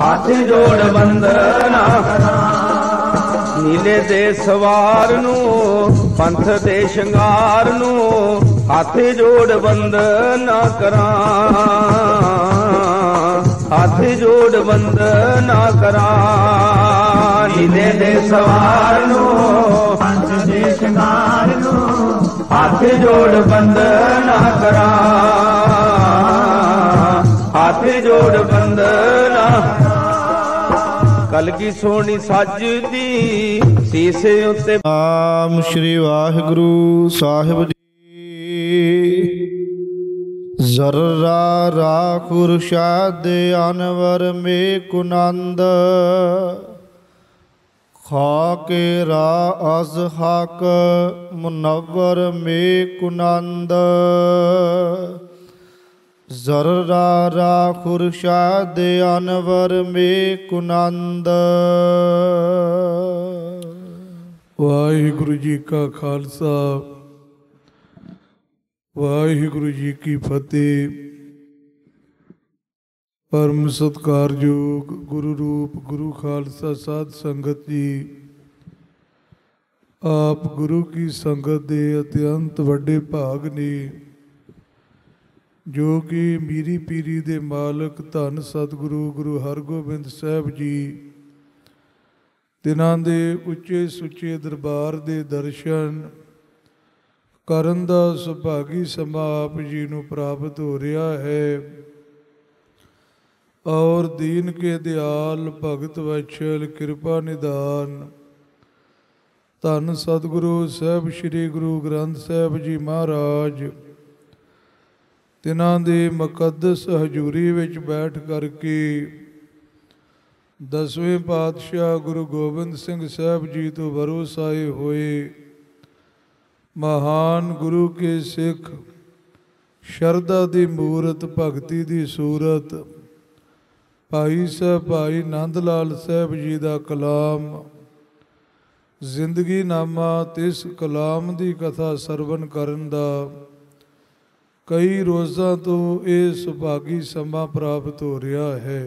ਹੱਥ ਜੋੜ ਬੰਦਨਾ ਨੀਲੇ ਦੇ ਸਵਾਰ ਨੂੰ ਪੰਥ ਦੇ ਸ਼ਿੰਗਾਰ ਨੂੰ ਹੱਥ ਜੋੜ ਬੰਦਨਾ ਕਰਾਂ ਹੱਥ ਜੋੜ ਬੰਦਨਾ ਕਰਾਂ ਨੀਲੇ ਦੇ ਸਵਾਰ ਨੂੰ ਪੰਥ ਦੇ ਸ਼ਿੰਗਾਰ ਨੂੰ ਹੱਥ ਜੋੜ ਬੰਦਨਾ ਕਰਾਂ ਹੱਥ ਜੋੜ ਬੰਦਨਾ ਕਲਗੀ ਸੋਹਣੀ ਸਜਦੀ ਸੀਸ ਉੱਤੇ ਆਮ ਸ਼੍ਰੀ ਵਾਹਿਗੁਰੂ ਸਾਹਿਬ ਜੀ ਜ਼ਰਰਾ ਰਾਖੁ ਸ਼ਾਦ ਅਨਵਰ ਮੇ ਕੁਨੰਦ ਖਾਕੇ ਰਾ ਅਜ਼ ਹਕ ਮੁਨਵਰ ਮੇ ਕੁਨੰਦ ਜ਼ਰਰਾਰਾ ਖੁਰਸ਼ਾਦ ਅਨਵਰ ਮੇ ਕੁਨੰਦ ਵਾਹਿਗੁਰੂ ਜੀ ਕਾ ਖਾਲਸਾ ਵਾਹਿਗੁਰੂ ਜੀ ਕੀ ਫਤਿਹ ਪਰਮ ਸਤਕਾਰਯੋਗ ਗੁਰੂ ਰੂਪ ਗੁਰੂ ਖਾਲਸਾ ਸਾਧ ਸੰਗਤ ਜੀ ਆਪ ਗੁਰੂ ਕੀ ਸੰਗਤ ਦੇ ਅਤਿਅੰਤ ਵੱਡੇ ਭਾਗ ਨੇ ਜੋ ਕਿ ਮੀਰੀ ਪੀਰੀ ਦੇ ਮਾਲਕ ਧੰਨ ਸਤਿਗੁਰੂ ਗੁਰੂ ਹਰਗੋਬਿੰਦ ਸਾਹਿਬ ਜੀ ਦਿਨਾਂ ਦੇ ਉੱਚੇ ਸੁੱਚੇ ਦਰਬਾਰ ਦੇ ਦਰਸ਼ਨ ਕਰਨ ਦਾ ਸੁਭਾਗੀ ਸਮਾਪ ਜੀ ਨੂੰ ਪ੍ਰਾਪਤ ਹੋ ਰਿਹਾ ਹੈ ਔਰ ਦੀਨ ਕੇ ਦਿਆਲ ਭਗਤ ਵਛਲ ਕਿਰਪਾ ਨਿਦਾਨ ਧੰਨ ਸਤਿਗੁਰੂ ਸਾਹਿਬ ਸ੍ਰੀ ਗੁਰੂ ਗ੍ਰੰਥ ਸਾਹਿਬ ਜੀ ਮਹਾਰਾਜ ਤਿਨਾਂ ਦੀ ਮੁਕੱਦਸ ਹਜ਼ੂਰੀ ਵਿੱਚ ਬੈਠ ਕਰਕੇ ਦਸਵੇਂ ਪਾਤਸ਼ਾਹ ਗੁਰੂ ਗੋਬਿੰਦ ਸਿੰਘ ਸਾਹਿਬ ਜੀ ਤੋਂ ਵਰੋਸਾਏ ਹੋਏ ਮਹਾਨ ਗੁਰੂ ਕੇ ਸਿੱਖ ਸ਼ਰਧਾ ਦੀ ਮੂਰਤ ਭਗਤੀ ਦੀ ਸੂਰਤ ਭਾਈ ਸਾਹਿਬ ਭਾਈ ਨੰਦ ਲਾਲ ਸਾਹਿਬ ਜੀ ਦਾ ਕਲਾਮ ਜ਼ਿੰਦਗੀ ਨਾਮਾ ਤਿਸ ਕਲਾਮ ਦੀ ਕਥਾ ਸਰਵਨ ਕਰਨ ਦਾ ਕਈ ਰੋਜ਼ਾਂ ਤੋਂ ਇਹ ਸੁਭਾਗੀ ਸਮਾਂ ਪ੍ਰਾਪਤ ਹੋ ਰਿਹਾ ਹੈ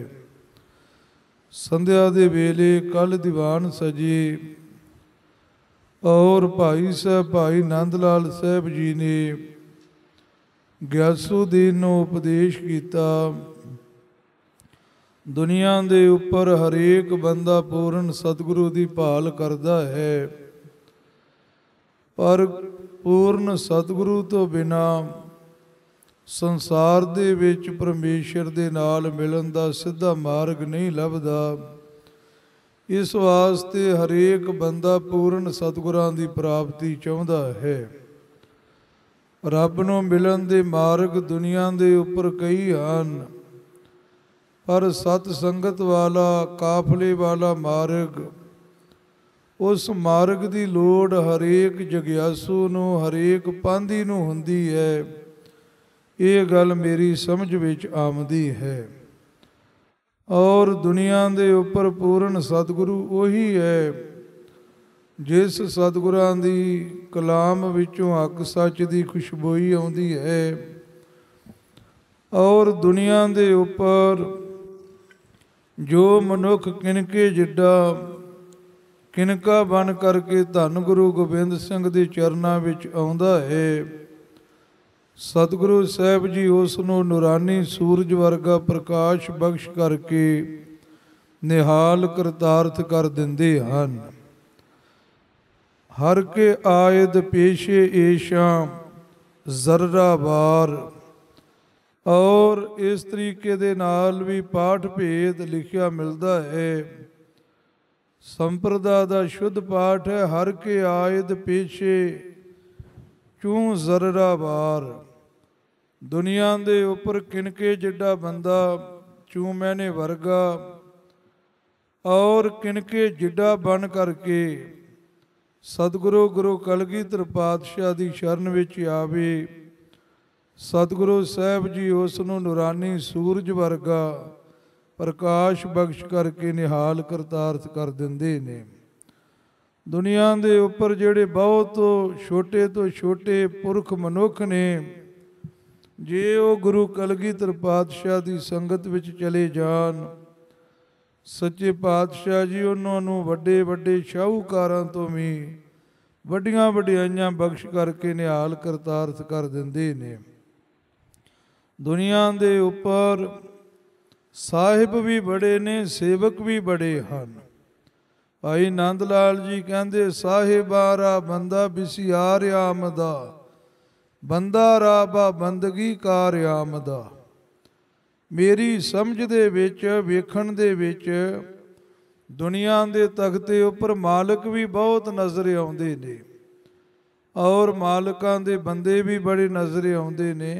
ਸੰਧਿਆ ਦੇ ਵੇਲੇ ਕੱਲ ਦੀਵਾਨ ਸਜੇ ਔਰ ਭਾਈ ਸਾਹਿਬ ਭਾਈ ਨੰਦ ਲਾਲ ਸਾਹਿਬ ਜੀ ਨੇ ਗਿਆਸੂਦੀਨ ਨੂੰ ਉਪਦੇਸ਼ ਕੀਤਾ ਦੁਨੀਆ ਦੇ ਉੱਪਰ ਹਰੇਕ ਬੰਦਾ ਪੂਰਨ ਸਤਿਗੁਰੂ ਦੀ ਭਾਲ ਕਰਦਾ ਹੈ ਪਰ ਪੂਰਨ ਸਤਿਗੁਰੂ ਤੋਂ ਬਿਨਾ ਸੰਸਾਰ ਦੇ ਵਿੱਚ ਪਰਮੇਸ਼ਰ ਦੇ ਨਾਲ ਮਿਲਣ ਦਾ ਸਿੱਧਾ ਮਾਰਗ ਨਹੀਂ ਲੱਭਦਾ ਇਸ ਵਾਸਤੇ ਹਰੇਕ ਬੰਦਾ ਪੂਰਨ ਸਤਿਗੁਰਾਂ ਦੀ ਪ੍ਰਾਪਤੀ ਚਾਹੁੰਦਾ ਹੈ ਰੱਬ ਨੂੰ ਮਿਲਣ ਦੇ ਮਾਰਗ ਦੁਨੀਆ ਦੇ ਉੱਪਰ ਕਈ ਹਨ ਪਰ ਸਤ ਸੰਗਤ ਵਾਲਾ ਕਾਫਲੇ ਵਾਲਾ ਮਾਰਗ ਉਸ ਮਾਰਗ ਦੀ ਲੋੜ ਹਰੇਕ ਜਗਿਆਸੂ ਨੂੰ ਹਰੇਕ ਪਾਂਦੀ ਨੂੰ ਹੁੰਦੀ ਹੈ ਇਹ ਗੱਲ ਮੇਰੀ ਸਮਝ ਵਿੱਚ ਆਉਂਦੀ ਹੈ ਔਰ ਦੁਨੀਆ ਦੇ ਉੱਪਰ ਪੂਰਨ ਸਤਿਗੁਰੂ ਉਹੀ ਹੈ ਜਿਸ ਸਤਿਗੁਰਾਂ ਦੀ ਕਲਾਮ ਵਿੱਚੋਂ ਹੱਕ ਸੱਚ ਦੀ ਖੁਸ਼ਬੋਈ ਆਉਂਦੀ ਹੈ ਔਰ ਦੁਨੀਆ ਦੇ ਉੱਪਰ ਜੋ ਮਨੁੱਖ ਕਿਨਕੇ ਜਿੱਡਾ ਕਿਨਕਾ ਬਣ ਕਰਕੇ ਧੰਨ ਗੁਰੂ ਗੋਬਿੰਦ ਸਿੰਘ ਦੇ ਚਰਨਾਂ ਵਿੱਚ ਆਉਂਦਾ ਹੈ ਸਤਿਗੁਰੂ ਸਾਹਿਬ ਜੀ ਉਸ ਨੂੰ ਨੂਰਾਨੀ ਸੂਰਜ ਵਰਗਾ ਪ੍ਰਕਾਸ਼ ਬਖਸ਼ ਕਰਕੇ ਨਿਹਾਲ ਕਰਤਾਰਥ ਕਰ ਦਿੰਦੇ ਹਨ ਹਰ ਕੇ ਆਇਦ ਪੇਸ਼ੇ ਏਸ਼ਾ ਜ਼ਰਰਾ ਬਾਰ ਔਰ ਇਸ ਤਰੀਕੇ ਦੇ ਨਾਲ ਵੀ ਪਾਠ ਭੇਦ ਲਿਖਿਆ ਮਿਲਦਾ ਹੈ ਸੰਪਰਦਾ ਦਾ ਸ਼ੁੱਧ ਪਾਠ ਹੈ ਹਰ ਕੇ ਆਇਦ ਪੇਸ਼ੇ ਚੂ ਜ਼ਰਰਾ ਬਾਰ ਦੁਨੀਆ ਦੇ ਉੱਪਰ ਕਿਨਕੇ ਜਿੱਡਾ ਬੰਦਾ ਚੂ ਮੈਨੇ ਵਰਗਾ ਔਰ ਕਿਨਕੇ ਜਿੱਡਾ ਬਣ ਕਰਕੇ ਸਤਿਗੁਰੂ ਗੁਰੂ ਕਲਗੀਧਰ ਪਾਤਸ਼ਾਹ ਦੀ ਸ਼ਰਨ ਵਿੱਚ ਆਵੇ ਸਤਿਗੁਰੂ ਸਾਹਿਬ ਜੀ ਉਸ ਨੂੰ ਨੂਰਾਨੀ ਸੂਰਜ ਵਰਗਾ ਪ੍ਰਕਾਸ਼ ਬਖਸ਼ ਕਰਕੇ ਨਿਹਾਲ ਕਰਤਾਰਥ ਕਰ ਦਿੰਦੇ ਨੇ ਦੁਨੀਆ ਦੇ ਉੱਪਰ ਜਿਹੜੇ ਬਹੁਤ ਛੋਟੇ ਤੋਂ ਛੋਟੇ ਪੁਰਖ ਮਨੁੱਖ ਨੇ ਜੇ ਉਹ ਗੁਰੂ ਕਲਗੀਧਰ ਪਾਤਸ਼ਾਹ ਦੀ ਸੰਗਤ ਵਿੱਚ ਚਲੇ ਜਾਣ ਸੱਚੇ ਪਾਤਸ਼ਾਹ ਜੀ ਉਹਨਾਂ ਨੂੰ ਵੱਡੇ ਵੱਡੇ ਸ਼ਾਹੂਕਾਰਾਂ ਤੋਂ ਵੀ ਵੱਡੀਆਂ ਵਡਿਆਈਆਂ ਬਖਸ਼ ਕਰਕੇ ਨਿਹਾਲ ਕਰਤਾਰਤ ਕਰ ਦਿੰਦੇ ਨੇ ਦੁਨੀਆ ਦੇ ਉੱਪਰ ਸਾਹਿਬ ਵੀ ਬੜੇ ਨੇ ਸੇਵਕ ਵੀ ਬੜੇ ਹਨ ਭਾਈ ਨੰਦ ਲਾਲ ਜੀ ਕਹਿੰਦੇ ਸਾਹਿਬਾਰਾ ਬੰਦਾ ਬਿਸਿਆਰ ਆਮਦਾ ਬੰਦਾ ਰਾਬਾ ਬੰਦਗੀ ਕਰ ਆਮਦਾ ਮੇਰੀ ਸਮਝ ਦੇ ਵਿੱਚ ਵੇਖਣ ਦੇ ਵਿੱਚ ਦੁਨੀਆਂ ਦੇ ਤਖਤੇ ਉੱਪਰ ਮਾਲਕ ਵੀ ਬਹੁਤ ਨਜ਼ਰ ਆਉਂਦੇ ਨੇ ਔਰ ਮਾਲਕਾਂ ਦੇ ਬੰਦੇ ਵੀ ਬੜੇ ਨਜ਼ਰ ਆਉਂਦੇ ਨੇ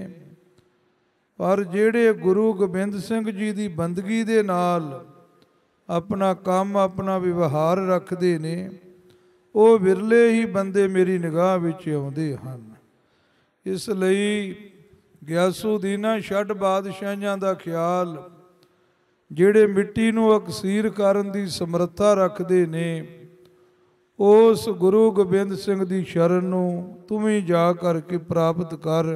ਪਰ ਜਿਹੜੇ ਗੁਰੂ ਗੋਬਿੰਦ ਸਿੰਘ ਜੀ ਦੀ ਬੰਦਗੀ ਦੇ ਨਾਲ ਆਪਣਾ ਕੰਮ ਆਪਣਾ ਵਿਵਹਾਰ ਰੱਖਦੇ ਨੇ ਉਹ ਵਿਰਲੇ ਹੀ ਬੰਦੇ ਮੇਰੀ ਨਿਗਾਹ ਵਿੱਚ ਆਉਂਦੇ ਹਨ ਇਸ ਲਈ ਗਿਆਸੂਦੀਨਾ ਛੱਡ ਬਾਦਸ਼ਾਹਾਂ ਦਾ ਖਿਆਲ ਜਿਹੜੇ ਮਿੱਟੀ ਨੂੰ ਅਕਸੀਰ ਕਰਨ ਦੀ ਸਮਰੱਥਾ ਰੱਖਦੇ ਨੇ ਉਸ ਗੁਰੂ ਗੋਬਿੰਦ ਸਿੰਘ ਦੀ ਸ਼ਰਨ ਨੂੰ ਤੂੰ ਵੀ ਜਾ ਕਰਕੇ ਪ੍ਰਾਪਤ ਕਰ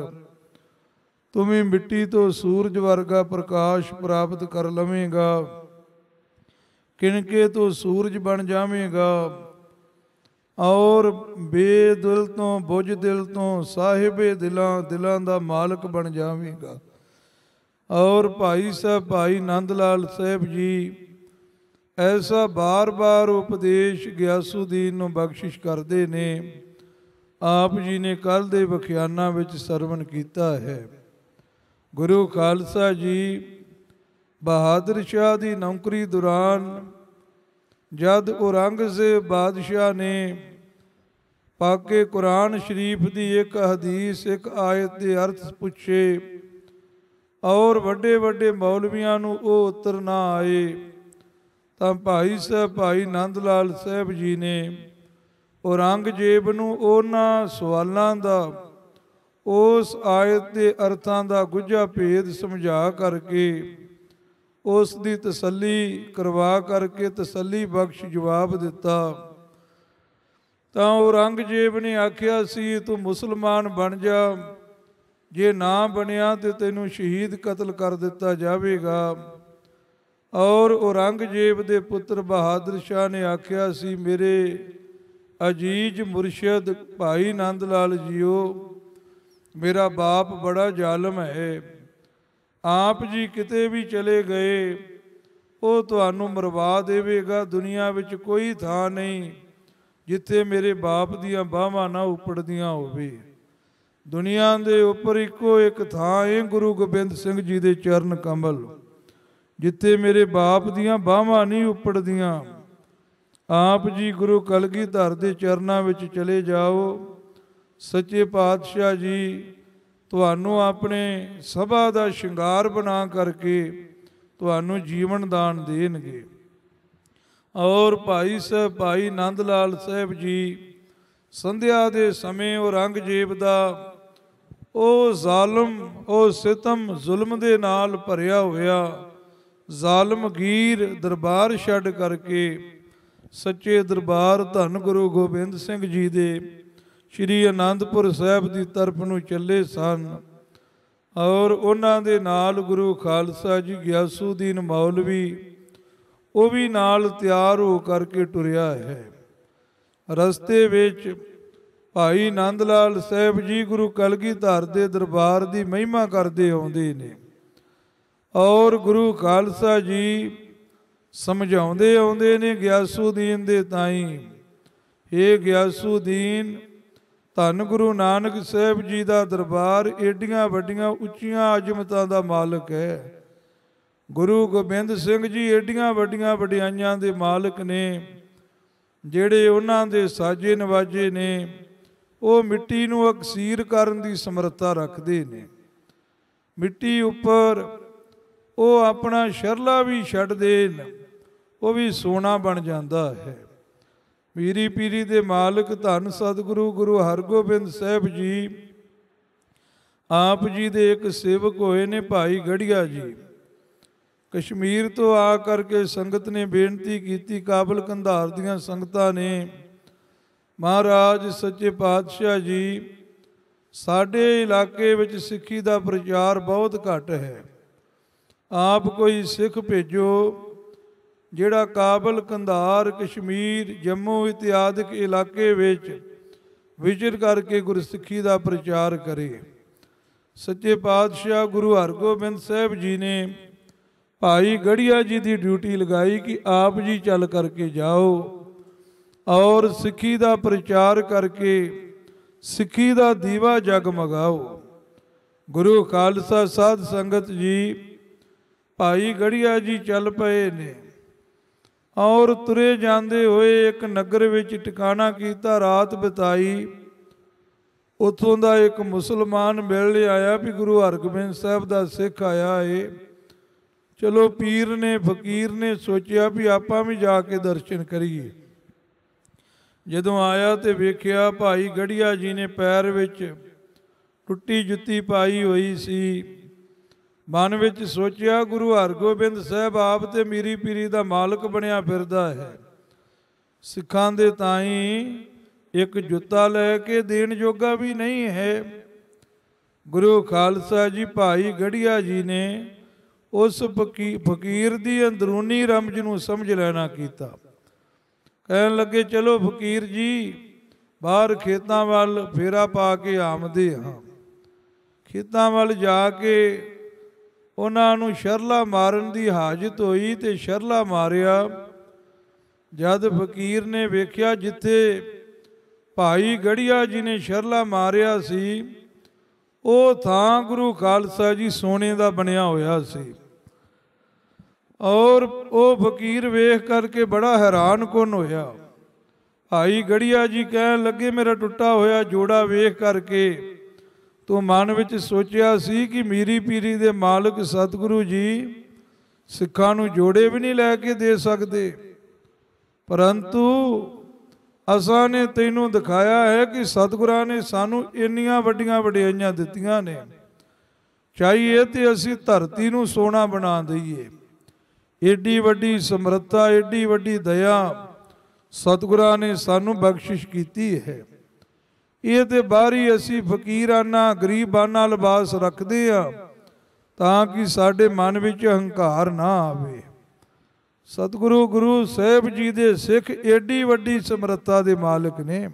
ਤੂੰ ਵੀ ਮਿੱਟੀ ਤੋਂ ਸੂਰਜ ਵਰਗਾ ਪ੍ਰਕਾਸ਼ ਪ੍ਰਾਪਤ ਕਰ ਲਵੇਂਗਾ ਕਿਨਕੇ ਤੋਂ ਸੂਰਜ ਬਣ ਜਾਵੇਂਗਾ ਔਰ ਬੇਦਿਲ ਤੋਂ ਬੁਝ ਦਿਲ ਤੋਂ ਸਾਹਿਬੇ ਦਿਲਾਂ ਦਿਲਾਂ ਦਾ ਮਾਲਕ ਬਣ ਜਾਵੇਂਗਾ ਔਰ ਭਾਈ ਸਾਹਿਬ ਭਾਈ ਨੰਦ ਲਾਲ ਸਾਹਿਬ ਜੀ ਐਸਾ ਬਾਰ-ਬਾਰ ਉਪਦੇਸ਼ ਗਿਆਸੂਦੀਨ ਨੂੰ ਬਖਸ਼ਿਸ਼ ਕਰਦੇ ਨੇ ਆਪ ਜੀ ਨੇ ਕੱਲ ਦੇ ਵਿਖਿਆਨਾਂ ਵਿੱਚ ਸਰਵਨ ਕੀਤਾ ਹੈ ਗੁਰੂ ਖਾਲਸਾ ਜੀ ਬਹਾਦਰ ਸ਼ਾਹ ਦੀ ਨੌਕਰੀ ਦੌਰਾਨ ਜਦ ਔਰੰਗਜ਼ੇਬ ਬਾਦਸ਼ਾਹ ਨੇ ਪਾਕੇ ਕੁਰਾਨ ਸ਼ਰੀਫ ਦੀ ਇੱਕ ਹਦੀਸ ਇੱਕ ਆਇਤ ਦੇ ਅਰਥ ਪੁੱਛੇ ਔਰ ਵੱਡੇ ਵੱਡੇ ਮੌਲਵੀਆਂ ਨੂੰ ਉਹ ਉੱਤਰ ਨਾ ਆਏ ਤਾਂ ਭਾਈ ਸਾਹਿਬ ਭਾਈ ਨੰਦ ਲਾਲ ਸਾਹਿਬ ਜੀ ਨੇ ਔਰੰਗਜ਼ੇਬ ਨੂੰ ਉਹਨਾਂ ਸਵਾਲਾਂ ਦਾ ਉਸ ਆਇਤ ਦੇ ਅਰਥਾਂ ਦਾ ਗੁੱਝਾ ਭੇਦ ਸਮਝਾ ਕਰਕੇ ਉਸ ਦੀ ਤਸੱਲੀ ਕਰਵਾ ਕਰਕੇ ਤਸੱਲੀ ਬਖਸ਼ ਜਵਾਬ ਦਿੱਤਾ ਤਾਂ ਔਰੰਗਜ਼ੇਬ ਨੇ ਆਖਿਆ ਸੀ ਤੂੰ ਮੁਸਲਮਾਨ ਬਣ ਜਾ ਜੇ ਨਾ ਬਣਿਆ ਤੇ ਤੈਨੂੰ ਸ਼ਹੀਦ ਕਤਲ ਕਰ ਦਿੱਤਾ ਜਾਵੇਗਾ ਔਰ ਔਰੰਗਜ਼ੇਬ ਦੇ ਪੁੱਤਰ ਬਹਾਦਰ ਸ਼ਾਹ ਨੇ ਆਖਿਆ ਸੀ ਮੇਰੇ ਅਜੀਜ਼ ਮੁਰਸ਼ਿਦ ਭਾਈ ਆਨੰਦ ਲਾਲ ਜੀਓ ਮੇਰਾ ਬਾਪ ਬੜਾ ਜ਼ਾਲਮ ਹੈ ਆਪ ਜੀ ਕਿਤੇ ਵੀ ਚਲੇ ਗਏ ਉਹ ਤੁਹਾਨੂੰ ਮਰਵਾ ਦੇਵੇਗਾ ਦੁਨੀਆ ਵਿੱਚ ਕੋਈ ਥਾਂ ਨਹੀਂ ਜਿੱਥੇ ਮੇਰੇ ਬਾਪ ਦੀਆਂ ਬਾਹਾਂ ਨਾ ਉਪੜਦੀਆਂ ਹੋਵੇ ਦੁਨੀਆ ਦੇ ਉੱਪਰ ਇੱਕੋ ਇੱਕ ਥਾਂ ਹੈ ਗੁਰੂ ਗੋਬਿੰਦ ਸਿੰਘ ਜੀ ਦੇ ਚਰਨ ਕਮਲ ਜਿੱਥੇ ਮੇਰੇ ਬਾਪ ਦੀਆਂ ਬਾਹਾਂ ਨਹੀਂ ਉਪੜਦੀਆਂ ਆਪ ਜੀ ਗੁਰੂ ਕਲਗੀਧਰ ਦੇ ਚਰਨਾਂ ਵਿੱਚ ਚਲੇ ਜਾਓ ਸੱਚੇ ਪਾਤਸ਼ਾਹ ਜੀ ਤੁਹਾਨੂੰ ਆਪਣੇ ਸਭਾ ਦਾ ਸ਼ਿੰਗਾਰ ਬਣਾ ਕਰਕੇ ਤੁਹਾਨੂੰ ਜੀਵਨ ਦਾਨ ਦੇਣਗੇ ਔਰ ਭਾਈ ਸਾਹਿਬ ਭਾਈ ਆਨੰਦ ਲਾਲ ਸਾਹਿਬ ਜੀ ਸੰਧਿਆ ਦੇ ਸਮੇਂ ਔਰੰਗਜ਼ੇਬ ਦਾ ਉਹ ਜ਼ਾਲਮ ਉਹ ਸਿਤਮ ਜ਼ੁਲਮ ਦੇ ਨਾਲ ਭਰਿਆ ਹੋਇਆ ਜ਼ਾਲਮਗੀਰ ਦਰਬਾਰ ਛੱਡ ਕਰਕੇ ਸੱਚੇ ਦਰਬਾਰ ਧੰਨ ਗੁਰੂ ਗੋਬਿੰਦ ਸਿੰਘ ਜੀ ਦੇ ਸ਼੍ਰੀ ਅਨੰਦਪੁਰ ਸਾਹਿਬ ਦੀ ਤਰਫ ਨੂੰ ਚੱਲੇ ਸਨ ਔਰ ਉਹਨਾਂ ਦੇ ਨਾਲ ਗੁਰੂ ਖਾਲਸਾ ਜੀ ਗਿਆਸੂਦੀਨ ਮੌਲਵੀ ਉਹ ਵੀ ਨਾਲ ਤਿਆਰ ਹੋ ਕਰਕੇ ਟੁਰਿਆ ਹੈ ਰਸਤੇ ਵਿੱਚ ਭਾਈ ਆਨੰਦ ਲਾਲ ਸਾਹਿਬ ਜੀ ਗੁਰੂ ਕਲਗੀਧਰ ਦੇ ਦਰਬਾਰ ਦੀ ਮਹਿਮਾ ਕਰਦੇ ਆਉਂਦੇ ਨੇ ਔਰ ਗੁਰੂ ਖਾਲਸਾ ਜੀ ਸਮਝਾਉਂਦੇ ਆਉਂਦੇ ਨੇ ਗਿਆਸੂਦੀਨ ਦੇ ਤਾਈਂ ਇਹ ਗਿਆਸੂਦੀਨ ਧੰਨ ਗੁਰੂ ਨਾਨਕ ਸਾਹਿਬ ਜੀ ਦਾ ਦਰਬਾਰ ਏਡੀਆਂ ਵੱਡੀਆਂ ਉੱਚੀਆਂ ਅਜ਼ਮਤਾਂ ਦਾ ਮਾਲਕ ਹੈ ਗੁਰੂ ਗੋਬਿੰਦ ਸਿੰਘ ਜੀ ਏਡੀਆਂ ਵੱਡੀਆਂ ਵਡਿਆਈਆਂ ਦੇ ਮਾਲਕ ਨੇ ਜਿਹੜੇ ਉਹਨਾਂ ਦੇ ਸਾਜੇ ਨਵਾਜੇ ਨੇ ਉਹ ਮਿੱਟੀ ਨੂੰ ਅਕਸੀਰ ਕਰਨ ਦੀ ਸਮਰੱਥਾ ਰੱਖਦੇ ਨੇ ਮਿੱਟੀ ਉੱਪਰ ਉਹ ਆਪਣਾ ਸ਼ਰਲਾ ਵੀ ਛੱਡ ਦੇ ਉਹ ਵੀ ਸੋਨਾ ਬਣ ਜਾਂਦਾ ਹੈ ਮੀਰੀ ਪੀਰੀ ਦੇ ਮਾਲਕ ਧੰਨ ਸਤਿਗੁਰੂ ਗੁਰੂ ਹਰਗੋਬਿੰਦ ਸਾਹਿਬ ਜੀ ਆਪ ਜੀ ਦੇ ਇੱਕ ਸੇਵਕ ਹੋਏ ਨੇ ਭਾਈ ਗੜੀਆ ਜੀ ਕਸ਼ਮੀਰ ਤੋਂ ਆ ਕਰਕੇ ਸੰਗਤ ਨੇ ਬੇਨਤੀ ਕੀਤੀ ਕਾਬਲ ਕੰਧਾਰ ਦੀਆਂ ਸੰਗਤਾਂ ਨੇ ਮਹਾਰਾਜ ਸੱਚੇ ਪਾਤਸ਼ਾਹ ਜੀ ਸਾਡੇ ਇਲਾਕੇ ਵਿੱਚ ਸਿੱਖੀ ਦਾ ਪ੍ਰਚਾਰ ਬਹੁਤ ਘੱਟ ਹੈ ਆਪ ਕੋਈ ਸਿੱਖ ਭੇਜੋ ਜਿਹੜਾ ਕਾਬਲ ਕੰਧਾਰ ਕਸ਼ਮੀਰ ਜੰਮੂ ਇਤਿਆਦਿਕ ਇਲਾਕੇ ਵਿੱਚ ਵਿਚਰ ਕਰਕੇ ਗੁਰਸਿੱਖੀ ਦਾ ਪ੍ਰਚਾਰ ਕਰੇ ਸੱਚੇ ਪਾਤਸ਼ਾਹ ਗੁਰੂ ਹਰਗੋਬਿੰਦ ਸਾਹਿਬ ਜੀ ਨੇ ਭਾਈ ਗੜੀਆ ਜੀ ਦੀ ਡਿਊਟੀ ਲਗਾਈ ਕਿ ਆਪ ਜੀ ਚੱਲ ਕਰਕੇ ਜਾਓ ਔਰ ਸਿੱਖੀ ਦਾ ਪ੍ਰਚਾਰ ਕਰਕੇ ਸਿੱਖੀ ਦਾ ਦੀਵਾ ਜਗਮਗਾਓ ਗੁਰੂ ਖਾਲਸਾ ਸਾਧ ਸੰਗਤ ਜੀ ਭਾਈ ਗੜੀਆ ਜੀ ਚੱਲ ਪਏ ਨੇ ਔਰ ਤੁਰੇ ਜਾਂਦੇ ਹੋਏ ਇੱਕ ਨਗਰ ਵਿੱਚ ਟਿਕਾਣਾ ਕੀਤਾ ਰਾਤ ਬਿਤਾਈ ਉਥੋਂ ਦਾ ਇੱਕ ਮੁਸਲਮਾਨ ਮਿਲ ਆਇਆ ਵੀ ਗੁਰੂ ਹਰਗੋਬਿੰਦ ਸਾਹਿਬ ਦਾ ਸਿੱਖ ਆਇਆ ਏ ਚਲੋ ਪੀਰ ਨੇ ਫਕੀਰ ਨੇ ਸੋਚਿਆ ਵੀ ਆਪਾਂ ਵੀ ਜਾ ਕੇ ਦਰਸ਼ਨ ਕਰੀਏ ਜਦੋਂ ਆਇਆ ਤੇ ਵੇਖਿਆ ਭਾਈ ਗੜੀਆ ਜੀ ਨੇ ਪੈਰ ਵਿੱਚ ਟੁੱਟੀ ਜੁੱਤੀ ਪਾਈ ਹੋਈ ਸੀ ਮਨ ਵਿੱਚ ਸੋਚਿਆ ਗੁਰੂ ਹਰਗੋਬਿੰਦ ਸਾਹਿਬ ਆਪ ਤੇ ਮੀਰੀ ਪੀਰੀ ਦਾ ਮਾਲਕ ਬਣਿਆ ਫਿਰਦਾ ਹੈ ਸਿੱਖਾਂ ਦੇ ਤਾਈ ਇੱਕ ਜੁੱਤਾ ਲੈ ਕੇ ਦੇਣ ਜੋਗਾ ਵੀ ਨਹੀਂ ਹੈ ਗੁਰੂ ਖਾਲਸਾ ਜੀ ਭਾਈ ਗੜੀਆ ਜੀ ਨੇ ਉਸ ਫਕੀਰ ਦੀ ਅੰਦਰੂਨੀ ਰਮਜ ਨੂੰ ਸਮਝ ਲੈਣਾ ਕੀਤਾ ਕਹਿਣ ਲੱਗੇ ਚਲੋ ਫਕੀਰ ਜੀ ਬਾਹਰ ਖੇਤਾਂ ਵੱਲ ਫੇਰਾ ਪਾ ਕੇ ਆਮਦੇ ਹਾਂ ਖੇਤਾਂ ਵੱਲ ਜਾ ਕੇ ਉਹਨਾਂ ਨੂੰ ਸ਼ਰਲਾ ਮਾਰਨ ਦੀ ਹਾਜਤ ਹੋਈ ਤੇ ਸ਼ਰਲਾ ਮਾਰਿਆ ਜਦ ਫਕੀਰ ਨੇ ਵੇਖਿਆ ਜਿੱਥੇ ਭਾਈ ਗੜੀਆ ਜੀ ਨੇ ਸ਼ਰਲਾ ਮਾਰਿਆ ਸੀ ਉਹ ਥਾਂ ਗੁਰੂ ਖਾਲਸਾ ਜੀ ਸੋਨੇ ਦਾ ਬਣਿਆ ਹੋਇਆ ਸੀ ਔਰ ਉਹ ਫਕੀਰ ਵੇਖ ਕਰਕੇ ਬੜਾ ਹੈਰਾਨ ਕੁਨ ਹੋਇਆ ਭਾਈ ਗੜੀਆ ਜੀ ਕਹਿਣ ਲੱਗੇ ਮੇਰਾ ਟੁੱਟਾ ਹੋਇਆ ਜੋੜਾ ਵੇਖ ਕਰਕੇ ਤੂੰ ਮਨ ਵਿੱਚ ਸੋਚਿਆ ਸੀ ਕਿ ਮੀਰੀ ਪੀਰੀ ਦੇ ਮਾਲਕ ਸਤਿਗੁਰੂ ਜੀ ਸਿੱਖਾਂ ਨੂੰ ਜੋੜੇ ਵੀ ਨਹੀਂ ਲੈ ਕੇ ਦੇ ਸਕਦੇ ਪਰੰਤੂ ਅਸਾਂ ਨੇ ਤੈਨੂੰ ਦਿਖਾਇਆ ਹੈ ਕਿ ਸਤਿਗੁਰਾਂ ਨੇ ਸਾਨੂੰ ਇੰਨੀਆਂ ਵੱਡੀਆਂ ਵਡਿਆਈਆਂ ਦਿੱਤੀਆਂ ਨੇ ਚਾਹੀਏ ਤੇ ਅਸੀਂ ਧਰਤੀ ਨੂੰ ਸੋਨਾ ਬਣਾ ਦਈਏ ਏਡੀ ਵੱਡੀ ਸਮਰੱਥਾ ਏਡੀ ਵੱਡੀ ਦਇਆ ਸਤਿਗੁਰਾਂ ਨੇ ਸਾਨੂੰ ਬਖਸ਼ਿਸ਼ ਕੀਤੀ ਹੈ ਇਹ ਤੇ ਬਾਹਰੀ ਅਸੀਂ ਫਕੀਰਾਨਾ ਗਰੀਬਾਨਾ ਲਿਬਾਸ ਰੱਖਦੇ ਆ ਤਾਂ ਕਿ ਸਾਡੇ ਮਨ ਵਿੱਚ ਹੰਕਾਰ ਨਾ ਆਵੇ ਸਤਿਗੁਰੂ ਗੁਰੂ ਸਾਹਿਬ ਜੀ ਦੇ ਸਿੱਖ ਏਡੀ ਵੱਡੀ ਸਮਰੱਥਾ ਦੇ ਮਾਲਕ ਨੇ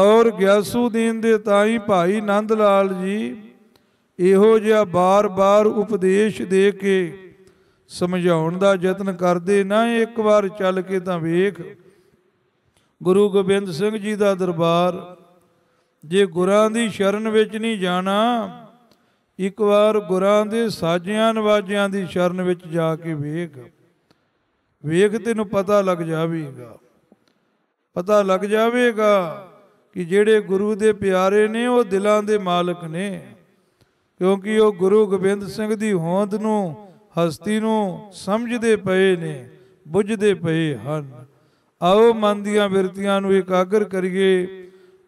ਔਰ ਗਿਆਸੂਦੀਨ ਦੇ ਤਾਈ ਭਾਈ ਨੰਦ ਲਾਲ ਜੀ ਇਹੋ ਜਿਹਾ ਬਾਰ-ਬਾਰ ਉਪਦੇਸ਼ ਦੇ ਕੇ ਸਮਝਾਉਣ ਦਾ ਯਤਨ ਕਰਦੇ ਨਾ ਇੱਕ ਵਾਰ ਚੱਲ ਕੇ ਤਾਂ ਵੇਖ ਗੁਰੂ ਗੋਬਿੰਦ ਸਿੰਘ ਜੀ ਦਾ ਦਰਬਾਰ ਜੇ ਗੁਰਾਂ ਦੀ ਸ਼ਰਨ ਵਿੱਚ ਨਹੀਂ ਜਾਣਾ ਇੱਕ ਵਾਰ ਗੁਰਾਂ ਦੇ ਸਾਜਿਆਂ ਨਵਾਜਿਆਂ ਦੀ ਸ਼ਰਨ ਵਿੱਚ ਜਾ ਕੇ ਵੇਖ ਵੇਖ ਤੈਨੂੰ ਪਤਾ ਲੱਗ ਜਾਵੇਗਾ ਪਤਾ ਲੱਗ ਜਾਵੇਗਾ ਕਿ ਜਿਹੜੇ ਗੁਰੂ ਦੇ ਪਿਆਰੇ ਨੇ ਉਹ ਦਿਲਾਂ ਦੇ ਮਾਲਕ ਨੇ ਕਿਉਂਕਿ ਉਹ ਗੁਰੂ ਗੋਬਿੰਦ ਸਿੰਘ ਦੀ ਹੋਂਦ ਨੂੰ ਹਸਤੀ ਨੂੰ ਸਮਝਦੇ ਪਏ ਨੇ ਬੁੱਝਦੇ ਪਏ ਹਨ ਆਓ ਮਨ ਦੀਆਂ ਬਿਰਤੀਆਂ ਨੂੰ ਇਕਾਗਰ ਕਰੀਏ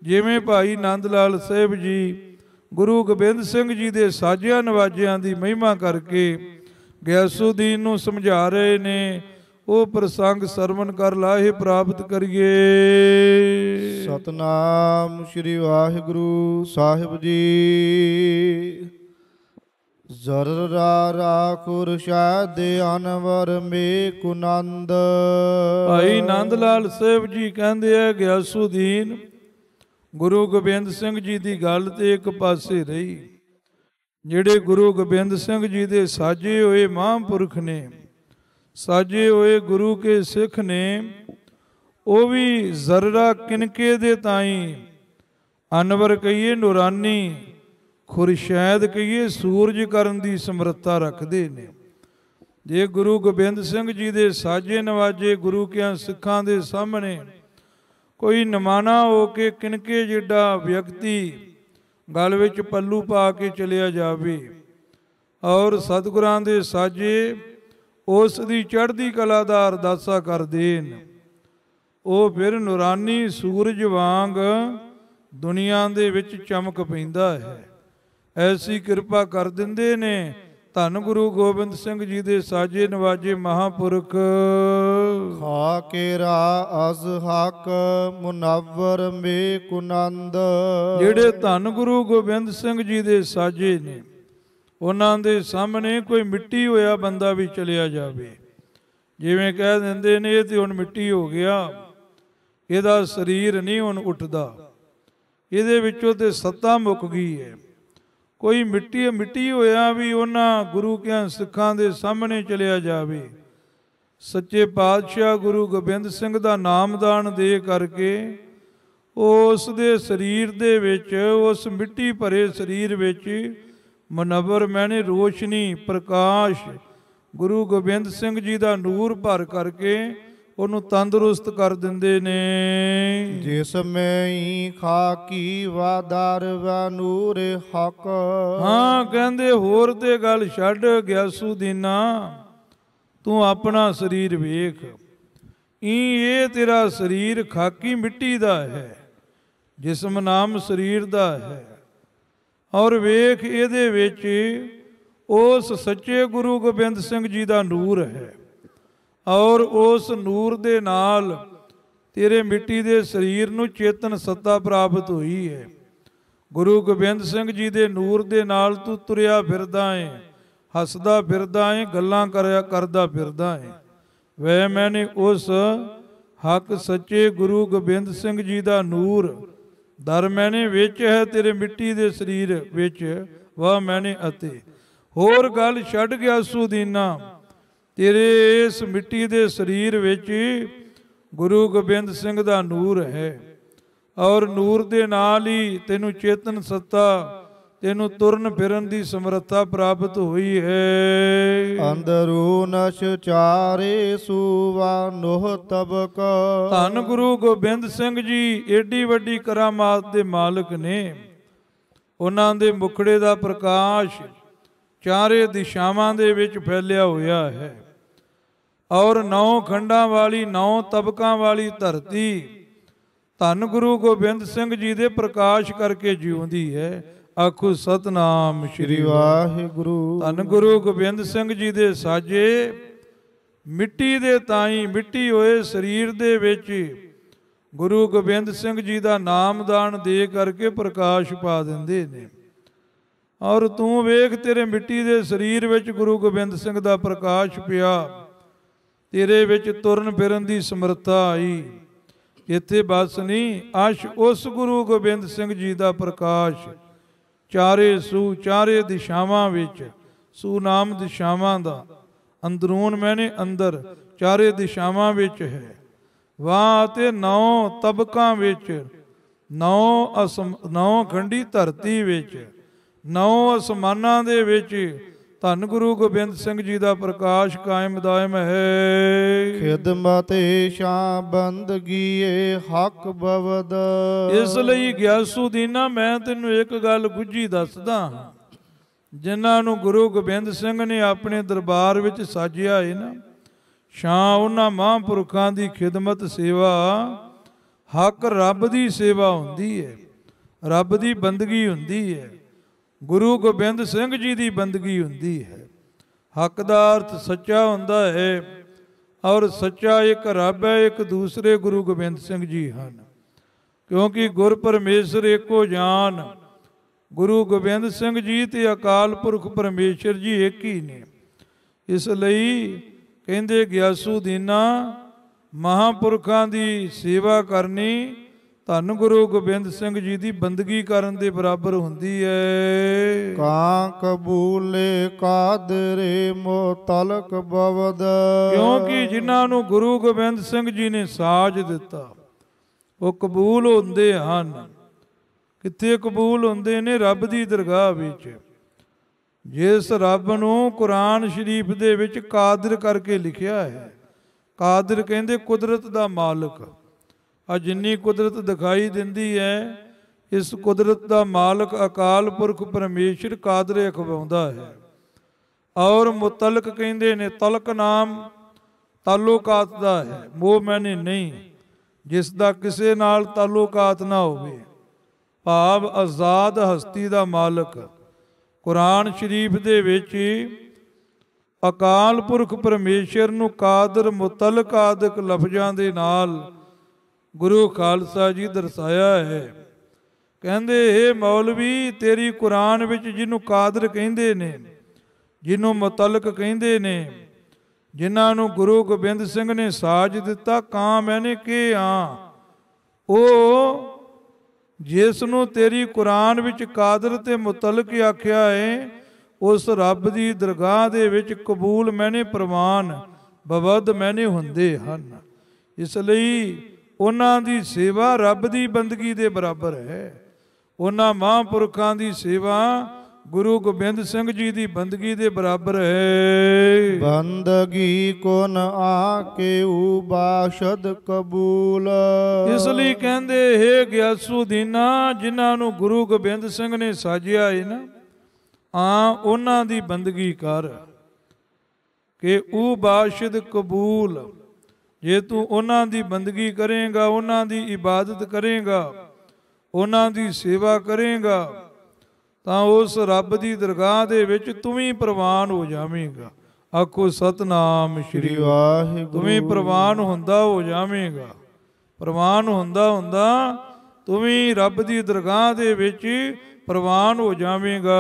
ਜਿਵੇਂ ਭਾਈ ਆਨੰਦ ਲਾਲ ਸਾਹਿਬ ਜੀ ਗੁਰੂ ਗੋਬਿੰਦ ਸਿੰਘ ਜੀ ਦੇ ਸਾਜਿਆਂ ਨਵਾਜਿਆਂ ਦੀ ਮਹਿਮਾ ਕਰਕੇ ਗਿਆਸੂਦੀਨ ਨੂੰ ਸਮਝਾ ਰਹੇ ਨੇ ਉਹ ਪ੍ਰਸੰਗ ਸਰਵਨ ਕਰ ਲਾਹੇ ਪ੍ਰਾਪਤ ਕਰੀਏ ਸਤਨਾਮ ਸ੍ਰੀ ਵਾਹਿਗੁਰੂ ਸਾਹਿਬ ਜੀ ਜ਼ਰ ਰਾ ਰਾਖੁ ਦੇ ਅਨਵਰ ਮੇ ਕੁਨੰਦ ਭਾਈ ਨੰਦ ਲਾਲ ਸਾਹਿਬ ਜੀ ਕਹਿੰਦੇ ਆ ਗਿਆਸੂਦੀਨ ਗੁਰੂ ਗੋਬਿੰਦ ਸਿੰਘ ਜੀ ਦੀ ਗੱਲ ਤੇ ਇੱਕ ਪਾਸੇ ਰਹੀ ਜਿਹੜੇ ਗੁਰੂ ਗੋਬਿੰਦ ਸਿੰਘ ਜੀ ਦੇ ਸਾਜੇ ਹੋਏ ਮਹਾਂਪੁਰਖ ਨੇ ਸਾਜੇ ਹੋਏ ਗੁਰੂ ਕੇ ਸਿੱਖ ਨੇ ਉਹ ਵੀ ਜ਼ਰਰਾ ਕਿਨਕੇ ਦੇ ਤਾਈ ਅਨਵਰ ਕਹੀਏ ਨੂਰਾਨੀ ਖੁਰਸ਼ੈਦ ਕਹੀਏ ਸੂਰਜ ਕਰਨ ਦੀ ਸਮਰੱਥਾ ਰੱਖਦੇ ਨੇ ਜੇ ਗੁਰੂ ਗੋਬਿੰਦ ਸਿੰਘ ਜੀ ਦੇ ਸਾਜੇ ਨਵਾਜੇ ਗੁਰੂ ਕੇ ਸਿੱਖਾਂ ਦੇ ਸਾਹਮਣੇ ਕੋਈ ਨਮਾਨਾ ਹੋ ਕੇ ਕਿਨਕੇ ਜਿੱਡਾ ਵਿਅਕਤੀ ਗਲ ਵਿੱਚ ਪੱਲੂ ਪਾ ਕੇ ਚਲਿਆ ਜਾਵੇ ਔਰ ਸਤਿਗੁਰਾਂ ਦੇ ਸਾਜੇ ਉਸ ਦੀ ਚੜ੍ਹਦੀ ਕਲਾ ਦਾ ਅਰਦਾਸਾ ਕਰ ਦੇਣ ਉਹ ਫਿਰ ਨੂਰਾਨੀ ਸੂਰਜ ਵਾਂਗ ਦੁਨੀਆ ਦੇ ਵਿੱਚ ਚਮਕ ਪੈਂਦਾ ਹੈ ਐਸੀ ਕਿਰਪਾ ਕਰ ਦਿੰਦੇ ਨੇ ਧੰਨ ਗੁਰੂ ਗੋਬਿੰਦ ਸਿੰਘ ਜੀ ਦੇ ਸਾਜੇ ਨਵਾਜੇ ਮਹਾਪੁਰਖ ਖਾ ਕੇ ਰਾ ਅਜ਼ ਹਕ ਮੁਨਵਰ ਮੇ ਕੁਨੰਦ ਜਿਹੜੇ ਧੰਨ ਗੁਰੂ ਗੋਬਿੰਦ ਸਿੰਘ ਜੀ ਦੇ ਸਾਜੇ ਨੇ ਉਹਨਾਂ ਦੇ ਸਾਹਮਣੇ ਕੋਈ ਮਿੱਟੀ ਹੋਇਆ ਬੰਦਾ ਵੀ ਚਲਿਆ ਜਾਵੇ ਜਿਵੇਂ ਕਹਿ ਦਿੰਦੇ ਨੇ ਇਹ ਤੇ ਹੁਣ ਮਿੱਟੀ ਹੋ ਗਿਆ ਇਹਦਾ ਸਰੀਰ ਨਹੀਂ ਹੁਣ ਉੱਠਦਾ ਇਹਦੇ ਵਿੱਚੋਂ ਤੇ ਸੱਤਾ ਮੁੱਕ ਗਈ ਹੈ ਕੋਈ ਮਿੱਟੀ ਮਿੱਟੀ ਹੋਇਆ ਵੀ ਉਹਨਾਂ ਗੁਰੂ ਕੇ ਸਿੱਖਾਂ ਦੇ ਸਾਹਮਣੇ ਚਲਿਆ ਜਾਵੇ ਸੱਚੇ ਪਾਤਸ਼ਾਹ ਗੁਰੂ ਗੋਬਿੰਦ ਸਿੰਘ ਦਾ ਨਾਮਦਾਨ ਦੇ ਕਰਕੇ ਉਸ ਦੇ ਸਰੀਰ ਦੇ ਵਿੱਚ ਉਸ ਮਿੱਟੀ ਭਰੇ ਸਰੀਰ ਵਿੱਚ ਮਨਵਰ ਮੈਨੇ ਰੋਸ਼ਨੀ ਪ੍ਰਕਾਸ਼ ਗੁਰੂ ਗੋਬਿੰਦ ਸਿੰਘ ਜੀ ਦਾ ਨੂਰ ਭਰ ਕਰਕੇ ਉਹਨੂੰ ਤੰਦਰੁਸਤ ਕਰ ਦਿੰਦੇ ਨੇ ਜਿਸ ਮੈਂ ਖਾਕੀ ਵਾਦਰ ਨੂਰ ਹਕ ਹਾਂ ਕਹਿੰਦੇ ਹੋਰ ਤੇ ਗੱਲ ਛੱਡ ਗਿਆਸੂ ਸੁਦੀਨਾ ਤੂੰ ਆਪਣਾ ਸਰੀਰ ਵੇਖ ਈ ਇਹ ਤੇਰਾ ਸਰੀਰ ਖਾਕੀ ਮਿੱਟੀ ਦਾ ਹੈ ਜਿਸਮ ਨਾਮ ਸਰੀਰ ਦਾ ਹੈ ਔਰ ਵੇਖ ਇਹਦੇ ਵਿੱਚ ਉਸ ਸੱਚੇ ਗੁਰੂ ਗੋਬਿੰਦ ਸਿੰਘ ਜੀ ਦਾ ਨੂਰ ਹੈ ਔਰ ਉਸ ਨੂਰ ਦੇ ਨਾਲ ਤੇਰੇ ਮਿੱਟੀ ਦੇ ਸਰੀਰ ਨੂੰ ਚੇਤਨ ਸੱਤਾ ਪ੍ਰਾਪਤ ਹੋਈ ਹੈ ਗੁਰੂ ਗੋਬਿੰਦ ਸਿੰਘ ਜੀ ਦੇ ਨੂਰ ਦੇ ਨਾਲ ਤੂੰ ਤੁਰਿਆ ਫਿਰਦਾ ਏ ਹੱਸਦਾ ਫਿਰਦਾ ਏ ਗੱਲਾਂ ਕਰਿਆ ਕਰਦਾ ਫਿਰਦਾ ਏ ਵੇ ਮੈਨੇ ਉਸ ਹੱਕ ਸੱਚੇ ਗੁਰੂ ਗੋਬਿੰਦ ਸਿੰਘ ਜੀ ਦਾ ਨੂਰ ਦਰ ਮੈਨੇ ਵਿੱਚ ਹੈ ਤੇਰੇ ਮਿੱਟੀ ਦੇ ਸਰੀਰ ਵਿੱਚ ਵਾ ਮੈਨੇ ਅਤੇ ਹੋਰ ਗੱਲ ਛੱਡ ਗਿਆ ਸੁਦੀਨਾ ਤੇਰੇ ਇਸ ਮਿੱਟੀ ਦੇ ਸਰੀਰ ਵਿੱਚ ਗੁਰੂ ਗੋਬਿੰਦ ਸਿੰਘ ਦਾ ਨੂਰ ਹੈ ਔਰ ਨੂਰ ਦੇ ਨਾਲ ਹੀ ਤੈਨੂੰ ਚੇਤਨ ਸੱਤਾ ਤੈਨੂੰ ਤੁਰਨ ਫਿਰਨ ਦੀ ਸਮਰੱਥਾ ਪ੍ਰਾਪਤ ਹੋਈ ਹੈ ਅੰਦਰੂ ਨਸ਼ ਚਾਰੇ ਸੂਵਾ ਨੋਹ ਤਬਕ ਧੰਨ ਗੁਰੂ ਗੋਬਿੰਦ ਸਿੰਘ ਜੀ ਏਡੀ ਵੱਡੀ ਕਰਾਮਾਤ ਦੇ ਮਾਲਕ ਨੇ ਉਹਨਾਂ ਦੇ ਮੁਖੜੇ ਦਾ ਪ੍ਰਕਾਸ਼ ਚਾਰੇ ਦਿਸ਼ਾਵਾਂ ਦੇ ਵਿੱਚ ਫੈਲਿਆ ਹੋਇਆ ਹੈ ਔਰ ਨੌ ਖੰਡਾਂ ਵਾਲੀ ਨੌ ਤਬਕਾਂ ਵਾਲੀ ਧਰਤੀ ਧੰਨ ਗੁਰੂ ਗੋਬਿੰਦ ਸਿੰਘ ਜੀ ਦੇ ਪ੍ਰਕਾਸ਼ ਕਰਕੇ ਜਿਉਂਦੀ ਹੈ ਆਖੋ ਸਤਨਾਮ ਸ੍ਰੀ ਵਾਹਿਗੁਰੂ ਧੰਨ ਗੁਰੂ ਗੋਬਿੰਦ ਸਿੰਘ ਜੀ ਦੇ ਸਾਜੇ ਮਿੱਟੀ ਦੇ ਤਾਈ ਮਿੱਟੀ ਹੋਏ ਸਰੀਰ ਦੇ ਵਿੱਚ ਗੁਰੂ ਗੋਬਿੰਦ ਸਿੰਘ ਜੀ ਦਾ ਨਾਮ ਦਾਨ ਦੇ ਕਰਕੇ ਪ੍ਰਕਾਸ਼ ਪਾ ਦਿੰਦੇ ਨੇ ਔਰ ਤੂੰ ਵੇਖ ਤੇਰੇ ਮਿੱਟੀ ਦੇ ਸਰੀਰ ਵਿੱਚ ਗੁਰੂ ਗੋਬਿੰਦ ਸਿੰਘ ਦਾ ਪ੍ਰਕਾਸ਼ ਪਿਆ ਤੇਰੇ ਵਿੱਚ ਤੁਰਨ ਫਿਰਨ ਦੀ ਸਮਰੱਥਾ ਆਈ ਇੱਥੇ ਬਸ ਨਹੀਂ ਆਸ਼ ਉਸ ਗੁਰੂ ਗੋਬਿੰਦ ਸਿੰਘ ਜੀ ਦਾ ਪ੍ਰਕਾਸ਼ ਚਾਰੇ ਸੂ ਚਾਰੇ ਦਿਸ਼ਾਵਾਂ ਵਿੱਚ ਸੂ ਨਾਮ ਦਿਸ਼ਾਵਾਂ ਦਾ ਅੰਦਰੂਨ ਮੈਨੇ ਅੰਦਰ ਚਾਰੇ ਦਿਸ਼ਾਵਾਂ ਵਿੱਚ ਹੈ ਵਾ ਤੇ ਨੌ ਤਬਕਾਂ ਵਿੱਚ ਨੌ ਅਸਮ ਨੌ ਖੰਡੀ ਧਰਤੀ ਵਿੱਚ ਨੌ ਅਸਮਾਨਾਂ ਦੇ ਵਿੱਚ ਧੰਨ ਗੁਰੂ ਗੋਬਿੰਦ ਸਿੰਘ ਜੀ ਦਾ ਪ੍ਰਕਾਸ਼ ਕਾਇਮ ਦਾਇਮ ਹੈ ਖਿਦਮਤ ਸ਼ਾਂ ਬੰਦਗੀਏ ਹੱਕ ਬਵਦ ਇਸ ਲਈ ਦੀਨਾ ਮੈਂ ਤੈਨੂੰ ਇੱਕ ਗੱਲ ਗੁੱਜੀ ਦੱਸਦਾ ਜਿਨ੍ਹਾਂ ਨੂੰ ਗੁਰੂ ਗੋਬਿੰਦ ਸਿੰਘ ਨੇ ਆਪਣੇ ਦਰਬਾਰ ਵਿੱਚ ਸਾਜਿਆ ਹੈ ਨਾ ਸ਼ਾਂ ਉਹਨਾਂ ਮਹਾਂਪੁਰਖਾਂ ਦੀ ਖਿਦਮਤ ਸੇਵਾ ਹੱਕ ਰੱਬ ਦੀ ਸੇਵਾ ਹੁੰਦੀ ਹੈ ਰੱਬ ਦੀ ਬੰਦਗੀ ਹੁੰਦੀ ਹੈ ਗੁਰੂ ਗੋਬਿੰਦ ਸਿੰਘ ਜੀ ਦੀ ਬੰਦਗੀ ਹੁੰਦੀ ਹੈ ਹੱਕ ਦਾ ਅਰਥ ਸੱਚਾ ਹੁੰਦਾ ਹੈ ਔਰ ਸੱਚਾ ਇੱਕ ਰੱਬ ਹੈ ਇੱਕ ਦੂਸਰੇ ਗੁਰੂ ਗੋਬਿੰਦ ਸਿੰਘ ਜੀ ਹਨ ਕਿਉਂਕਿ ਗੁਰ ਪਰਮੇਸ਼ਰ ਇੱਕੋ ਜਾਨ ਗੁਰੂ ਗੋਬਿੰਦ ਸਿੰਘ ਜੀ ਤੇ ਅਕਾਲ ਪੁਰਖ ਪਰਮੇਸ਼ਰ ਜੀ ਇੱਕ ਹੀ ਨੇ ਇਸ ਲਈ ਕਹਿੰਦੇ ਗਿਆਸੂ ਦੀਨਾ ਮਹਾਪੁਰਖਾਂ ਦੀ ਸੇਵਾ ਕਰਨੀ ਧੰਨ ਗੁਰੂ ਗੋਬਿੰਦ ਸਿੰਘ ਜੀ ਦੀ ਬੰਦਗੀ ਕਰਨ ਦੇ ਬਰਾਬਰ ਹੁੰਦੀ ਹੈ ਕਾਂ ਕਬੂਲੇ ਕਾਦਰੇ ਮੋ ਤਲਕ ਬਵਦ ਕਿਉਂਕਿ ਜਿਨ੍ਹਾਂ ਨੂੰ ਗੁਰੂ ਗੋਬਿੰਦ ਸਿੰਘ ਜੀ ਨੇ ਸਾਜ ਦਿੱਤਾ ਉਹ ਕਬੂਲ ਹੁੰਦੇ ਹਨ ਕਿੱਥੇ ਕਬੂਲ ਹੁੰਦੇ ਨੇ ਰੱਬ ਦੀ ਦਰਗਾਹ ਵਿੱਚ ਜਿਸ ਰੱਬ ਨੂੰ ਕੁਰਾਨ ਸ਼ਰੀਫ ਦੇ ਵਿੱਚ ਕਾਦਰ ਕਰਕੇ ਲਿਖਿਆ ਹੈ ਕਾਦਰ ਕਹਿੰਦੇ ਕੁਦਰਤ ਦਾ ਮਾਲਕ ਆ ਜਿੰਨੀ ਕੁਦਰਤ ਦਿਖਾਈ ਦਿੰਦੀ ਹੈ ਇਸ ਕੁਦਰਤ ਦਾ ਮਾਲਕ ਅਕਾਲ ਪੁਰਖ ਪਰਮੇਸ਼ਰ ਕਾਦਰ ਅਖਵਾਉਂਦਾ ਹੈ ਔਰ ਮੁਤਲਕ ਕਹਿੰਦੇ ਨੇ ਤਲਕ ਨਾਮ ਤਾਲੁਕਾਤ ਦਾ ਹੈ ਮੋਹ ਮੈਨੇ ਨਹੀਂ ਜਿਸ ਦਾ ਕਿਸੇ ਨਾਲ ਤਾਲੁਕਾਤ ਨਾ ਹੋਵੇ ਭਾਵ ਆਜ਼ਾਦ ਹਸਤੀ ਦਾ ਮਾਲਕ ਕੁਰਾਨ ਸ਼ਰੀਫ ਦੇ ਵਿੱਚ ਅਕਾਲ ਪੁਰਖ ਪਰਮੇਸ਼ਰ ਨੂੰ ਕਾਦਰ ਮੁਤਲਕ ਆਦਿਕ ਲਫ਼ਜ਼ਾਂ ਦੇ ਨਾਲ ਗੁਰੂ ਖਾਲਸਾ ਜੀ ਦਰਸਾਇਆ ਹੈ ਕਹਿੰਦੇ ਇਹ ਮੌਲਵੀ ਤੇਰੀ ਕੁਰਾਨ ਵਿੱਚ ਜਿਹਨੂੰ ਕਾਦਰ ਕਹਿੰਦੇ ਨੇ ਜਿਹਨੂੰ ਮੁਤਲਕ ਕਹਿੰਦੇ ਨੇ ਜਿਨ੍ਹਾਂ ਨੂੰ ਗੁਰੂ ਗੋਬਿੰਦ ਸਿੰਘ ਨੇ ਸਾਜ ਦਿੱਤਾ ਕਾਮ ਇਹਨੇ ਕੀ ਆ ਉਹ ਜਿਸ ਨੂੰ ਤੇਰੀ ਕੁਰਾਨ ਵਿੱਚ ਕਾਦਰ ਤੇ ਮੁਤਲਕ ਆਖਿਆ ਏ ਉਸ ਰੱਬ ਦੀ ਦਰਗਾਹ ਦੇ ਵਿੱਚ ਕਬੂਲ ਮੈਨੇ ਪ੍ਰਮਾਨ ਬਵਦ ਮੈਨੇ ਹੁੰਦੇ ਹਨ ਇਸ ਲਈ ਉਹਨਾਂ ਦੀ ਸੇਵਾ ਰੱਬ ਦੀ ਬੰਦਗੀ ਦੇ ਬਰਾਬਰ ਹੈ ਉਹਨਾਂ ਮਹਾਂਪੁਰਖਾਂ ਦੀ ਸੇਵਾ ਗੁਰੂ ਗੋਬਿੰਦ ਸਿੰਘ ਜੀ ਦੀ ਬੰਦਗੀ ਦੇ ਬਰਾਬਰ ਹੈ ਬੰਦਗੀ ਕੋਨ ਆਕੇ ਊ ਉਬਾਸ਼ਦ ਕਬੂਲ ਇਸ ਲਈ ਕਹਿੰਦੇ ਹੈ ਗਿਆਸੂ ਦੀਨਾ ਜਿਨ੍ਹਾਂ ਨੂੰ ਗੁਰੂ ਗੋਬਿੰਦ ਸਿੰਘ ਨੇ ਸਾਜਿਆ ਹੈ ਨਾ ਆ ਉਹਨਾਂ ਦੀ ਬੰਦਗੀ ਕਰ ਕਿ ਉਬਾਸ਼ਦ ਕਬੂਲ ਜੇ ਤੂੰ ਉਹਨਾਂ ਦੀ ਬੰਦਗੀ ਕਰੇਗਾ ਉਹਨਾਂ ਦੀ ਇਬਾਦਤ ਕਰੇਗਾ ਉਹਨਾਂ ਦੀ ਸੇਵਾ ਕਰੇਗਾ ਤਾਂ ਉਸ ਰੱਬ ਦੀ ਦਰਗਾਹ ਦੇ ਵਿੱਚ ਤੂੰ ਵੀ ਪ੍ਰਵਾਨ ਹੋ ਜਾਵੇਂਗਾ ਆਖੋ ਸਤਨਾਮ ਸ਼੍ਰੀ ਵਾਹਿਗੁਰੂ ਤੂੰ ਵੀ ਪ੍ਰਵਾਨ ਹੁੰਦਾ ਹੋ ਜਾਵੇਂਗਾ ਪ੍ਰਵਾਨ ਹੁੰਦਾ ਹੁੰਦਾ ਤੂੰ ਵੀ ਰੱਬ ਦੀ ਦਰਗਾਹ ਦੇ ਵਿੱਚ ਪ੍ਰਵਾਨ ਹੋ ਜਾਵੇਂਗਾ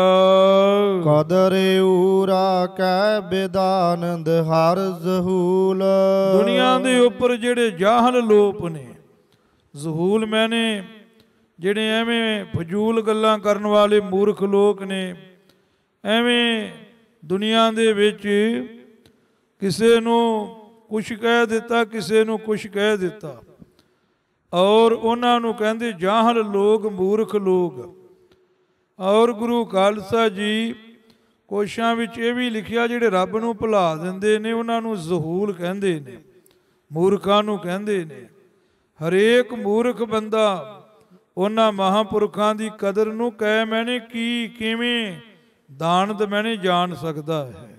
ਕਦਰ ਊਰਾ ਕੈ ਬਿਦਾਨੰਦ ਹਰ ਜ਼ਹੂਲ ਦੁਨੀਆ ਦੇ ਉੱਪਰ ਜਿਹੜੇ ਜਾਹਲ ਲੋਪ ਨੇ ਜ਼ਹੂਲ ਮੈਨੇ ਜਿਹੜੇ ਐਵੇਂ ਫਜ਼ੂਲ ਗੱਲਾਂ ਕਰਨ ਵਾਲੇ ਮੂਰਖ ਲੋਕ ਨੇ ਐਵੇਂ ਦੁਨੀਆ ਦੇ ਵਿੱਚ ਕਿਸੇ ਨੂੰ ਕੁਛ ਕਹਿ ਦਿੱਤਾ ਕਿਸੇ ਨੂੰ ਕੁਛ ਕਹਿ ਦਿੱਤਾ ਔਰ ਉਹਨਾਂ ਨੂੰ ਕਹਿੰਦੇ ਜਾਹਲ ਲੋਕ ਮੂਰਖ ਲੋਕ ਔਰ ਗੁਰੂ ਖਾਲਸਾ ਜੀ ਕੋਸ਼ਾਂ ਵਿੱਚ ਇਹ ਵੀ ਲਿਖਿਆ ਜਿਹੜੇ ਰੱਬ ਨੂੰ ਭੁਲਾ ਦਿੰਦੇ ਨੇ ਉਹਨਾਂ ਨੂੰ ਜ਼ਹੂਲ ਕਹਿੰਦੇ ਨੇ ਮੂਰਖਾਂ ਨੂੰ ਕਹਿੰਦੇ ਨੇ ਹਰੇਕ ਮੂਰਖ ਬੰਦਾ ਉਹਨਾਂ ਮਹਾਪੁਰਖਾਂ ਦੀ ਕਦਰ ਨੂੰ ਕਹਿ ਮੈਨੇ ਕੀ ਕਿਵੇਂ ਦਾਨਦ ਮੈਨੇ ਜਾਣ ਸਕਦਾ ਹੈ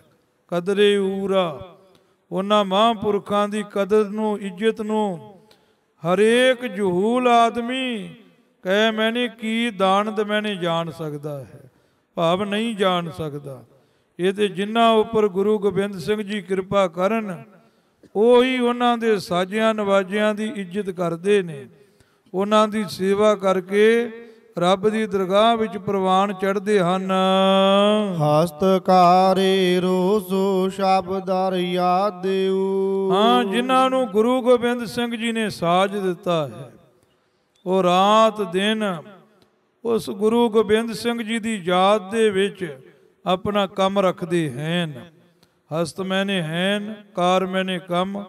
ਕਦਰੇ ਊਰਾ ਉਹਨਾਂ ਮਹਾਪੁਰਖਾਂ ਦੀ ਕਦਰ ਨੂੰ ਇੱਜ਼ਤ ਨੂੰ ਹਰੇਕ ਜਹੂਲ ਆਦਮੀ ਕਹੇ ਮੈਨੇ ਕੀ ਦਾਨ ਤੇ ਮੈਨੇ ਜਾਣ ਸਕਦਾ ਹੈ ਭਾਵ ਨਹੀਂ ਜਾਣ ਸਕਦਾ ਇਹ ਤੇ ਜਿਨ੍ਹਾਂ ਉੱਪਰ ਗੁਰੂ ਗੋਬਿੰਦ ਸਿੰਘ ਜੀ ਕਿਰਪਾ ਕਰਨ ਉਹੀ ਉਹਨਾਂ ਦੇ ਸਾਜਿਆਂ ਨਵਾਜਿਆਂ ਦੀ ਇੱਜ਼ਤ ਕਰਦੇ ਨੇ ਉਹਨਾਂ ਦੀ ਸੇਵਾ ਕਰਕੇ ਰੱਬ ਦੀ ਦਰਗਾਹ ਵਿੱਚ ਪ੍ਰਵਾਨ ਚੜ੍ਹਦੇ ਹਨ ਹਸਤਕਾਰੇ ਰੋਸੋ ਸ਼ਬਦਰ ਦੇਉ ਹਾਂ ਜਿਨ੍ਹਾਂ ਨੂੰ ਗੁਰੂ ਗੋਬਿੰਦ ਸਿੰਘ ਜੀ ਨੇ ਸਾਜ ਦਿੱਤਾ ਹੈ ਉਹ ਰਾਤ ਦਿਨ ਉਸ ਗੁਰੂ ਗੋਬਿੰਦ ਸਿੰਘ ਜੀ ਦੀ ਯਾਦ ਦੇ ਵਿੱਚ ਆਪਣਾ ਕੰਮ ਰੱਖਦੇ ਹਨ ਹਸਤ ਮੈਨੇ ਹੈਨ ਕਾਰ ਮੈਨੇ ਕੰਮ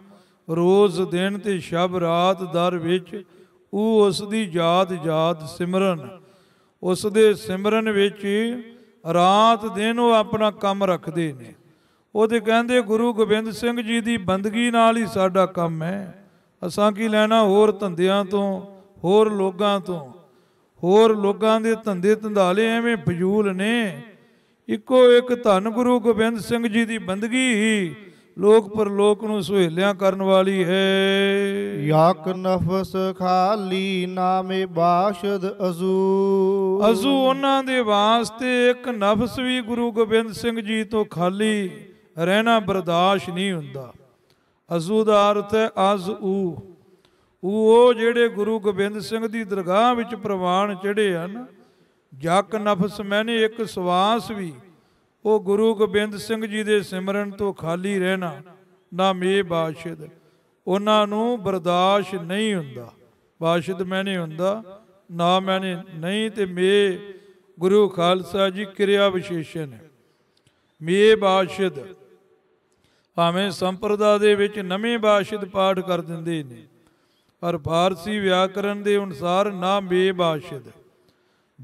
ਰੋਜ਼ ਦਿਨ ਤੇ ਸ਼ਬ ਰਾਤ ਦਰ ਵਿੱਚ ਉਹ ਉਸ ਦੀ ਯਾਦ ਯਾਦ ਸਿਮਰਨ ਉਸ ਦੇ ਸਿਮਰਨ ਵਿੱਚ ਰਾਤ ਦਿਨ ਉਹ ਆਪਣਾ ਕੰਮ ਰੱਖਦੇ ਨੇ ਉਹਦੇ ਕਹਿੰਦੇ ਗੁਰੂ ਗੋਬਿੰਦ ਸਿੰਘ ਜੀ ਦੀ ਬੰਦਗੀ ਨਾਲ ਹੀ ਸਾਡਾ ਕੰਮ ਹੈ ਅਸਾਂ ਕੀ ਲੈਣਾ ਹੋਰ ਧੰਦਿਆਂ ਤੋਂ ਹੋਰ ਲੋਕਾਂ ਤੋਂ ਹੋਰ ਲੋਕਾਂ ਦੇ ਧੰਦੇ ਧੰਦਾਲੇ ਐਵੇਂ ਫਜ਼ੂਲ ਨੇ ਇੱਕੋ ਇੱਕ ਧੰਨ ਗੁਰੂ ਗੋਬਿੰਦ ਸਿੰਘ ਜੀ ਦੀ ਬੰਦਗੀ ਹੀ ਲੋਕ ਪਰਲੋਕ ਨੂੰ ਸੁਹੇਲਿਆ ਕਰਨ ਵਾਲੀ ਹੈ ਯਾਕ ਨਫਸ ਖਾਲੀ ਨਾਮੇ ਬਾਸ਼ਦ ਅਜ਼ੂ ਅਜ਼ੂ ਉਹਨਾਂ ਦੇ ਵਾਸਤੇ ਇੱਕ ਨਫਸ ਵੀ ਗੁਰੂ ਗੋਬਿੰਦ ਸਿੰਘ ਜੀ ਤੋਂ ਖਾਲੀ ਰਹਿਣਾ ਬਰਦਾਸ਼ਤ ਨਹੀਂ ਹੁੰਦਾ ਅਜ਼ੂ ਦਾ ਅਰਥ ਹੈ ਅਜ਼ੂ ਉਹ ਜਿਹੜੇ ਗੁਰੂ ਗੋਬਿੰਦ ਸਿੰਘ ਦੀ ਦਰਗਾਹ ਵਿੱਚ ਪ੍ਰਵਾਨ ਚੜੇ ਹਨ ਜੱਕ ਨਫਸ ਮੈਨੇ ਇੱਕ ਸਵਾਸ ਵੀ ਉਹ ਗੁਰੂ ਗੋਬਿੰਦ ਸਿੰਘ ਜੀ ਦੇ ਸਿਮਰਨ ਤੋਂ ਖਾਲੀ ਰਹਿਣਾ ਨਾ ਮੇ ਬਾਸ਼ਿਦ ਉਹਨਾਂ ਨੂੰ ਬਰਦਾਸ਼ ਨਹੀਂ ਹੁੰਦਾ ਬਾਸ਼ਿਦ ਮੈਨੇ ਹੁੰਦਾ ਨਾ ਮੈਨੇ ਨਹੀਂ ਤੇ ਮੇ ਗੁਰੂ ਖਾਲਸਾ ਜੀ ਕਿਰਿਆ ਵਿਸ਼ੇਸ਼ਣ ਹੈ ਮੇ ਬਾਸ਼ਿਦ ਭਾਵੇਂ ਸੰਪਰਦਾ ਦੇ ਵਿੱਚ ਨਵੇਂ ਬਾਸ਼ਿਦ ਪਾਠ ਕਰ ਦਿੰਦੇ ਨੇ ਪਰ ਫਾਰਸੀ ਵਿਆਕਰਨ ਦੇ ਅਨੁਸਾਰ ਨਾ ਬੇਬਾਸ਼ਿਦ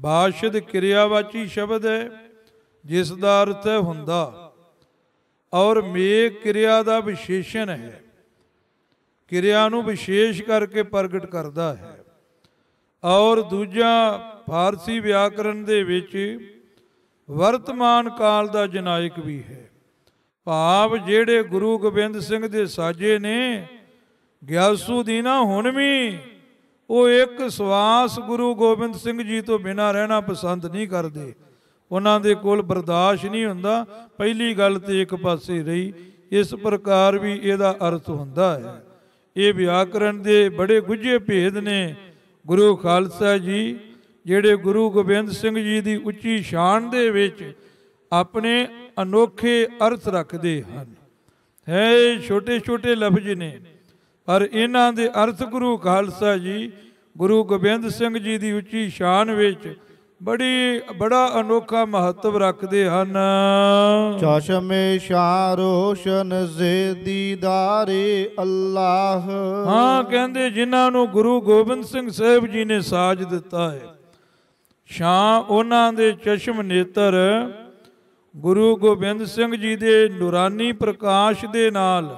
ਬਾਸ਼ਿਦ ਕਿਰਿਆਵਾਚੀ ਸ਼ਬਦ ਹੈ ਜਿਸ ਦਾ ਅਰਥ ਹੈ ਹੁੰਦਾ ਔਰ ਮੇ ਕਿਰਿਆ ਦਾ ਵਿਸ਼ੇਸ਼ਣ ਹੈ ਕਿਰਿਆ ਨੂੰ ਵਿਸ਼ੇਸ਼ ਕਰਕੇ ਪ੍ਰਗਟ ਕਰਦਾ ਹੈ ਔਰ ਦੂਜਾ ਫਾਰਸੀ ਵਿਆਕਰਨ ਦੇ ਵਿੱਚ ਵਰਤਮਾਨ ਕਾਲ ਦਾ ਜਨਾਇਕ ਵੀ ਹੈ ਭਾਵ ਜਿਹੜੇ ਗੁਰੂ ਗੋਬਿੰਦ ਸਿੰਘ ਦੇ ਸਾਜੇ ਨੇ ਗਿਆਸੂ ਦੀਨਾ ਹੁਣ ਵੀ ਉਹ ਇੱਕ ਸਵਾਸ ਗੁਰੂ ਗੋਬਿੰਦ ਸਿੰਘ ਜੀ ਤੋਂ ਬਿਨਾ ਰਹਿਣਾ ਪਸੰਦ ਨਹੀਂ ਕਰਦੇ ਉਹਨਾਂ ਦੇ ਕੋਲ ਬਰਦਾਸ਼ਤ ਨਹੀਂ ਹੁੰਦਾ ਪਹਿਲੀ ਗੱਲ ਤੇ ਇੱਕ ਪਾਸੇ ਰਹੀ ਇਸ ਪ੍ਰਕਾਰ ਵੀ ਇਹਦਾ ਅਰਥ ਹੁੰਦਾ ਹੈ ਇਹ ਵਿਆਕਰਣ ਦੇ ਬੜੇ ਗੁੱਝੇ ਭੇਦ ਨੇ ਗੁਰੂ ਖਾਲਸਾ ਜੀ ਜਿਹੜੇ ਗੁਰੂ ਗੋਬਿੰਦ ਸਿੰਘ ਜੀ ਦੀ ਉੱਚੀ ਸ਼ਾਨ ਦੇ ਵਿੱਚ ਆਪਣੇ ਅਨੋਖੇ ਅਰਥ ਰੱਖਦੇ ਹਨ ਹੈ ਛੋਟੇ ਛੋਟੇ ਲਫ਼ਜ਼ ਨੇ ਪਰ ਇਹਨਾਂ ਦੇ ਅਰਥ ਗੁਰੂ ਖਾਲਸਾ ਜੀ ਗੁਰੂ ਗੋਬਿੰਦ ਸਿੰਘ ਜੀ ਦੀ ਉੱਚੀ ਸ਼ਾਨ ਵਿੱਚ ਬੜੀ ਬੜਾ ਅਨੋਖਾ ਮਹੱਤਵ ਰੱਖਦੇ ਹਨ ਚਸ਼ਮੇ ਸ਼ਾਰੋਸ਼ਨ ਰੋਸ਼ਨ ਦੀਦਾਰੇ ਅੱਲਾਹ ਹਾਂ ਕਹਿੰਦੇ ਜਿਨ੍ਹਾਂ ਨੂੰ ਗੁਰੂ ਗੋਬਿੰਦ ਸਿੰਘ ਸਾਹਿਬ ਜੀ ਨੇ ਸਾਜ ਦਿੱਤਾ ਹੈ ਸ਼ਾਂ ਉਹਨਾਂ ਦੇ ਚਸ਼ਮ ਨੇਤਰ ਗੁਰੂ ਗੋਬਿੰਦ ਸਿੰਘ ਜੀ ਦੇ ਨੂਰਾਨੀ ਪ੍ਰਕਾਸ਼ ਦੇ ਨਾਲ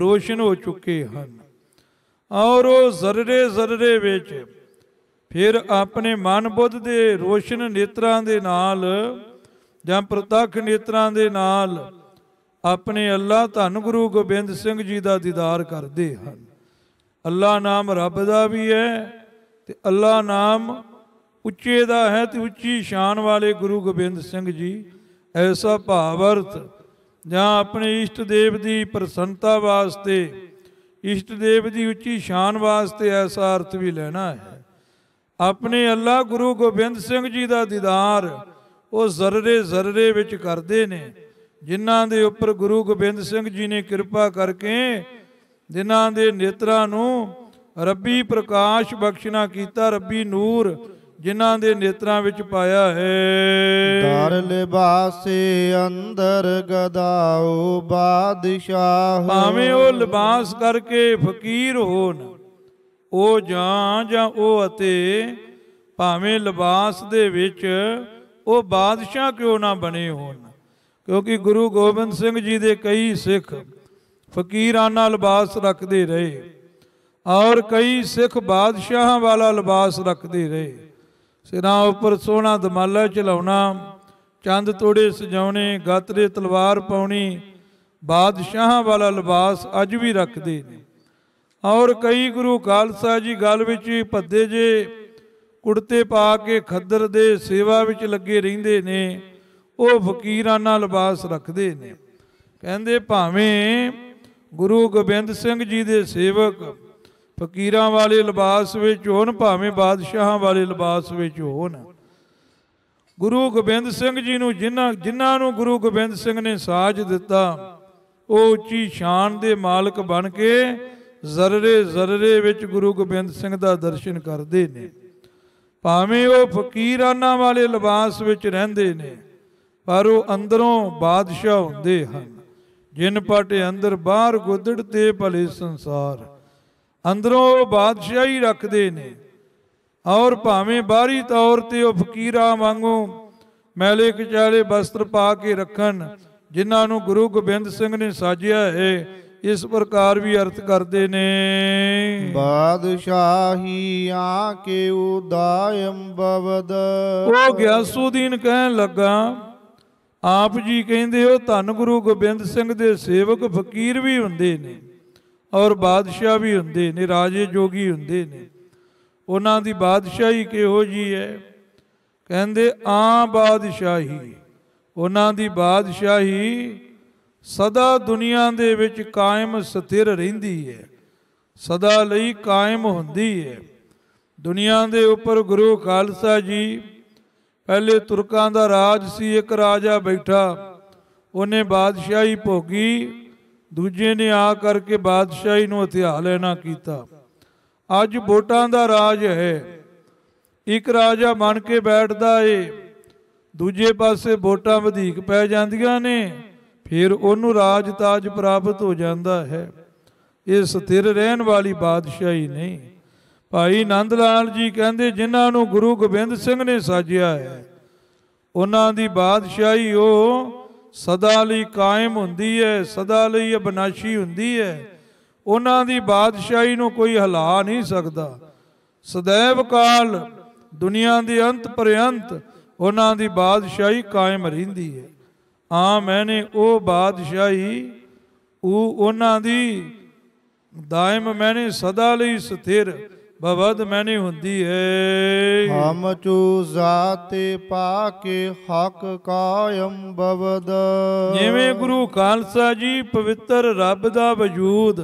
ਰੋਸ਼ਨ ਹੋ ਚੁੱਕੇ ਹਨ ਔਰ ਉਹ ਜ਼ਰਰੇ ਜ਼ਰਰੇ ਵਿੱਚ ਫਿਰ ਆਪਣੇ ਮਨ ਬੁੱਧ ਦੇ ਰੋਸ਼ਨ ਨੇਤਰਾਂ ਦੇ ਨਾਲ ਜਾਂ ਪ੍ਰਤੱਖ ਨੇਤਰਾਂ ਦੇ ਨਾਲ ਆਪਣੇ ਅੱਲਾ ਧੰਨ ਗੁਰੂ ਗੋਬਿੰਦ ਸਿੰਘ ਜੀ ਦਾ ਦੀਦਾਰ ਕਰਦੇ ਹਨ ਅੱਲਾ ਨਾਮ ਰੱਬ ਦਾ ਵੀ ਹੈ ਤੇ ਅੱਲਾ ਨਾਮ ਉੱਚੇ ਦਾ ਹੈ ਤੇ ਉੱਚੀ ਸ਼ਾਨ ਵਾਲੇ ਗੁਰੂ ਗੋਬਿੰਦ ਸਿੰਘ ਜੀ ਐਸਾ ਭਾਵਰਤ ਜਾਂ ਆਪਣੇ ਇਸ਼ਟ ਦੇਵ ਦੀ ਪ੍ਰਸੰਨਤਾ ਵਾਸਤੇ ਇਸ਼ਟ ਦੇਵ ਦੀ ਉੱਚੀ ਸ਼ਾਨ ਵਾਸਤੇ ਐਸਾ ਅਰਥ ਵੀ ਲੈਣਾ ਹੈ ਆਪਣੇ ਅੱਲਾ ਗੁਰੂ ਗੋਬਿੰਦ ਸਿੰਘ ਜੀ ਦਾ ਦੀਦਾਰ ਉਹ ਜ਼ਰਰੇ ਜ਼ਰਰੇ ਵਿੱਚ ਕਰਦੇ ਨੇ ਜਿਨ੍ਹਾਂ ਦੇ ਉੱਪਰ ਗੁਰੂ ਗੋਬਿੰਦ ਸਿੰਘ ਜੀ ਨੇ ਕਿਰਪਾ ਕਰਕੇ ਜਿਨ੍ਹਾਂ ਦੇ ਨੇਤਰਾਂ ਨੂੰ ਰੱਬੀ ਪ੍ਰਕਾਸ਼ ਬਖਸ਼ਣਾ ਕੀਤਾ ਰੱਬੀ ਨੂਰ ਜਿਨ੍ਹਾਂ ਦੇ ਨੇਤਰਾਂ ਵਿੱਚ ਪਾਇਆ ਹੈ ਦਰ ਲਿਬਾਸੇ ਅੰਦਰ ਗਦਾਉ ਬਾਦਸ਼ਾਹ ਭਾਵੇਂ ਉਹ ਲਿਬਾਸ ਕਰਕੇ ਫਕੀਰ ਹੋਣ ਉਹ ਜਾਂ ਜਾਂ ਉਹ ਅਤੇ ਭਾਵੇਂ ਲਿਬਾਸ ਦੇ ਵਿੱਚ ਉਹ ਬਾਦਸ਼ਾਹ ਕਿਉਂ ਨਾ ਬਣੇ ਹੋਣ ਕਿਉਂਕਿ ਗੁਰੂ ਗੋਬਿੰਦ ਸਿੰਘ ਜੀ ਦੇ ਕਈ ਸਿੱਖ ਫਕੀਰਾਨਾ ਲਿਬਾਸ ਰੱਖਦੇ ਰਹੇ ਔਰ ਕਈ ਸਿੱਖ ਬਾਦਸ਼ਾਹਾਂ ਵਾਲਾ ਲਿਬਾਸ ਰੱਖਦੇ ਰਹੇ ਸਿਰਾਂ ਉੱਪਰ ਸੋਹਣਾ ਦਮਾਲਾ ਚਲਾਉਣਾ ਚੰਦ ਤੋੜੇ ਸਜਾਉਣੇ ਗਾਤਰੇ ਤਲਵਾਰ ਪਾਉਣੀ ਬਾਦਸ਼ਾਹਾਂ ਵਾਲਾ ਲਿਬਾਸ ਅੱਜ ਵੀ ਰੱਖਦੇ ਨੇ ਔਰ ਕਈ ਗੁਰੂ ਖਾਲਸਾ ਜੀ ਗੱਲ ਵਿੱਚ ਵੀ ਭੱਦੇ ਜੇ ਕੁੜਤੇ ਪਾ ਕੇ ਖੱਦਰ ਦੇ ਸੇਵਾ ਵਿੱਚ ਲੱਗੇ ਰਹਿੰਦੇ ਨੇ ਉਹ ਫਕੀਰਾਨਾ ਲਿਬਾਸ ਰੱਖਦੇ ਨੇ ਕਹਿੰਦੇ ਭਾਵੇਂ ਗੁਰੂ ਗੋਬਿੰਦ ਸਿੰਘ ਜੀ ਦੇ ਸੇਵਕ ਫਕੀਰਾਂ ਵਾਲੇ ਲਿਬਾਸ ਵਿੱਚ ਹੋਣ ਭਾਵੇਂ ਬਾਦਸ਼ਾਹਾਂ ਵਾਲੇ ਲਿਬਾਸ ਵਿੱਚ ਹੋਣ ਗੁਰੂ ਗੋਬਿੰਦ ਸਿੰਘ ਜੀ ਨੂੰ ਜਿਨ੍ਹਾਂ ਜਿਨ੍ਹਾਂ ਨੂੰ ਗੁਰੂ ਗੋਬਿੰਦ ਸਿੰਘ ਨੇ ਸਾਜ ਦਿੱਤਾ ਉਹ ਉੱਚੀ ਸ਼ਾਨ ਦੇ ਮਾਲਕ ਬਣ ਕੇ ਜ਼ਰਰੇ ਜ਼ਰਰੇ ਵਿੱਚ ਗੁਰੂ ਗੋਬਿੰਦ ਸਿੰਘ ਦਾ ਦਰਸ਼ਨ ਕਰਦੇ ਨੇ ਭਾਵੇਂ ਉਹ ਫਕੀਰਾਨਾ ਵਾਲੇ ਲਿਬਾਸ ਵਿੱਚ ਰਹਿੰਦੇ ਨੇ ਪਰ ਉਹ ਅੰਦਰੋਂ ਬਾਦਸ਼ਾਹ ਹੁੰਦੇ ਹਨ ਜਿਨ ਪਟ ਅੰਦਰ ਬਾਹਰ ਗੁੱਦੜ ਤੇ ਭਲੇ ਸੰਸਾਰ ਅੰਦਰੋਂ ਬਾਦਸ਼ਾਹੀ ਰੱਖਦੇ ਨੇ ਔਰ ਭਾਵੇਂ ਬਾਹਰੀ ਤੌਰ ਤੇ ਉਹ ਫਕੀਰਾ ਵਾਂਗੂ ਮੈਲੇ ਕਚਾਲੇ ਵਸਤਰ ਪਾ ਕੇ ਰੱਖਣ ਜਿਨ੍ਹਾਂ ਨੂੰ ਗੁਰੂ ਗੋਬਿੰਦ ਸਿੰਘ ਨੇ ਸਾਜਿਆ ਹੈ ਇਸ ਪ੍ਰਕਾਰ ਵੀ ਅਰਥ ਕਰਦੇ ਨੇ ਬਾਦਸ਼ਾਹੀ ਆ ਕੇ ਉਦਾਇਮ ਬਵਦ ਉਹ ਗਿਆਸੂਦੀਨ ਕਹਿਣ ਲੱਗਾ ਆਪ ਜੀ ਕਹਿੰਦੇ ਹੋ ਧੰਨ ਗੁਰੂ ਗੋਬਿੰਦ ਸਿੰਘ ਦੇ ਸੇਵਕ ਫਕੀਰ ਵੀ ਹੁੰਦੇ ਨੇ ਔਰ ਬਾਦਸ਼ਾਹ ਵੀ ਹੁੰਦੇ ਨੇ ਰਾਜੇ ਜੋਗੀ ਹੁੰਦੇ ਨੇ ਉਹਨਾਂ ਦੀ ਬਾਦਸ਼ਾਹੀ ਕਿਹੋ ਜੀ ਹੈ ਕਹਿੰਦੇ ਆ ਬਾਦਸ਼ਾਹੀ ਉਹਨਾਂ ਦੀ ਬਾਦਸ਼ਾਹੀ ਸਦਾ ਦੁਨੀਆ ਦੇ ਵਿੱਚ ਕਾਇਮ ਸਥਿਰ ਰਹਿੰਦੀ ਹੈ ਸਦਾ ਲਈ ਕਾਇਮ ਹੁੰਦੀ ਹੈ ਦੁਨੀਆ ਦੇ ਉੱਪਰ ਗੁਰੂ ਖਾਲਸਾ ਜੀ ਪਹਿਲੇ ਤੁਰਕਾਂ ਦਾ ਰਾਜ ਸੀ ਇੱਕ ਰਾਜਾ ਬੈਠਾ ਉਹਨੇ ਬਾਦਸ਼ਾਹੀ ਭੋਗੀ ਦੂਜੇ ਨੇ ਆ ਕਰਕੇ ਬਾਦਸ਼ਾਹੀ ਨੂੰ ਹਥਿਆ ਲੈਣਾ ਕੀਤਾ ਅੱਜ ਵੋਟਾਂ ਦਾ ਰਾਜ ਹੈ ਇੱਕ ਰਾਜਾ ਬਣ ਕੇ ਬੈਠਦਾ ਏ ਦੂਜੇ ਪਾਸੇ ਵੋਟਾਂ ਵਧੇਕ ਪੈ ਜਾਂਦੀਆਂ ਨੇ ਫਿਰ ਉਹਨੂੰ ਰਾਜ ਤਾਜ ਪ੍ਰਾਪਤ ਹੋ ਜਾਂਦਾ ਹੈ ਇਹ ਸਥਿਰ ਰਹਿਣ ਵਾਲੀ ਬਾਦਸ਼ਾਹੀ ਨਹੀਂ ਭਾਈ ਆਨੰਦ ਲਾਲ ਜੀ ਕਹਿੰਦੇ ਜਿਨ੍ਹਾਂ ਨੂੰ ਗੁਰੂ ਗੋਬਿੰਦ ਸਿੰਘ ਨੇ ਸਾਜਿਆ ਹੈ ਉਹਨਾਂ ਦੀ ਬਾਦਸ਼ਾਹੀ ਉਹ ਸਦਾ ਲਈ ਕਾਇਮ ਹੁੰਦੀ ਹੈ ਸਦਾ ਲਈ ਅਬਨਾਸ਼ੀ ਹੁੰਦੀ ਹੈ ਉਹਨਾਂ ਦੀ ਬਾਦਸ਼ਾਹੀ ਨੂੰ ਕੋਈ ਹਲਾ ਨਹੀਂ ਸਕਦਾ ਸਦੈਵ ਕਾਲ ਦੁਨੀਆ ਦੇ ਅੰਤ ਪਰਯੰਤ ਉਹਨਾਂ ਦੀ ਬਾਦਸ਼ਾਹੀ ਕਾਇਮ ਰਹਿੰਦੀ ਹੈ ਆ ਮੈਨੇ ਉਹ ਬਾਦਸ਼ਾਹੀ ਉਹ ਉਹਨਾਂ ਦੀ ਦਾਇਮ ਮੈਨੇ ਸਦਾ ਲਈ ਸਥਿਰ ਬਵਦ ਮੈਨੇ ਹੁੰਦੀ ਹੈ ਹਮਚੂ ਜਾਤੇ ਪਾ ਕੇ ਹਕ ਕਾਇਮ ਬਵਦ ਜਿਵੇਂ ਗੁਰੂ ਖਾਲਸਾ ਜੀ ਪਵਿੱਤਰ ਰੱਬ ਦਾ ਵਜੂਦ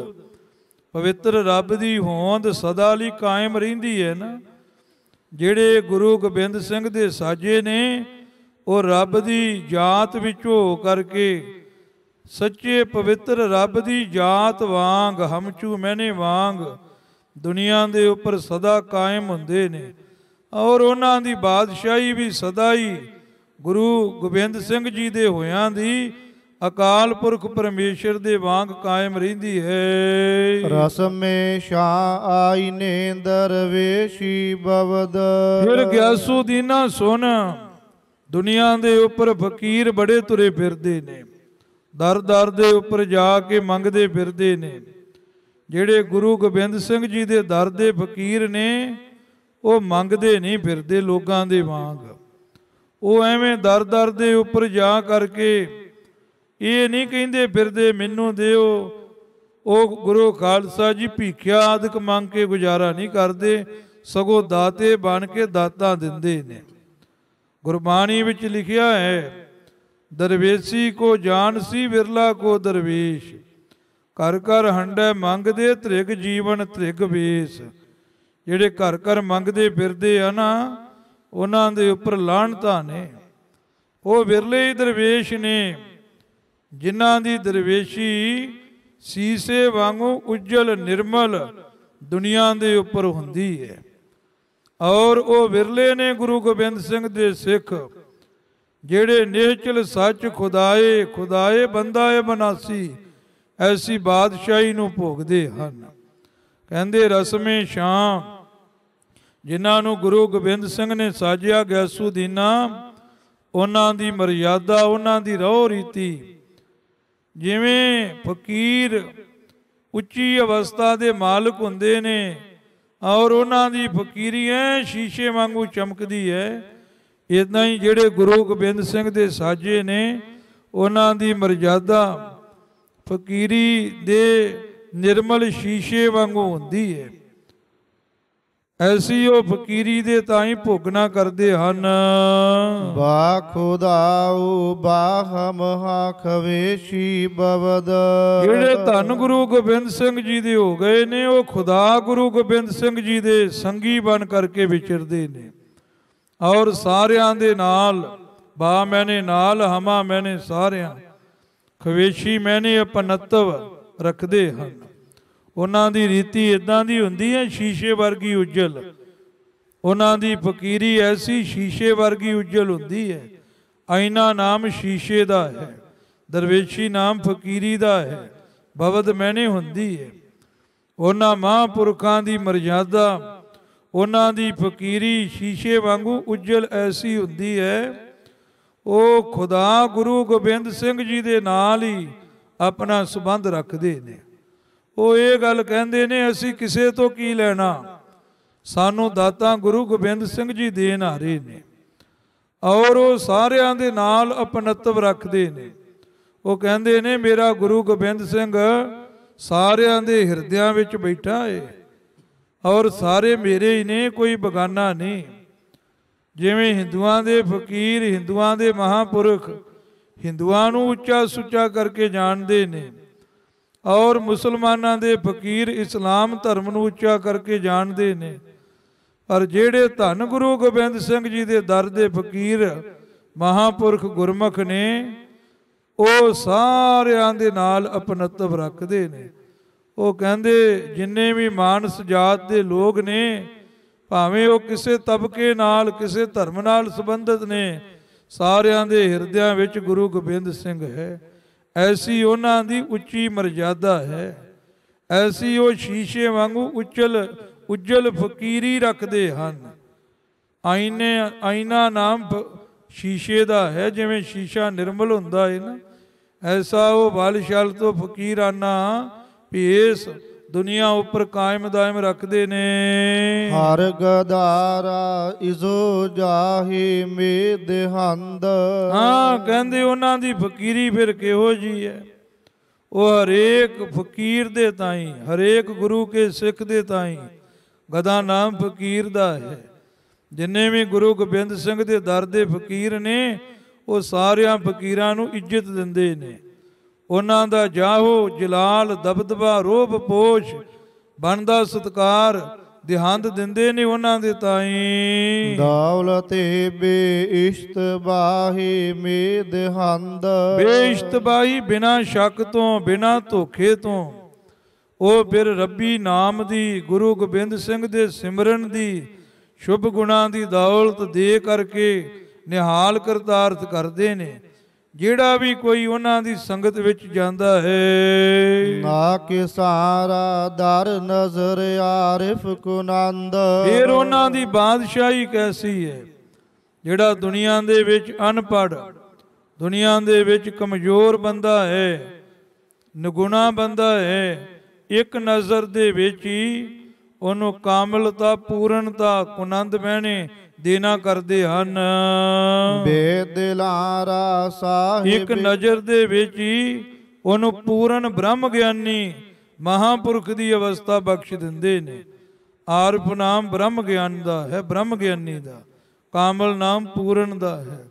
ਪਵਿੱਤਰ ਰੱਬ ਦੀ ਹੋਂਦ ਸਦਾ ਲਈ ਕਾਇਮ ਰਹਿੰਦੀ ਹੈ ਨਾ ਜਿਹੜੇ ਗੁਰੂ ਗੋਬਿੰਦ ਸਿੰਘ ਦੇ ਸਾਜੇ ਨੇ ਉਹ ਰੱਬ ਦੀ ਜਾਤ ਵਿੱਚ ਹੋ ਕਰਕੇ ਸੱਚੇ ਪਵਿੱਤਰ ਰੱਬ ਦੀ ਜਾਤ ਵਾਂਗ ਹਮਚੂ ਮੈਨੇ ਵਾਂਗ ਦੁਨੀਆ ਦੇ ਉੱਪਰ ਸਦਾ ਕਾਇਮ ਹੁੰਦੇ ਨੇ ਔਰ ਉਹਨਾਂ ਦੀ ਬਾਦਸ਼ਾਹੀ ਵੀ ਸਦਾ ਹੀ ਗੁਰੂ ਗੋਬਿੰਦ ਸਿੰਘ ਜੀ ਦੇ ਹੋਿਆਂ ਦੀ ਅਕਾਲ ਪੁਰਖ ਪਰਮੇਸ਼ਰ ਦੇ ਵਾਂਗ ਕਾਇਮ ਰਹਿੰਦੀ ਹੈ ਰਸਮੇ ਸ਼ਾ ਆਈ ਨੇ ਦਰਵੇਸ਼ੀ ਬਵਦ ਫਿਰ ਦੀਨਾ ਸੁਣ ਦੁਨੀਆ ਦੇ ਉੱਪਰ ਫਕੀਰ ਬੜੇ ਤੁਰੇ ਫਿਰਦੇ ਨੇ ਦਰ ਦਰ ਦੇ ਉੱਪਰ ਜਾ ਕੇ ਮੰਗਦੇ ਫਿਰਦੇ ਨੇ ਜਿਹੜੇ ਗੁਰੂ ਗੋਬਿੰਦ ਸਿੰਘ ਜੀ ਦੇ ਦਰ ਦੇ ਫਕੀਰ ਨੇ ਉਹ ਮੰਗਦੇ ਨਹੀਂ ਫਿਰਦੇ ਲੋਕਾਂ ਦੇ ਵਾਂਗ ਉਹ ਐਵੇਂ ਦਰ ਦਰ ਦੇ ਉੱਪਰ ਜਾ ਕਰਕੇ ਇਹ ਨਹੀਂ ਕਹਿੰਦੇ ਫਿਰਦੇ ਮੈਨੂੰ ਦਿਓ ਉਹ ਗੁਰੂ ਖਾਲਸਾ ਜੀ ਭੀਖਿਆ ਆਦਿਕ ਮੰਗ ਕੇ ਗੁਜ਼ਾਰਾ ਨਹੀਂ ਕਰਦੇ ਸਗੋਂ ਦਾਤੇ ਬਣ ਕੇ ਦਾਤਾ ਦਿੰਦੇ ਨੇ ਗੁਰਬਾਣੀ ਵਿੱਚ ਲਿਖਿਆ ਹੈ ਦਰਵੇਸ਼ੀ ਕੋ ਜਾਣ ਸੀ ਵਿਰਲਾ ਕੋ ਦਰਵੇਸ਼ ਕਰ ਕਰ ਹੰਡੈ ਮੰਗਦੇ ਤ੍ਰਿਗ ਜੀਵਨ ਤ੍ਰਿਗ ਵੇਸ਼ ਜਿਹੜੇ ਘਰ ਘਰ ਮੰਗਦੇ ਫਿਰਦੇ ਆ ਨਾ ਉਹਨਾਂ ਦੇ ਉੱਪਰ ਲਾਣਤਾ ਨੇ ਉਹ ਵਿਰਲੇ ਹੀ ਦਰਵੇਸ਼ ਨੇ ਜਿਨ੍ਹਾਂ ਦੀ ਦਰਵੇਸ਼ੀ ਸੀਸੇ ਵਾਂਗੂ ਉਜਲ ਨਿਰਮਲ ਦੁਨੀਆ ਦੇ ਉੱਪਰ ਹੁੰਦੀ ਹੈ ਔਰ ਉਹ ਵਿਰਲੇ ਨੇ ਗੁਰੂ ਗੋਬਿੰਦ ਸਿੰਘ ਦੇ ਸਿੱਖ ਜਿਹੜੇ ਨਿਹਚਲ ਸੱਚ ਖੁਦਾਏ ਖੁਦਾਏ ਬੰਦਾ ਏ ਬਨਾਸੀ ਐਸੀ ਬਾਦਸ਼ਾਹੀ ਨੂੰ ਭੋਗਦੇ ਹਨ ਕਹਿੰਦੇ ਰਸਮੇ ਸ਼ਾਮ ਜਿਨ੍ਹਾਂ ਨੂੰ ਗੁਰੂ ਗੋਬਿੰਦ ਸਿੰਘ ਨੇ ਸਾਜਿਆ ਗੈਸੂ ਦੀਨਾ ਉਹਨਾਂ ਦੀ ਮਰਿਆਦਾ ਉਹਨਾਂ ਦੀ ਰੋ ਰੀਤੀ ਜਿਵੇਂ ਫਕੀਰ ਉੱਚੀ ਅਵਸਥਾ ਦੇ ਮਾਲਕ ਹੁੰਦੇ ਨੇ ਔਰ ਉਹਨਾਂ ਦੀ ਫਕੀਰੀ ਐ ਸ਼ੀਸ਼ੇ ਵਾਂਗੂ ਚਮਕਦੀ ਐ ਇਦਾਂ ਹੀ ਜਿਹੜੇ ਗੁਰੂ ਗੋਬਿੰਦ ਸਿੰਘ ਦੇ ਸਾਜੇ ਨੇ ਉਹਨਾਂ ਦੀ ਮਰਜ਼ਾਦਾ ਫਕੀਰੀ ਦੇ ਨਿਰਮਲ ਸ਼ੀਸ਼ੇ ਵਾਂਗੂ ਹੁੰਦੀ ਐ ਐਸੀ ਉਹ ਫਕੀਰੀ ਦੇ ਤਾਂ ਹੀ ਭੋਗਣਾ ਕਰਦੇ ਹਨ ਬਾ ਖੁਦਾਉ ਬਾ ਹਮਹਾ ਖਵੇਸ਼ੀ ਬਵਦ ਜਿਹੜੇ ਧੰ ਗੁਰੂ ਗੋਬਿੰਦ ਸਿੰਘ ਜੀ ਦੇ ਹੋ ਗਏ ਨੇ ਉਹ ਖੁਦਾ ਗੁਰੂ ਗੋਬਿੰਦ ਸਿੰਘ ਜੀ ਦੇ ਸੰਗੀ ਬਣ ਕਰਕੇ ਵਿਚਰਦੇ ਨੇ ਔਰ ਸਾਰਿਆਂ ਦੇ ਨਾਲ ਬਾ ਮੈਨੇ ਨਾਲ ਹਮਾ ਮੈਨੇ ਸਾਰਿਆਂ ਖਵੇਸ਼ੀ ਮੈਨੇ ਅਪਨਤਵ ਰੱਖਦੇ ਹਨ ਉਹਨਾਂ ਦੀ ਰੀਤੀ ਇਦਾਂ ਦੀ ਹੁੰਦੀ ਹੈ ਸ਼ੀਸ਼ੇ ਵਰਗੀ ਉਜਲ ਉਹਨਾਂ ਦੀ ਫਕੀਰੀ ਐਸੀ ਸ਼ੀਸ਼ੇ ਵਰਗੀ ਉਜਲ ਹੁੰਦੀ ਹੈ ਆਇਨਾ ਨਾਮ ਸ਼ੀਸ਼ੇ ਦਾ ਹੈ ਦਰਵੇਸ਼ੀ ਨਾਮ ਫਕੀਰੀ ਦਾ ਹੈ ਬਵਦ ਮੈਨੇ ਹੁੰਦੀ ਹੈ ਉਹਨਾਂ ਮਹਾਂਪੁਰਖਾਂ ਦੀ ਮਰਜ਼ਾਦਾ ਉਹਨਾਂ ਦੀ ਫਕੀਰੀ ਸ਼ੀਸ਼ੇ ਵਾਂਗੂ ਉਜਲ ਐਸੀ ਹੁੰਦੀ ਹੈ ਉਹ ਖੁਦਾ ਗੁਰੂ ਗੋਬਿੰਦ ਸਿੰਘ ਜੀ ਦੇ ਨਾਲ ਹੀ ਆਪਣਾ ਸਬੰਧ ਰੱਖਦੇ ਨੇ ਉਹ ਇਹ ਗੱਲ ਕਹਿੰਦੇ ਨੇ ਅਸੀਂ ਕਿਸੇ ਤੋਂ ਕੀ ਲੈਣਾ ਸਾਨੂੰ ਦਾਤਾ ਗੁਰੂ ਗੋਬਿੰਦ ਸਿੰਘ ਜੀ ਦੇਣ ਆ ਰਹੇ ਨੇ ਔਰ ਉਹ ਸਾਰਿਆਂ ਦੇ ਨਾਲ ਅਪਨਤਵ ਰੱਖਦੇ ਨੇ ਉਹ ਕਹਿੰਦੇ ਨੇ ਮੇਰਾ ਗੁਰੂ ਗੋਬਿੰਦ ਸਿੰਘ ਸਾਰਿਆਂ ਦੇ ਹਿਰਦਿਆਂ ਵਿੱਚ ਬੈਠਾ ਏ ਔਰ ਸਾਰੇ ਮੇਰੇ ਹੀ ਨੇ ਕੋਈ ਬਗਾਨਾ ਨਹੀਂ ਜਿਵੇਂ ਹਿੰਦੂਆਂ ਦੇ ਫਕੀਰ ਹਿੰਦੂਆਂ ਦੇ ਮਹਾਪੁਰਖ ਹਿੰਦੂਆਂ ਨੂੰ ਉੱਚਾ ਸੁੱਚਾ ਕਰਕੇ ਜਾਣਦੇ ਨੇ ਔਰ ਮੁਸਲਮਾਨਾਂ ਦੇ ਫਕੀਰ ਇਸਲਾਮ ਧਰਮ ਨੂੰ ਉੱਚਾ ਕਰਕੇ ਜਾਣਦੇ ਨੇ ਔਰ ਜਿਹੜੇ ਧੰਨ ਗੁਰੂ ਗੋਬਿੰਦ ਸਿੰਘ ਜੀ ਦੇ ਦਰ ਦੇ ਫਕੀਰ ਮਹਾਪੁਰਖ ਗੁਰਮਖ ਨੇ ਉਹ ਸਾਰਿਆਂ ਦੇ ਨਾਲ ਅਪਨਤਵ ਰੱਖਦੇ ਨੇ ਉਹ ਕਹਿੰਦੇ ਜਿੰਨੇ ਵੀ ਮਾਨਸ ਜਾਤ ਦੇ ਲੋਕ ਨੇ ਭਾਵੇਂ ਉਹ ਕਿਸੇ ਤਬਕੇ ਨਾਲ ਕਿਸੇ ਧਰਮ ਨਾਲ ਸੰਬੰਧਿਤ ਨੇ ਸਾਰਿਆਂ ਦੇ ਹਿਰਦਿਆਂ ਵਿੱਚ ਗੁਰੂ ਗੋਬਿੰਦ ਸਿੰਘ ਹੈ ਐਸੀ ਉਹਨਾਂ ਦੀ ਉੱਚੀ ਮਰਜ਼ਾਦਾ ਹੈ ਐਸੀ ਉਹ ਸ਼ੀਸ਼ੇ ਵਾਂਗੂ ਉੱਚਲ ਉੱਜਲ ਫਕੀਰੀ ਰੱਖਦੇ ਹਨ ਆਇਨੇ ਆਇਨਾ ਨਾਮ ਸ਼ੀਸ਼ੇ ਦਾ ਹੈ ਜਿਵੇਂ ਸ਼ੀਸ਼ਾ ਨਿਰਮਲ ਹੁੰਦਾ ਹੈ ਨਾ ਐਸਾ ਉਹ ਬਾਲਸ਼ਾਲ ਤੋਂ ਫਕੀਰਾਨਾ ਭੇਸ ਦੁਨੀਆ ਉੱਪਰ ਕਾਇਮ ਦਾਇਮ ਰੱਖਦੇ ਨੇ ਹਰ ਗਦਾਰਾ ਇਜ਼ੋ ਜਾਹੀ ਦੇਹੰਦ ਹਾਂ ਕਹਿੰਦੇ ਉਹਨਾਂ ਦੀ ਫਕੀਰੀ ਫਿਰ ਕਿਹੋ ਜੀ ਹੈ ਉਹ ਹਰੇਕ ਫਕੀਰ ਦੇ ਤਾਈ ਹਰੇਕ ਗੁਰੂ ਕੇ ਸਿੱਖ ਦੇ ਤਾਈ ਗਦਾ ਨਾਮ ਫਕੀਰ ਦਾ ਹੈ ਜਿੰਨੇ ਵੀ ਗੁਰੂ ਗੋਬਿੰਦ ਸਿੰਘ ਦੇ ਦਰ ਦੇ ਫਕੀਰ ਨੇ ਉਹ ਸਾਰਿਆਂ ਫਕੀਰਾਂ ਨੂੰ ਇੱਜ਼ਤ ਦਿੰਦੇ ਨੇ ਉਹਨਾਂ ਦਾ ਜਾਹੋ ਜਲਾਲ ਦਬਦਬਾ ਰੋਬ ਪੋਸ਼ ਬਣਦਾ ਸਤਕਾਰ ਦਿਹੰਦ ਦਿੰਦੇ ਨੇ ਉਹਨਾਂ ਦੇ ਤਾਈ ਦੌਲਤੇ ਇਸ਼ਤ ਬਾਹੀ ਮੇ ਦਿਹੰਦ ਇਸ਼ਤ ਬਾਹੀ ਬਿਨਾ ਸ਼ੱਕ ਤੋਂ ਬਿਨਾ ਧੋਖੇ ਤੋਂ ਉਹ ਫਿਰ ਰੱਬੀ ਨਾਮ ਦੀ ਗੁਰੂ ਗੋਬਿੰਦ ਸਿੰਘ ਦੇ ਸਿਮਰਨ ਦੀ ਸ਼ੁਭ ਗੁਣਾ ਦੀ ਦੌਲਤ ਦੇ ਕਰਕੇ ਨਿਹਾਲ ਕਰਤਾਰਤ ਕਰਦੇ ਨੇ ਜਿਹੜਾ ਵੀ ਕੋਈ ਉਹਨਾਂ ਦੀ ਸੰਗਤ ਵਿੱਚ ਜਾਂਦਾ ਹੈ ਨਾ ਕੇ ਸਾਰਾ ਦਰ ਨਜ਼ਰ ਆਰਿਫ ਕੁਨੰਦ ਫਿਰ ਉਹਨਾਂ ਦੀ ਬਾਦਸ਼ਾਹੀ ਕੈਸੀ ਹੈ ਜਿਹੜਾ ਦੁਨੀਆ ਦੇ ਵਿੱਚ ਅਨਪੜ ਦੁਨੀਆ ਦੇ ਵਿੱਚ ਕਮਜ਼ੋਰ ਬੰਦਾ ਹੈ ਨਗੁਣਾ ਬੰਦਾ ਹੈ ਇੱਕ ਨਜ਼ਰ ਦੇ ਵਿੱਚ ਹੀ ਉਹਨੂੰ ਕਾਮਲਤਾ ਪੂਰਨਤਾ ਕੁਨੰਦ ਬਹਿਣੇ ਦੇਣਾ ਕਰਦੇ ਹਨ ਦਿਲਾਰਾ ਸਾਹਿਬ ਇੱਕ ਨਜ਼ਰ ਦੇ ਵਿੱਚ ਹੀ ਉਹਨੂੰ ਪੂਰਨ ਬ੍ਰਹਮ ਗਿਆਨੀ ਮਹਾਪੁਰਖ ਦੀ ਅਵਸਥਾ ਬਖਸ਼ ਦਿੰਦੇ ਨੇ ਆਰਪ ਨਾਮ ਬ੍ਰਹਮ ਗਿਆਨ ਦਾ ਹੈ ਬ੍ਰਹਮ ਗਿਆਨੀ ਦਾ ਕਾਮਲ ਨਾਮ ਪੂਰਨ ਦਾ ਹੈ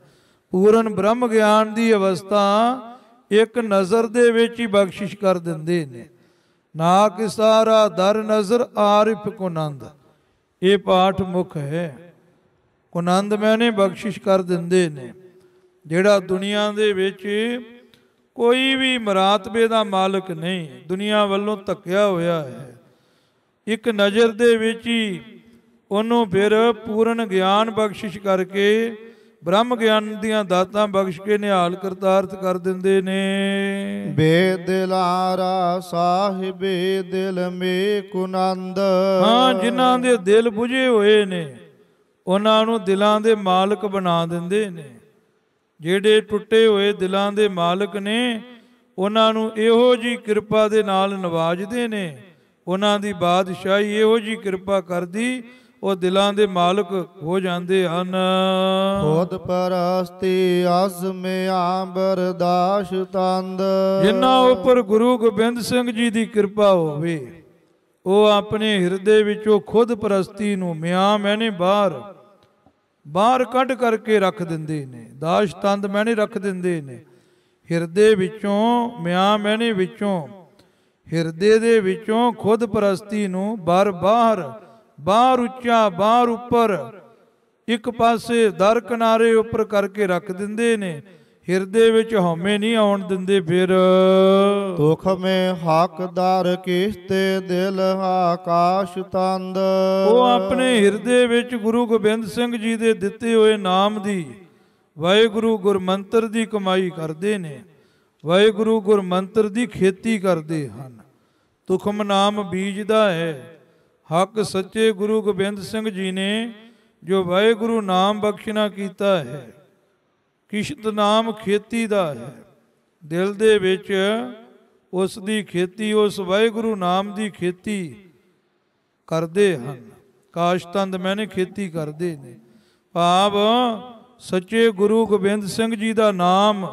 ਪੂਰਨ ਬ੍ਰਹਮ ਗਿਆਨ ਦੀ ਅਵਸਥਾ ਇੱਕ ਨਜ਼ਰ ਦੇ ਵਿੱਚ ਹੀ ਬਖਸ਼ਿਸ਼ ਕਰ ਦਿੰਦੇ ਨੇ ਨਾ ਕਿ ਸਾਰਾ ਦਰ ਨਜ਼ਰ ਆਰਿਫ ਕੋ ਨੰਦ ਇਹ ਪਾਠ ਮੁਖ ਹੈ ਆਨੰਦ ਮੈਂ ਉਹਨੇ ਬਖਸ਼ਿਸ਼ ਕਰ ਦਿੰਦੇ ਨੇ ਜਿਹੜਾ ਦੁਨੀਆ ਦੇ ਵਿੱਚ ਕੋਈ ਵੀ ਮਰਾਤਬੇ ਦਾ ਮਾਲਕ ਨਹੀਂ ਦੁਨੀਆ ਵੱਲੋਂ ਧੱਕਿਆ ਹੋਇਆ ਹੈ ਇੱਕ ਨਜ਼ਰ ਦੇ ਵਿੱਚ ਹੀ ਉਹਨੂੰ ਫਿਰ ਪੂਰਨ ਗਿਆਨ ਬਖਸ਼ਿਸ਼ ਕਰਕੇ ਬ੍ਰਹਮ ਗਿਆਨ ਦੀਆਂ ਦਾਤਾਂ ਬਖਸ਼ ਕੇ ਨਿਹਾਲ ਕਰਤਾਰਥ ਕਰ ਦਿੰਦੇ ਨੇ ਬੇਦਿਲਾਰਾ ਸਾਹਿਬੇ ਦਿਲ ਮੇ ਕੁਨੰਦ ਹਾਂ ਜਿਨ੍ਹਾਂ ਦੇ ਦਿਲ 부ਝੇ ਹੋਏ ਨੇ ਉਹਨਾਂ ਨੂੰ ਦਿਲਾਂ ਦੇ ਮਾਲਕ ਬਣਾ ਦਿੰਦੇ ਨੇ ਜਿਹੜੇ ਟੁੱਟੇ ਹੋਏ ਦਿਲਾਂ ਦੇ ਮਾਲਕ ਨੇ ਉਹਨਾਂ ਨੂੰ ਇਹੋ ਜੀ ਕਿਰਪਾ ਦੇ ਨਾਲ ਨਵਾਜਦੇ ਨੇ ਉਹਨਾਂ ਦੀ ਬਾਦਸ਼ਾਹੀ ਇਹੋ ਜੀ ਕਿਰਪਾ ਕਰਦੀ ਉਹ ਦਿਲਾਂ ਦੇ ਮਾਲਕ ਹੋ ਜਾਂਦੇ ਹਨ ਖੁਦ ਪਰਸਤੀ ਅਜ਼ਮ ਆਂਬਰਦਾਸ਼ ਤੰਦ ਜਿਨ੍ਹਾਂ ਉੱਪਰ ਗੁਰੂ ਗੋਬਿੰਦ ਸਿੰਘ ਜੀ ਦੀ ਕਿਰਪਾ ਹੋਵੇ ਉਹ ਆਪਣੇ ਹਿਰਦੇ ਵਿੱਚੋਂ ਖੁਦ ਪਰਸਤੀ ਨੂੰ ਮਿਆਂ ਮੈਨੇ ਬਾਹਰ ਬਾਹਰ ਕੱਢ ਕਰਕੇ ਰੱਖ ਦਿੰਦੇ ਨੇ ਦਾਸ਼ ਤੰਦ ਮੈਨੇ ਰੱਖ ਦਿੰਦੇ ਨੇ ਹਿਰਦੇ ਵਿੱਚੋਂ ਮਿਆਂ ਮੈਨੇ ਵਿੱਚੋਂ ਹਿਰਦੇ ਦੇ ਵਿੱਚੋਂ ਖੁਦ ਪ੍ਰਸਤੀ ਨੂੰ ਬਰ ਬਾਹਰ ਬਾਹਰ ਉੱਚਾ ਬਾਹਰ ਉੱਪਰ ਇੱਕ ਪਾਸੇ ਦਰ ਕਿਨਾਰੇ ਉੱਪਰ ਕਰਕੇ ਰੱਖ ਦਿੰਦੇ ਨੇ ਹਿਰਦੇ ਵਿੱਚ ਹਉਮੈ ਨਹੀਂ ਆਉਣ ਦਿੰਦੇ ਫਿਰ ਦੁਖ ਮੇ ਹੱਕਦਾਰ ਕਿਸਤੇ ਦਿਲ ਆਕਾਸ਼ ਤੰਦ ਉਹ ਆਪਣੇ ਹਿਰਦੇ ਵਿੱਚ ਗੁਰੂ ਗੋਬਿੰਦ ਸਿੰਘ ਜੀ ਦੇ ਦਿੱਤੇ ਹੋਏ ਨਾਮ ਦੀ ਵਾਹਿਗੁਰੂ ਗੁਰਮੰਤਰ ਦੀ ਕਮਾਈ ਕਰਦੇ ਨੇ ਵਾਹਿਗੁਰੂ ਗੁਰਮੰਤਰ ਦੀ ਖੇਤੀ ਕਰਦੇ ਹਨ ਤੁਖਮ ਨਾਮ ਬੀਜਦਾ ਹੈ ਹੱਕ ਸੱਚੇ ਗੁਰੂ ਗੋਬਿੰਦ ਸਿੰਘ ਜੀ ਨੇ ਜੋ ਵਾਹਿਗੁਰੂ ਨਾਮ ਬਖਸ਼ਣਾ ਕੀਤਾ ਹੈ ਕਿਸ਼ਤ ਨਾਮ ਖੇਤੀ ਦਾ ਹੈ ਦਿਲ ਦੇ ਵਿੱਚ ਉਸ ਦੀ ਖੇਤੀ ਉਸ ਵਾਹਿਗੁਰੂ ਨਾਮ ਦੀ ਖੇਤੀ ਕਰਦੇ ਹਨ ਕਾਸ਼ਤੰਦ ਮੈਨੇ ਖੇਤੀ ਕਰਦੇ ਨੇ ਭਾਵ ਸੱਚੇ ਗੁਰੂ ਗੋਬਿੰਦ ਸਿੰਘ ਜੀ ਦਾ ਨਾਮ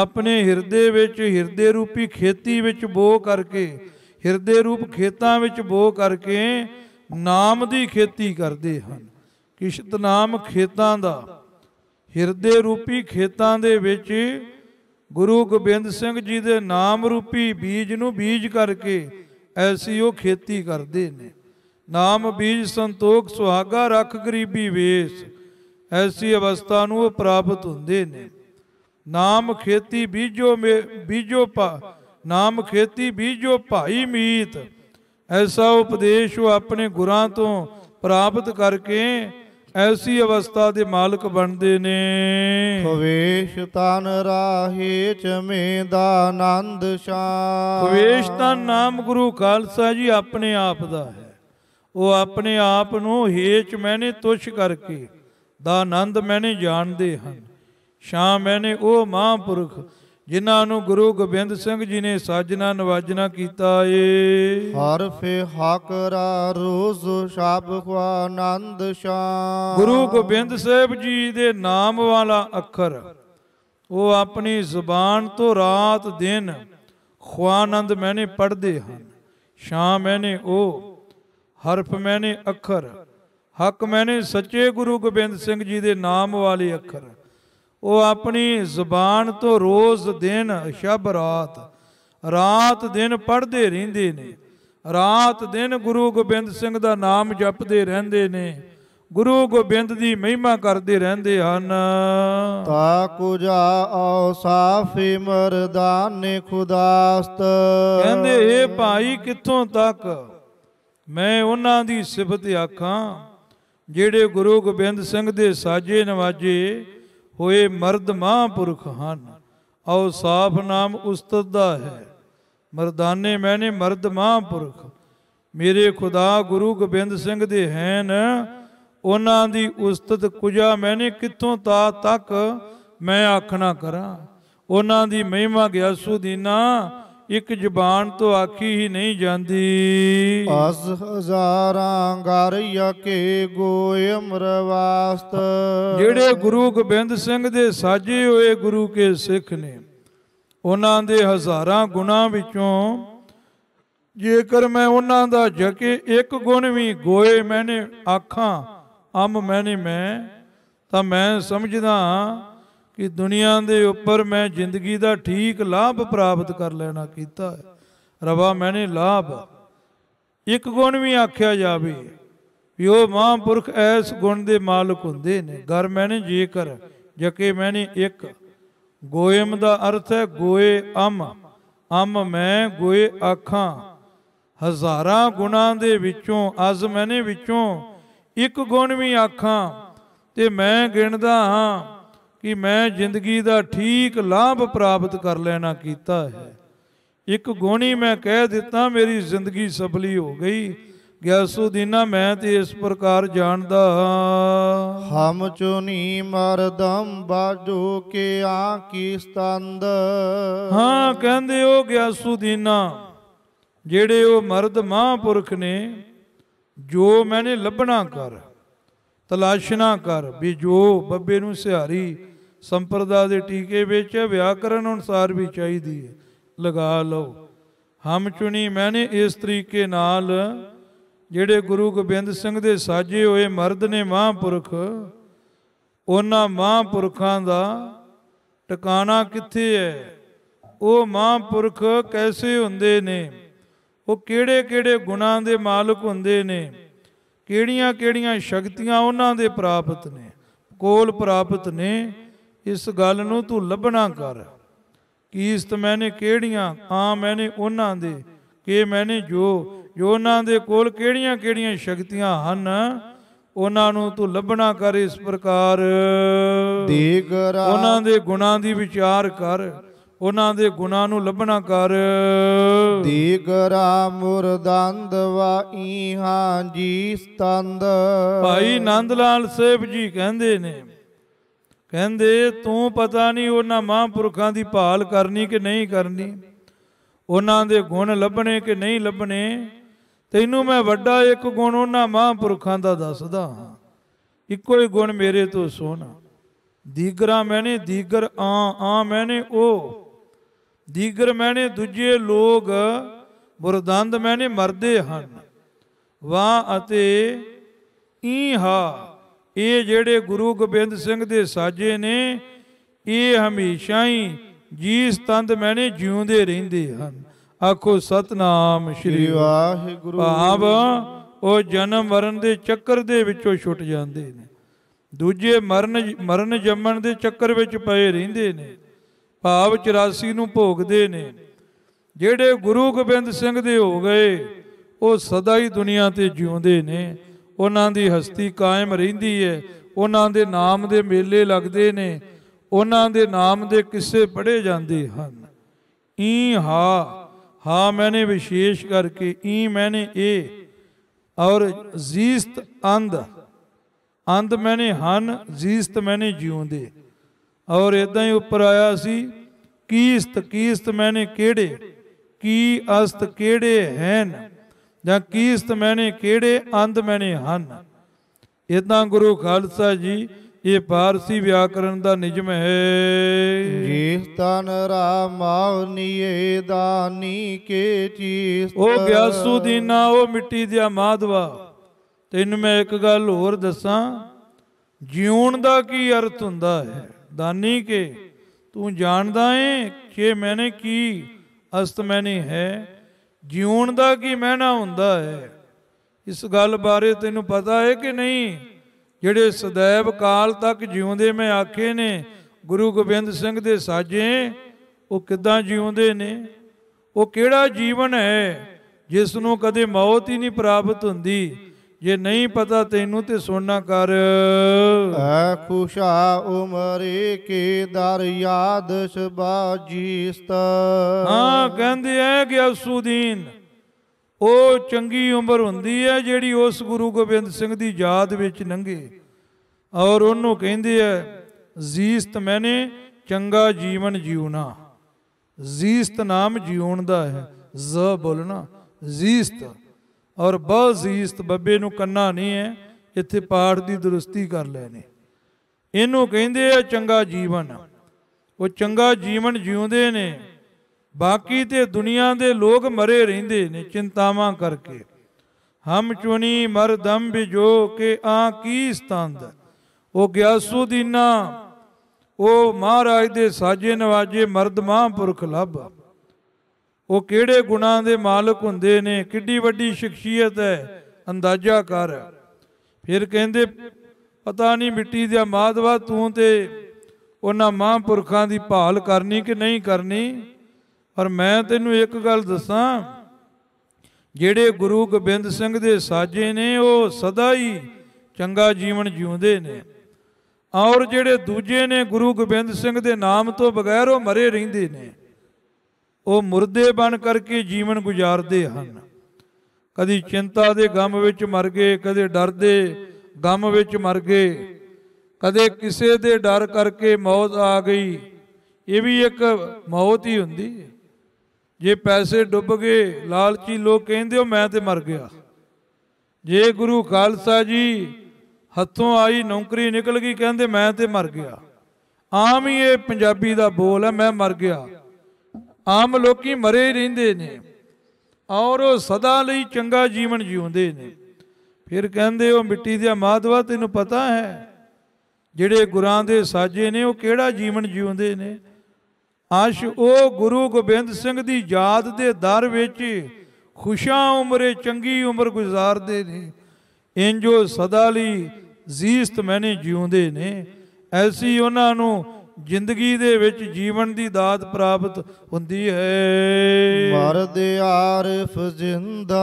ਆਪਣੇ ਹਿਰਦੇ ਵਿੱਚ ਹਿਰਦੇ ਰੂਪੀ ਖੇਤੀ ਵਿੱਚ ਬੋ ਕਰਕੇ ਹਿਰਦੇ ਰੂਪ ਖੇਤਾਂ ਵਿੱਚ ਬੋ ਕਰਕੇ ਨਾਮ ਦੀ ਖੇਤੀ ਕਰਦੇ ਹਨ ਕਿਸ਼ਤ ਨਾਮ ਖੇਤਾਂ ਦਾ ਹਿਰਦੇ ਰੂਪੀ ਖੇਤਾਂ ਦੇ ਵਿੱਚ ਗੁਰੂ ਗੋਬਿੰਦ ਸਿੰਘ ਜੀ ਦੇ ਨਾਮ ਰੂਪੀ ਬੀਜ ਨੂੰ ਬੀਜ ਕਰਕੇ ਐਸੀ ਉਹ ਖੇਤੀ ਕਰਦੇ ਨੇ ਨਾਮ ਬੀਜ ਸੰਤੋਖ ਸੁਹਾਗਾ ਰੱਖ ਗਰੀਬੀ ਵੇਸ ਐਸੀ ਅਵਸਥਾ ਨੂੰ ਉਹ ਪ੍ਰਾਪਤ ਹੁੰਦੇ ਨੇ ਨਾਮ ਖੇਤੀ ਬੀਜੋ ਮੇ ਬੀਜੋ ਪਾ ਨਾਮ ਖੇਤੀ ਬੀਜੋ ਭਾਈ ਮੀਤ ਐਸਾ ਉਪਦੇਸ਼ ਉਹ ਆਪਣੇ ਗੁਰਾਂ ਤੋਂ ਪ੍ਰਾਪਤ ਕਰਕੇ ਐਸੀ ਅਵਸਥਾ ਦੇ ਮਾਲਕ ਬਣਦੇ ਨੇ ਖਵੇਸ਼ ਤਨ ਰਾਹੇ ਚਮੇ ਦਾ ਆਨੰਦ ਸ਼ਾਨ ਖਵੇਸ਼ ਤਨ ਨਾਮ ਗੁਰੂ ਖਾਲਸਾ ਜੀ ਆਪਣੇ ਆਪ ਦਾ ਹੈ ਉਹ ਆਪਣੇ ਆਪ ਨੂੰ ਹੇਚ ਮੈਨੇ ਤੁਛ ਕਰਕੇ ਦਾ ਆਨੰਦ ਮੈਨੇ ਜਾਣਦੇ ਹਨ ਸ਼ਾਮ ਮੈਨੇ ਉਹ ਮਹਾਂਪੁਰਖ ਜਿਨ੍ਹਾਂ ਨੂੰ ਗੁਰੂ ਗੋਬਿੰਦ ਸਿੰਘ ਜੀ ਨੇ ਸਾਜਨਾ ਨਵਾਜਨਾ ਕੀਤਾ ਏ ਹਰਫੇ ਹਕਰਾ ਰੋਜ਼ ਸ਼ਬ ਖਵਾ ਆਨੰਦ ਸ਼ਾਮ ਗੁਰੂ ਗੋਬਿੰਦ ਸਾਹਿਬ ਜੀ ਦੇ ਨਾਮ ਵਾਲਾ ਅੱਖਰ ਉਹ ਆਪਣੀ ਜ਼ੁਬਾਨ ਤੋਂ ਰਾਤ ਦਿਨ ਖਵਾਨੰਦ ਮੈਨੇ ਪੜਦੇ ਹਨ ਸ਼ਾਮ ਮੈਨੇ ਉਹ ਹਰਫ ਮੈਨੇ ਅੱਖਰ ਹੱਕ ਮੈਨੇ ਸੱਚੇ ਗੁਰੂ ਗੋਬਿੰਦ ਸਿੰਘ ਜੀ ਦੇ ਨਾਮ ਵਾਲੇ ਅੱਖਰ ਉਹ ਆਪਣੀ ਜ਼ੁਬਾਨ ਤੋਂ ਰੋਜ਼ ਦਿਨ ਸ਼ਬ ਰਾਤ ਰਾਤ ਦਿਨ ਪੜ੍ਹਦੇ ਰਹਿੰਦੇ ਨੇ ਰਾਤ ਦਿਨ ਗੁਰੂ ਗੋਬਿੰਦ ਸਿੰਘ ਦਾ ਨਾਮ ਜਪਦੇ ਰਹਿੰਦੇ ਨੇ ਗੁਰੂ ਗੋਬਿੰਦ ਦੀ ਮਹਿਮਾ ਕਰਦੇ ਰਹਿੰਦੇ ਹਨ ਤਾ ਕੁਜਾ ਆਉ ਸਾਫੀ ਮਰਦਾਨ ਖੁਦਾਸਤ ਕਹਿੰਦੇ ਇਹ ਭਾਈ ਕਿੱਥੋਂ ਤੱਕ ਮੈਂ ਉਹਨਾਂ ਦੀ ਸਿਫਤ ਆਖਾਂ ਜਿਹੜੇ ਗੁਰੂ ਗੋਬਿੰਦ ਸਿੰਘ ਦੇ ਸਾਜੇ ਨਵਾਜੇ ਹੋਏ ਮਰਦ ਮਹਾਂਪੁਰਖ ਹਨ ਔ ਸਾਫ ਨਾਮ ਉਸਤਦ ਦਾ ਹੈ ਮਰਦਾਨੇ ਮੈਨੇ ਮਰਦ ਮਹਾਂਪੁਰਖ ਮੇਰੇ ਖੁਦਾ ਗੁਰੂ ਗੋਬਿੰਦ ਸਿੰਘ ਦੇ ਹੈਨ ਉਹਨਾਂ ਦੀ ਉਸਤਤ ਕੁਜਾ ਮੈਨੇ ਕਿੱਥੋਂ ਤਾ ਤੱਕ ਮੈਂ ਆਖਣਾ ਕਰਾਂ ਉਹਨਾਂ ਦੀ ਮਹਿਮਾ ਗਿਆਸੂ ਦੀਨਾ ਇੱਕ ਜ਼ਬਾਨ ਤੋਂ ਆਖੀ ਹੀ ਨਹੀਂ ਜਾਂਦੀ ਅਸ ਹਜ਼ਾਰਾਂ ਗਾਰਿਆ ਕੇ ਗੋਇ ਵਾਸਤ ਜਿਹੜੇ ਗੁਰੂ ਗੋਬਿੰਦ ਸਿੰਘ ਦੇ ਸਾਜੇ ਹੋਏ ਗੁਰੂ ਕੇ ਸਿੱਖ ਨੇ ਉਹਨਾਂ ਦੇ ਹਜ਼ਾਰਾਂ ਗੁਨਾ ਵਿੱਚੋਂ ਜੇਕਰ ਮੈਂ ਉਹਨਾਂ ਦਾ ਜਕੇ ਇੱਕ ਗੁਣ ਵੀ ਗੋਏ ਮੈਨੇ ਆਖਾਂ ਅਮ ਮੈਨੇ ਮੈਂ ਤਾਂ ਮੈਂ ਸਮਝਦਾ ਕਿ ਦੁਨੀਆ ਦੇ ਉੱਪਰ ਮੈਂ ਜ਼ਿੰਦਗੀ ਦਾ ਠੀਕ ਲਾਭ ਪ੍ਰਾਪਤ ਕਰ ਲੈਣਾ ਕੀਤਾ ਹੈ ਰਵਾ ਮੈਨੇ ਲਾਭ ਇੱਕ ਗੁਣ ਵੀ ਆਖਿਆ ਜਾਵੇ ਵੀ ਉਹ ਮਹਾਂਪੁਰਖ ਐਸ ਗੁਣ ਦੇ ਮਾਲਕ ਹੁੰਦੇ ਨੇ ਗਰ ਮੈਨੇ ਜੇਕਰ ਜਕੇ ਮੈਨੇ ਇੱਕ ਗੋਇਮ ਦਾ ਅਰਥ ਹੈ ਗੋਏ ਅਮ ਅਮ ਮੈਂ ਗੋਏ ਆਖਾਂ ਹਜ਼ਾਰਾਂ ਗੁਣਾ ਦੇ ਵਿੱਚੋਂ ਅਜ ਮੈਨੇ ਵਿੱਚੋਂ ਇੱਕ ਗੁਣ ਵੀ ਆਖਾਂ ਤੇ ਮੈਂ ਗਿਣਦਾ ਹਾਂ ਕਿ ਮੈਂ ਜ਼ਿੰਦਗੀ ਦਾ ਠੀਕ ਲਾਭ ਪ੍ਰਾਪਤ ਕਰ ਲੈਣਾ ਕੀਤਾ ਹੈ ਇੱਕ ਗੋਣੀ ਮੈਂ ਕਹਿ ਦਿੱਤਾ ਮੇਰੀ ਜ਼ਿੰਦਗੀ ਸਫਲੀ ਹੋ ਗਈ ਦੀਨਾ ਮੈਂ ਤੇ ਇਸ ਪ੍ਰਕਾਰ ਜਾਣਦਾ ਹਮ ਚੁਨੀ ਮਰਦਮ ਬਾਜੋ ਕੇ ਆ ਕੀ ਸਤੰਦ ਹਾਂ ਕਹਿੰਦੇ ਉਹ ਦੀਨਾ ਜਿਹੜੇ ਉਹ ਮਰਦ ਮਹਾਪੁਰਖ ਨੇ ਜੋ ਮੈਨੇ ਲੱਭਣਾ ਕਰ ਤਲਾਸ਼ਨਾ ਕਰ ਵੀ ਜੋ ਬੱਬੇ ਨੂੰ ਸਿਹਾਰੀ ਸੰਪਰਦਾ ਦੇ ਟੀਕੇ ਵਿੱਚ ਵਿਆਕਰਨ ਅਨੁਸਾਰ ਵੀ ਚਾਹੀਦੀ ਹੈ ਲਗਾ ਲਓ ਹਮ ਚੁਣੀ ਮੈਨੇ ਇਸ ਤਰੀਕੇ ਨਾਲ ਜਿਹੜੇ ਗੁਰੂ ਗੋਬਿੰਦ ਸਿੰਘ ਦੇ ਸਾਜੇ ਹੋਏ ਮਰਦ ਨੇ ਮਹਾਂਪੁਰਖ ਉਹਨਾਂ ਮਹਾਂਪੁਰਖਾਂ ਦਾ ਟਿਕਾਣਾ ਕਿੱਥੇ ਹੈ ਉਹ ਮਹਾਂਪੁਰਖ ਕੈਸੇ ਹੁੰਦੇ ਨੇ ਉਹ ਕਿਹੜੇ ਕਿਹੜੇ ਗੁਣਾਂ ਦੇ ਮਾਲਕ ਹੁੰਦੇ ਨੇ ਕਿਹੜੀਆਂ-ਕਿਹੜੀਆਂ ਸ਼ਕਤੀਆਂ ਉਹਨਾਂ ਦੇ ਪ੍ਰਾਪਤ ਨੇ ਕੋਲ ਪ੍ਰਾਪਤ ਨੇ ਇਸ ਗੱਲ ਨੂੰ ਤੂੰ ਲੱਭਣਾ ਕਰ ਕੀਸਤ ਮੈਨੇ ਕਿਹੜੀਆਂ ਆ ਮੈਨੇ ਉਹਨਾਂ ਦੇ ਕਿ ਮੈਨੇ ਜੋ ਜੋ ਉਹਨਾਂ ਦੇ ਕੋਲ ਕਿਹੜੀਆਂ-ਕਿਹੜੀਆਂ ਸ਼ਕਤੀਆਂ ਹਨ ਉਹਨਾਂ ਨੂੰ ਤੂੰ ਲੱਭਣਾ ਕਰ ਇਸ ਪ੍ਰਕਾਰ ਦੇਖ ਉਹਨਾਂ ਦੇ ਗੁਣਾਂ ਦੀ ਵਿਚਾਰ ਕਰ ਉਹਨਾਂ ਦੇ ਗੁਨਾਹ ਨੂੰ ਲੱਭਣਾ ਕਰ ਦੀਗਰਾ ਮੁਰਦੰਦ ਵਾਈ ਹਾਂ ਜੀ ਸਤੰਦ ਭਾਈ ਨੰਦ ਲਾਲ ਸੇਵ ਜੀ ਕਹਿੰਦੇ ਨੇ ਕਹਿੰਦੇ ਤੂੰ ਪਤਾ ਨਹੀਂ ਉਹਨਾਂ ਮਹਾਂਪੁਰਖਾਂ ਦੀ ਭਾਲ ਕਰਨੀ ਕਿ ਨਹੀਂ ਕਰਨੀ ਉਹਨਾਂ ਦੇ ਗੁਣ ਲੱਭਣੇ ਕਿ ਨਹੀਂ ਲੱਭਣੇ ਤੈਨੂੰ ਮੈਂ ਵੱਡਾ ਇੱਕ ਗੁਣ ਉਹਨਾਂ ਮਹਾਂਪੁਰਖਾਂ ਦਾ ਦੱਸਦਾ ਹਾਂ ਇੱਕੋ ਹੀ ਗੁਣ ਮੇਰੇ ਤੋਂ ਸੋਹਣਾ ਦੀਗਰਾ ਮੈਨੇ ਦੀਗਰ ਆ ਆ ਮੈਨੇ ਉਹ ਦੀਗਰ ਮੈਨੇ ਦੂਜੇ ਲੋਗ ਬੁਰਦੰਦ ਮੈਨੇ ਮਰਦੇ ਹਨ ਵਾ ਅਤੇ ਹਾ ਇਹ ਜਿਹੜੇ ਗੁਰੂ ਗੋਬਿੰਦ ਸਿੰਘ ਦੇ ਸਾਜੇ ਨੇ ਇਹ ਹਮੇਸ਼ਾ ਹੀ ਜੀਸ ਤੰਦ ਮੈਨੇ ਜਿਉਂਦੇ ਰਹਿੰਦੇ ਹਨ ਆਖੋ ਸਤਨਾਮ ਸ੍ਰੀ ਵਾਹਿਗੁਰੂ ਭਾਵ ਉਹ ਜਨਮ ਮਰਨ ਦੇ ਚੱਕਰ ਦੇ ਵਿੱਚੋਂ ਛੁੱਟ ਜਾਂਦੇ ਨੇ ਦੂਜੇ ਮਰਨ ਮਰਨ ਜੰਮਣ ਦੇ ਚੱਕਰ ਵਿੱਚ ਪਏ ਰਹਿੰਦੇ ਨੇ ਭਾਵ 84 ਨੂੰ ਭੋਗਦੇ ਨੇ ਜਿਹੜੇ ਗੁਰੂ ਗੋਬਿੰਦ ਸਿੰਘ ਦੇ ਹੋ ਗਏ ਉਹ ਸਦਾ ਹੀ ਦੁਨੀਆ ਤੇ ਜਿਉਂਦੇ ਨੇ ਉਹਨਾਂ ਦੀ ਹਸਤੀ ਕਾਇਮ ਰਹਿੰਦੀ ਹੈ ਉਹਨਾਂ ਦੇ ਨਾਮ ਦੇ ਮੇਲੇ ਲੱਗਦੇ ਨੇ ਉਹਨਾਂ ਦੇ ਨਾਮ ਦੇ ਕਿੱਸੇ ਪੜੇ ਜਾਂਦੇ ਹਨ ਈ ਹਾ ਹਾ ਮੈਨੇ ਵਿਸ਼ੇਸ਼ ਕਰਕੇ ਈ ਮੈਨੇ ਇਹ ਔਰ ਜ਼ੀਸਤ ਅੰਧ ਅੰਧ ਮੈਨੇ ਹਨ ਜ਼ੀਸਤ ਮੈਨੇ ਜਿਉਂਦੇ ਔਰ ਇਦਾਂ ਹੀ ਉੱਪਰ ਆਇਆ ਸੀ ਕੀਸਤ ਕੀਸਤ ਮੈਨੇ ਕਿਹੜੇ ਕੀ ਅਸਤ ਕਿਹੜੇ ਹਨ ਜਾਂ ਕੀਸਤ ਮੈਨੇ ਕਿਹੜੇ ਅੰਧ ਮੈਨੇ ਹਨ ਇਦਾਂ ਗੁਰੂ ਖਾਲਸਾ ਜੀ ਇਹ ਫਾਰਸੀ ਵਿਆਕਰਣ ਦਾ ਨਿਯਮ ਹੈ ਜੀ ਤਨ ਨੀਏ ਦਾਨੀ ਕੇ ਚੀਸ ਉਹ ਗਿਆਸੂ ਦੀਨਾ ਉਹ ਮਿੱਟੀ ਦੀ ਮਾਧਵਾ ਤੈਨੂੰ ਮੈਂ ਇੱਕ ਗੱਲ ਹੋਰ ਦੱਸਾਂ ਜਿਉਣ ਦਾ ਕੀ ਅਰਥ ਹੁੰਦਾ ਹੈ ਦਾਨੀ ਕੇ ਤੂੰ ਜਾਣਦਾ ਏ ਕਿ ਮੈਨੇ ਕੀ ਅਸਤ ਮੈਨੇ ਹੈ ਜਿਉਣ ਦਾ ਕੀ ਮਹਿਨਾ ਹੁੰਦਾ ਹੈ ਇਸ ਗੱਲ ਬਾਰੇ ਤੈਨੂੰ ਪਤਾ ਹੈ ਕਿ ਨਹੀਂ ਜਿਹੜੇ ਸਦੈਵ ਕਾਲ ਤੱਕ ਜਿਉਂਦੇ ਮੈਂ ਆਖੇ ਨੇ ਗੁਰੂ ਗੋਬਿੰਦ ਸਿੰਘ ਦੇ ਸਾਜੇ ਉਹ ਕਿਦਾਂ ਜਿਉਂਦੇ ਨੇ ਉਹ ਕਿਹੜਾ ਜੀਵਨ ਹੈ ਜਿਸ ਨੂੰ ਕਦੇ ਮੌਤ ਹੀ ਨਹੀਂ ਪ੍ਰਾਪਤ ਹੁੰਦੀ ਜੇ ਨਹੀਂ ਪਤਾ ਤੈਨੂੰ ਤੇ ਸੋਨਾ ਕਰ ਐ ਖੁਸ਼ਾ ਉਮਰੇ ਕੀ ਦਰ ਯਾਦ ਜੀਸਤ ਹਾਂ ਕਹਿੰਦੇ ਐ ਕਿ ਅਸੂਦੀਨ ਉਹ ਚੰਗੀ ਉਮਰ ਹੁੰਦੀ ਐ ਜਿਹੜੀ ਉਸ ਗੁਰੂ ਗੋਬਿੰਦ ਸਿੰਘ ਦੀ ਯਾਦ ਵਿੱਚ ਲੰਘੇ ਔਰ ਉਹਨੂੰ ਕਹਿੰਦੇ ਐ ਜ਼ੀਸਤ ਮੈਨੇ ਚੰਗਾ ਜੀਵਨ ਜੀਉਣਾ ਜ਼ੀਸਤ ਨਾਮ ਜੀਉਣ ਦਾ ਹੈ ਜ਼ ਬੋਲਣਾ ਜ਼ੀਸਤ ਔਰ ਬਜ਼ੀਸਤ ਬੱਬੇ ਨੂੰ ਕੰਨਾ ਨਹੀਂ ਹੈ ਇੱਥੇ ਪਾਠ ਦੀ ਦਰਸਤੀ ਕਰ ਲੈਣੇ ਇਹਨੂੰ ਕਹਿੰਦੇ ਆ ਚੰਗਾ ਜੀਵਨ ਉਹ ਚੰਗਾ ਜੀਵਨ ਜਿਉਂਦੇ ਨੇ ਬਾਕੀ ਤੇ ਦੁਨੀਆ ਦੇ ਲੋਕ ਮਰੇ ਰਹਿੰਦੇ ਨੇ ਚਿੰਤਾਵਾਂ ਕਰਕੇ ਹਮ ਚੁਣੀ ਮਰਦਮ ਬਿਜੋ ਕੇ ਆ ਕੀ ਸਤੰਦ ਉਹ ਦੀਨਾ ਉਹ ਮਹਾਰਾਜ ਦੇ ਸਾਜੇ ਨਵਾਜੇ ਮਰਦ ਮਹਾਂਪੁਰਖ ਲੱਭ ਉਹ ਕਿਹੜੇ ਗੁਣਾਂ ਦੇ ਮਾਲਕ ਹੁੰਦੇ ਨੇ ਕਿੱਡੀ ਵੱਡੀ ਸ਼ਖਸੀਅਤ ਹੈ ਅੰਦਾਜ਼ਾ ਕਰ ਫਿਰ ਕਹਿੰਦੇ ਪਤਾ ਨਹੀਂ ਮਿੱਟੀ ਦੇ ਮਾਦਵਾ ਤੂੰ ਤੇ ਉਹਨਾਂ ਮਹਾਂਪੁਰਖਾਂ ਦੀ ਭਾਲ ਕਰਨੀ ਕਿ ਨਹੀਂ ਕਰਨੀ ਪਰ ਮੈਂ ਤੈਨੂੰ ਇੱਕ ਗੱਲ ਦੱਸਾਂ ਜਿਹੜੇ ਗੁਰੂ ਗੋਬਿੰਦ ਸਿੰਘ ਦੇ ਸਾਜੇ ਨੇ ਉਹ ਸਦਾ ਹੀ ਚੰਗਾ ਜੀਵਨ ਜਿਉਂਦੇ ਨੇ ਔਰ ਜਿਹੜੇ ਦੂਜੇ ਨੇ ਗੁਰੂ ਗੋਬਿੰਦ ਸਿੰਘ ਦੇ ਨਾਮ ਤੋਂ ਬਗੈਰ ਉਹ ਮਰੇ ਰਹਿੰਦੇ ਨੇ ਉਹ ਮੁਰਦੇ ਬਣ ਕਰਕੇ ਜੀਵਨ ਗੁਜ਼ਾਰਦੇ ਹਨ ਕਦੀ ਚਿੰਤਾ ਦੇ ਗਮ ਵਿੱਚ ਮਰ ਗਏ ਕਦੇ ਡਰ ਦੇ ਗਮ ਵਿੱਚ ਮਰ ਗਏ ਕਦੇ ਕਿਸੇ ਦੇ ਡਰ ਕਰਕੇ ਮੌਤ ਆ ਗਈ ਇਹ ਵੀ ਇੱਕ ਮੌਤ ਹੀ ਹੁੰਦੀ ਹੈ ਜੇ ਪੈਸੇ ਡੁੱਬ ਗਏ ਲਾਲਚੀ ਲੋਕ ਕਹਿੰਦੇ ਹੋ ਮੈਂ ਤੇ ਮਰ ਗਿਆ ਜੇ ਗੁਰੂ ਖਾਲਸਾ ਜੀ ਹੱਥੋਂ ਆਈ ਨੌਕਰੀ ਨਿਕਲ ਗਈ ਕਹਿੰਦੇ ਮੈਂ ਤੇ ਮਰ ਗਿਆ ਆਮ ਹੀ ਇਹ ਪੰਜਾਬੀ ਦਾ ਬੋਲ ਹੈ ਮੈਂ ਮਰ ਗਿਆ ਆਮ ਲੋਕੀ ਮਰੇ ਰਹਿੰਦੇ ਨੇ ਔਰ ਉਹ ਸਦਾ ਲਈ ਚੰਗਾ ਜੀਵਨ ਜਿਉਂਦੇ ਨੇ ਫਿਰ ਕਹਿੰਦੇ ਉਹ ਮਿੱਟੀ ਦੇ ਮਾਧਵਾ ਤੈਨੂੰ ਪਤਾ ਹੈ ਜਿਹੜੇ ਗੁਰਾਂ ਦੇ ਸਾਜੇ ਨੇ ਉਹ ਕਿਹੜਾ ਜੀਵਨ ਜਿਉਂਦੇ ਨੇ ਆਸ਼ ਉਹ ਗੁਰੂ ਗੋਬਿੰਦ ਸਿੰਘ ਦੀ ਯਾਦ ਦੇ ਦਰ ਵਿੱਚ ਖੁਸ਼ਾਂ ਉਮਰੇ ਚੰਗੀ ਉਮਰ ਗੁਜ਼ਾਰਦੇ ਨੇ ਇੰਜੋ ਸਦਾ ਲਈ ਜ਼ੀਸਤ ਮੈਨੇ ਜਿਉਂਦੇ ਨੇ ਐਸੀ ਉਹਨਾਂ ਨੂੰ ਜ਼ਿੰਦਗੀ ਦੇ ਵਿੱਚ ਜੀਵਨ ਦੀ ਦਾਤ ਪ੍ਰਾਪਤ ਹੁੰਦੀ ਹੈ ਮਰਦ ਆਰਫ ਜ਼ਿੰਦਾ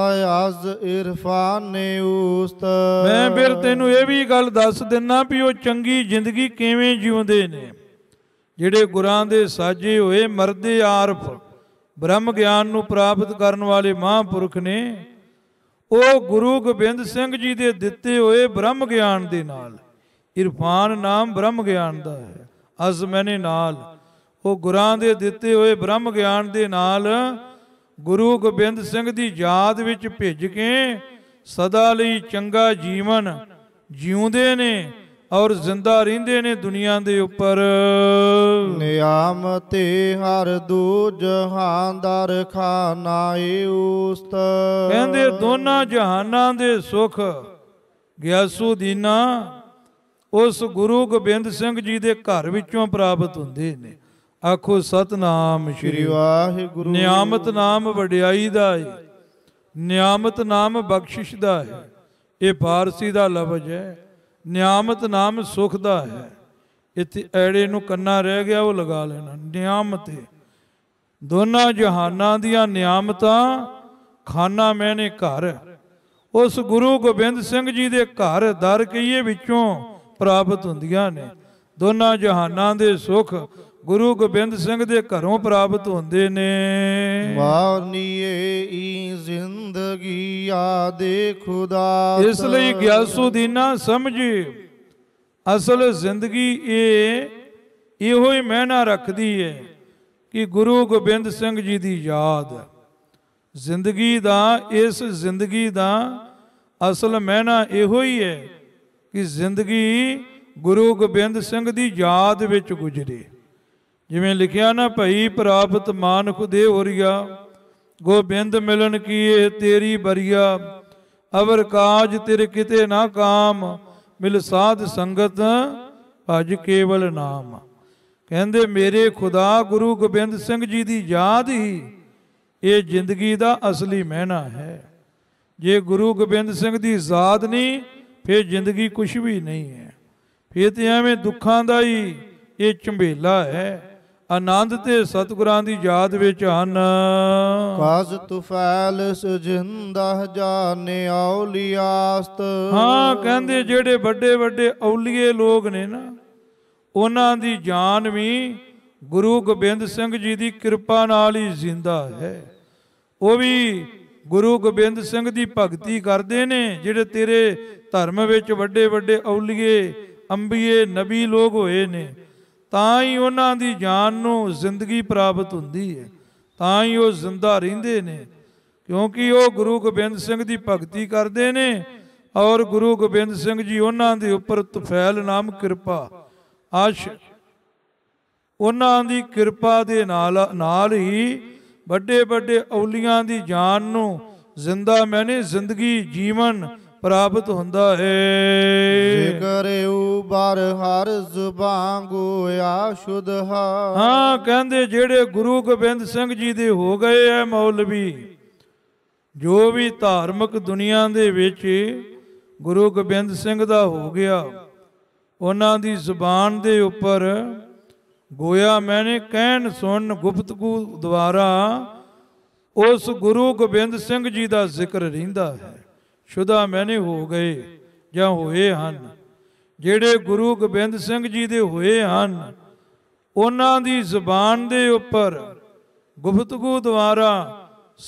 ਅਜ਼ ਇਰਫਾਨੇ ਉਸਤ ਮੈਂ ਫਿਰ ਤੈਨੂੰ ਇਹ ਵੀ ਗੱਲ ਦੱਸ ਦਿੰਨਾ ਵੀ ਉਹ ਚੰਗੀ ਜ਼ਿੰਦਗੀ ਕਿਵੇਂ ਜਿਉਂਦੇ ਨੇ ਜਿਹੜੇ ਗੁਰਾਂ ਦੇ ਸਾਜੇ ਹੋਏ ਮਰਦੇ ਆਰਫ ਬ੍ਰਹਮ ਗਿਆਨ ਨੂੰ ਪ੍ਰਾਪਤ ਕਰਨ ਵਾਲੇ ਮਹਾਂਪੁਰਖ ਨੇ ਉਹ ਗੁਰੂ ਗੋਬਿੰਦ ਸਿੰਘ ਜੀ ਦੇ ਦਿੱਤੇ ਹੋਏ ਬ੍ਰਹਮ ਗਿਆਨ ਦੇ ਨਾਲ ਇਰਫਾਨ ਨਾਮ ਬ੍ਰਹਮ ਗਿਆਨ ਦਾ ਹੈ ਅਜ਼ਮਨੇ ਨਾਲ ਉਹ ਗੁਰਾਂ ਦੇ ਦਿੱਤੇ ਹੋਏ ਬ੍ਰਹਮ ਗਿਆਨ ਦੇ ਨਾਲ ਗੁਰੂ ਗੋਬਿੰਦ ਸਿੰਘ ਦੀ ਯਾਦ ਵਿੱਚ ਭਿੱਜ ਕੇ ਸਦਾ ਲਈ ਚੰਗਾ ਜੀਵਨ ਜਿਉਂਦੇ ਨੇ ਔਰ ਜ਼ਿੰਦਾ ਰਹਿੰਦੇ ਨੇ ਦੁਨੀਆ ਦੇ ਉੱਪਰ ਨਿਆਮ ਤੇ ਹਰ ਦੂ ਜਹਾਨ ਦਾ ਰਖਾਨਾ ਏ ਉਸਤ ਕਹਿੰਦੇ ਦੋਨਾਂ ਜਹਾਨਾਂ ਦੇ ਸੁਖ ਗਿਆਸੂ ਦੀਨਾ ਉਸ ਗੁਰੂ ਗੋਬਿੰਦ ਸਿੰਘ ਜੀ ਦੇ ਘਰ ਵਿੱਚੋਂ ਪ੍ਰਾਪਤ ਹੁੰਦੇ ਨੇ ਆਖੋ ਸਤਨਾਮ ਸ੍ਰੀ ਵਾਹਿਗੁਰੂ ਨਿਆਮਤ ਨਾਮ ਵਡਿਆਈ ਦਾ ਹੈ ਨਿਆਮਤ ਨਾਮ ਬਖਸ਼ਿਸ਼ ਦਾ ਹੈ ਇਹ ਫਾਰਸੀ ਦਾ ਲਫ਼ਜ਼ ਹੈ ਨਿਆਮਤ ਨਾਮ ਸੁਖ ਦਾ ਹੈ ਇੱਥੇ ਐੜੇ ਨੂੰ ਕੰਨਾ ਰਹਿ ਗਿਆ ਉਹ ਲਗਾ ਲੈਣਾ ਨਿਆਮਤ ਦੋਨਾਂ ਜਹਾਨਾਂ ਦੀਆਂ ਨਿਆਮਤਾਂ ਖਾਨਾ ਮੈਨੇ ਘਰ ਉਸ ਗੁਰੂ ਗੋਬਿੰਦ ਸਿੰਘ ਜੀ ਦੇ ਘਰ ਦਰ ਕਈਏ ਵਿੱਚੋਂ ਪ੍ਰਾਪਤ ਹੁੰਦੀਆਂ ਨੇ ਦੋਨਾਂ ਜਹਾਨਾਂ ਦੇ ਸੁਖ ਗੁਰੂ ਗੋਬਿੰਦ ਸਿੰਘ ਦੇ ਘਰੋਂ ਪ੍ਰਾਪਤ ਹੁੰਦੇ ਨੇ ਮਾਰਨੀਏ ਈ ਜ਼ਿੰਦਗੀ ਆ ਦੇ ਖੁਦਾ ਇਸ ਲਈ ਨਾ ਸਮਝੀ ਅਸਲ ਜ਼ਿੰਦਗੀ ਇਹ ਇਹੋ ਹੀ ਮਹਿਨਾ ਰੱਖਦੀ ਏ ਕਿ ਗੁਰੂ ਗੋਬਿੰਦ ਸਿੰਘ ਜੀ ਦੀ ਯਾਦ ਜ਼ਿੰਦਗੀ ਦਾ ਇਸ ਜ਼ਿੰਦਗੀ ਦਾ ਅਸਲ ਮਹਿਨਾ ਇਹੋ ਹੀ ਹੈ ਕਿ ਜ਼ਿੰਦਗੀ ਗੁਰੂ ਗੋਬਿੰਦ ਸਿੰਘ ਦੀ ਯਾਦ ਵਿੱਚ ਗੁਜ਼ਰੇ ਜਿਵੇਂ ਲਿਖਿਆ ਨਾ ਭਈ ਪ੍ਰਾਪਤ ਮਾਨ ਦੇ ਹੋਰੀਆ ਗੋਬਿੰਦ ਮਿਲਨ ਕੀਏ ਤੇਰੀ ਬਰੀਆ ਅਵਰ ਕਾਜ ਤੇਰੇ ਕਿਤੇ ਨਾ ਕਾਮ ਮਿਲ ਸਾਧ ਸੰਗਤ ਭਜ ਕੇਵਲ ਨਾਮ ਕਹਿੰਦੇ ਮੇਰੇ ਖੁਦਾ ਗੁਰੂ ਗੋਬਿੰਦ ਸਿੰਘ ਜੀ ਦੀ ਯਾਦ ਹੀ ਇਹ ਜ਼ਿੰਦਗੀ ਦਾ ਅਸਲੀ ਮਹਿਨਾ ਹੈ ਜੇ ਗੁਰੂ ਗੋਬਿੰਦ ਸਿੰਘ ਦੀ ਯਾਦ ਨਹੀਂ ਫਿਰ ਜ਼ਿੰਦਗੀ ਕੁਝ ਵੀ ਨਹੀਂ ਹੈ ਫਿਰ ਤੇ ਐਵੇਂ ਦੁੱਖਾਂ ਦਾ ਹੀ ਇਹ ਝੰਬੇਲਾ ਹੈ ਆਨੰਦ ਤੇ ਸਤਿਗੁਰਾਂ ਦੀ ਯਾਦ ਵਿੱਚ ਹਨ ਕਾਜ਼ ਤੁਫੈਲ ਸੁਜਿੰਦਾ ਜਾਣੇ ਔਲੀਆਸਤ ਹਾਂ ਕਹਿੰਦੇ ਜਿਹੜੇ ਵੱਡੇ ਵੱਡੇ ਔਲੀਏ ਲੋਕ ਨੇ ਨਾ ਉਹਨਾਂ ਦੀ ਜਾਨ ਵੀ ਗੁਰੂ ਗੋਬਿੰਦ ਸਿੰਘ ਜੀ ਦੀ ਕਿਰਪਾ ਨਾਲ ਹੀ ਜ਼ਿੰਦਾ ਹੈ ਉਹ ਵੀ ਗੁਰੂ ਗੋਬਿੰਦ ਸਿੰਘ ਦੀ ਭਗਤੀ ਕਰਦੇ ਨੇ ਜਿਹੜੇ ਤੇਰੇ ਧਰਮ ਵਿੱਚ ਵੱਡੇ ਵੱਡੇ ਔਲੀਏ ਅੰਬੀਏ ਨਬੀ ਲੋਕ ਹੋਏ ਨੇ ਤਾਂ ਹੀ ਉਹਨਾਂ ਦੀ ਜਾਨ ਨੂੰ ਜ਼ਿੰਦਗੀ ਪ੍ਰਾਪਤ ਹੁੰਦੀ ਹੈ ਤਾਂ ਹੀ ਉਹ ਜ਼ਿੰਦਾ ਰਹਿੰਦੇ ਨੇ ਕਿਉਂਕਿ ਉਹ ਗੁਰੂ ਗੋਬਿੰਦ ਸਿੰਘ ਦੀ ਭਗਤੀ ਕਰਦੇ ਨੇ ਔਰ ਗੁਰੂ ਗੋਬਿੰਦ ਸਿੰਘ ਜੀ ਉਹਨਾਂ ਦੇ ਉੱਪਰ ਤਫੈਲ ਨਾਮ ਕਿਰਪਾ ਆਸ਼ ਉਹਨਾਂ ਦੀ ਕਿਰਪਾ ਦੇ ਨਾਲ ਨਾਲ ਹੀ ਵੱਡੇ ਵੱਡੇ ਔਲੀਆਂ ਦੀ ਜਾਨ ਨੂੰ ਜ਼ਿੰਦਾ ਮੈਨੇ ਜ਼ਿੰਦਗੀ ਜੀਵਨ ਪ੍ਰਾਪਤ ਹੁੰਦਾ ਹੈ ਜ਼ਿਕਰ ਉਬਰ ਹਰ ਜ਼ੁਬਾਨ ਗੋਇਆ ਸ਼ੁਧਹਾ ਹਾਂ ਕਹਿੰਦੇ ਜਿਹੜੇ ਗੁਰੂ ਗੋਬਿੰਦ ਸਿੰਘ ਜੀ ਦੇ ਹੋ ਗਏ ਐ ਮੌਲਵੀ ਜੋ ਵੀ ਧਾਰਮਿਕ ਦੁਨੀਆ ਦੇ ਵਿੱਚ ਗੁਰੂ ਗੋਬਿੰਦ ਸਿੰਘ ਦਾ ਹੋ ਗਿਆ ਉਹਨਾਂ ਦੀ ਜ਼ੁਬਾਨ ਦੇ ਉੱਪਰ ਗੋਇਆ ਮੈਨੇ ਕਹਿਣ ਸੁਣ ਗੁਪਤਗੂ ਦੁਆਰਾ ਉਸ ਗੁਰੂ ਗੋਬਿੰਦ ਸਿੰਘ ਜੀ ਦਾ ਜ਼ਿਕਰ ਰਹਿੰਦਾ ਹੈ ਸ਼ੁਦਾ ਮੈਨੇ ਹੋ ਗਏ ਜਾਂ ਹੋਏ ਹਨ ਜਿਹੜੇ ਗੁਰੂ ਗੋਬਿੰਦ ਸਿੰਘ ਜੀ ਦੇ ਹੋਏ ਹਨ ਉਹਨਾਂ ਦੀ ਜ਼ੁਬਾਨ ਦੇ ਉੱਪਰ ਗੁਫਤਗੂ ਦੁਆਰਾ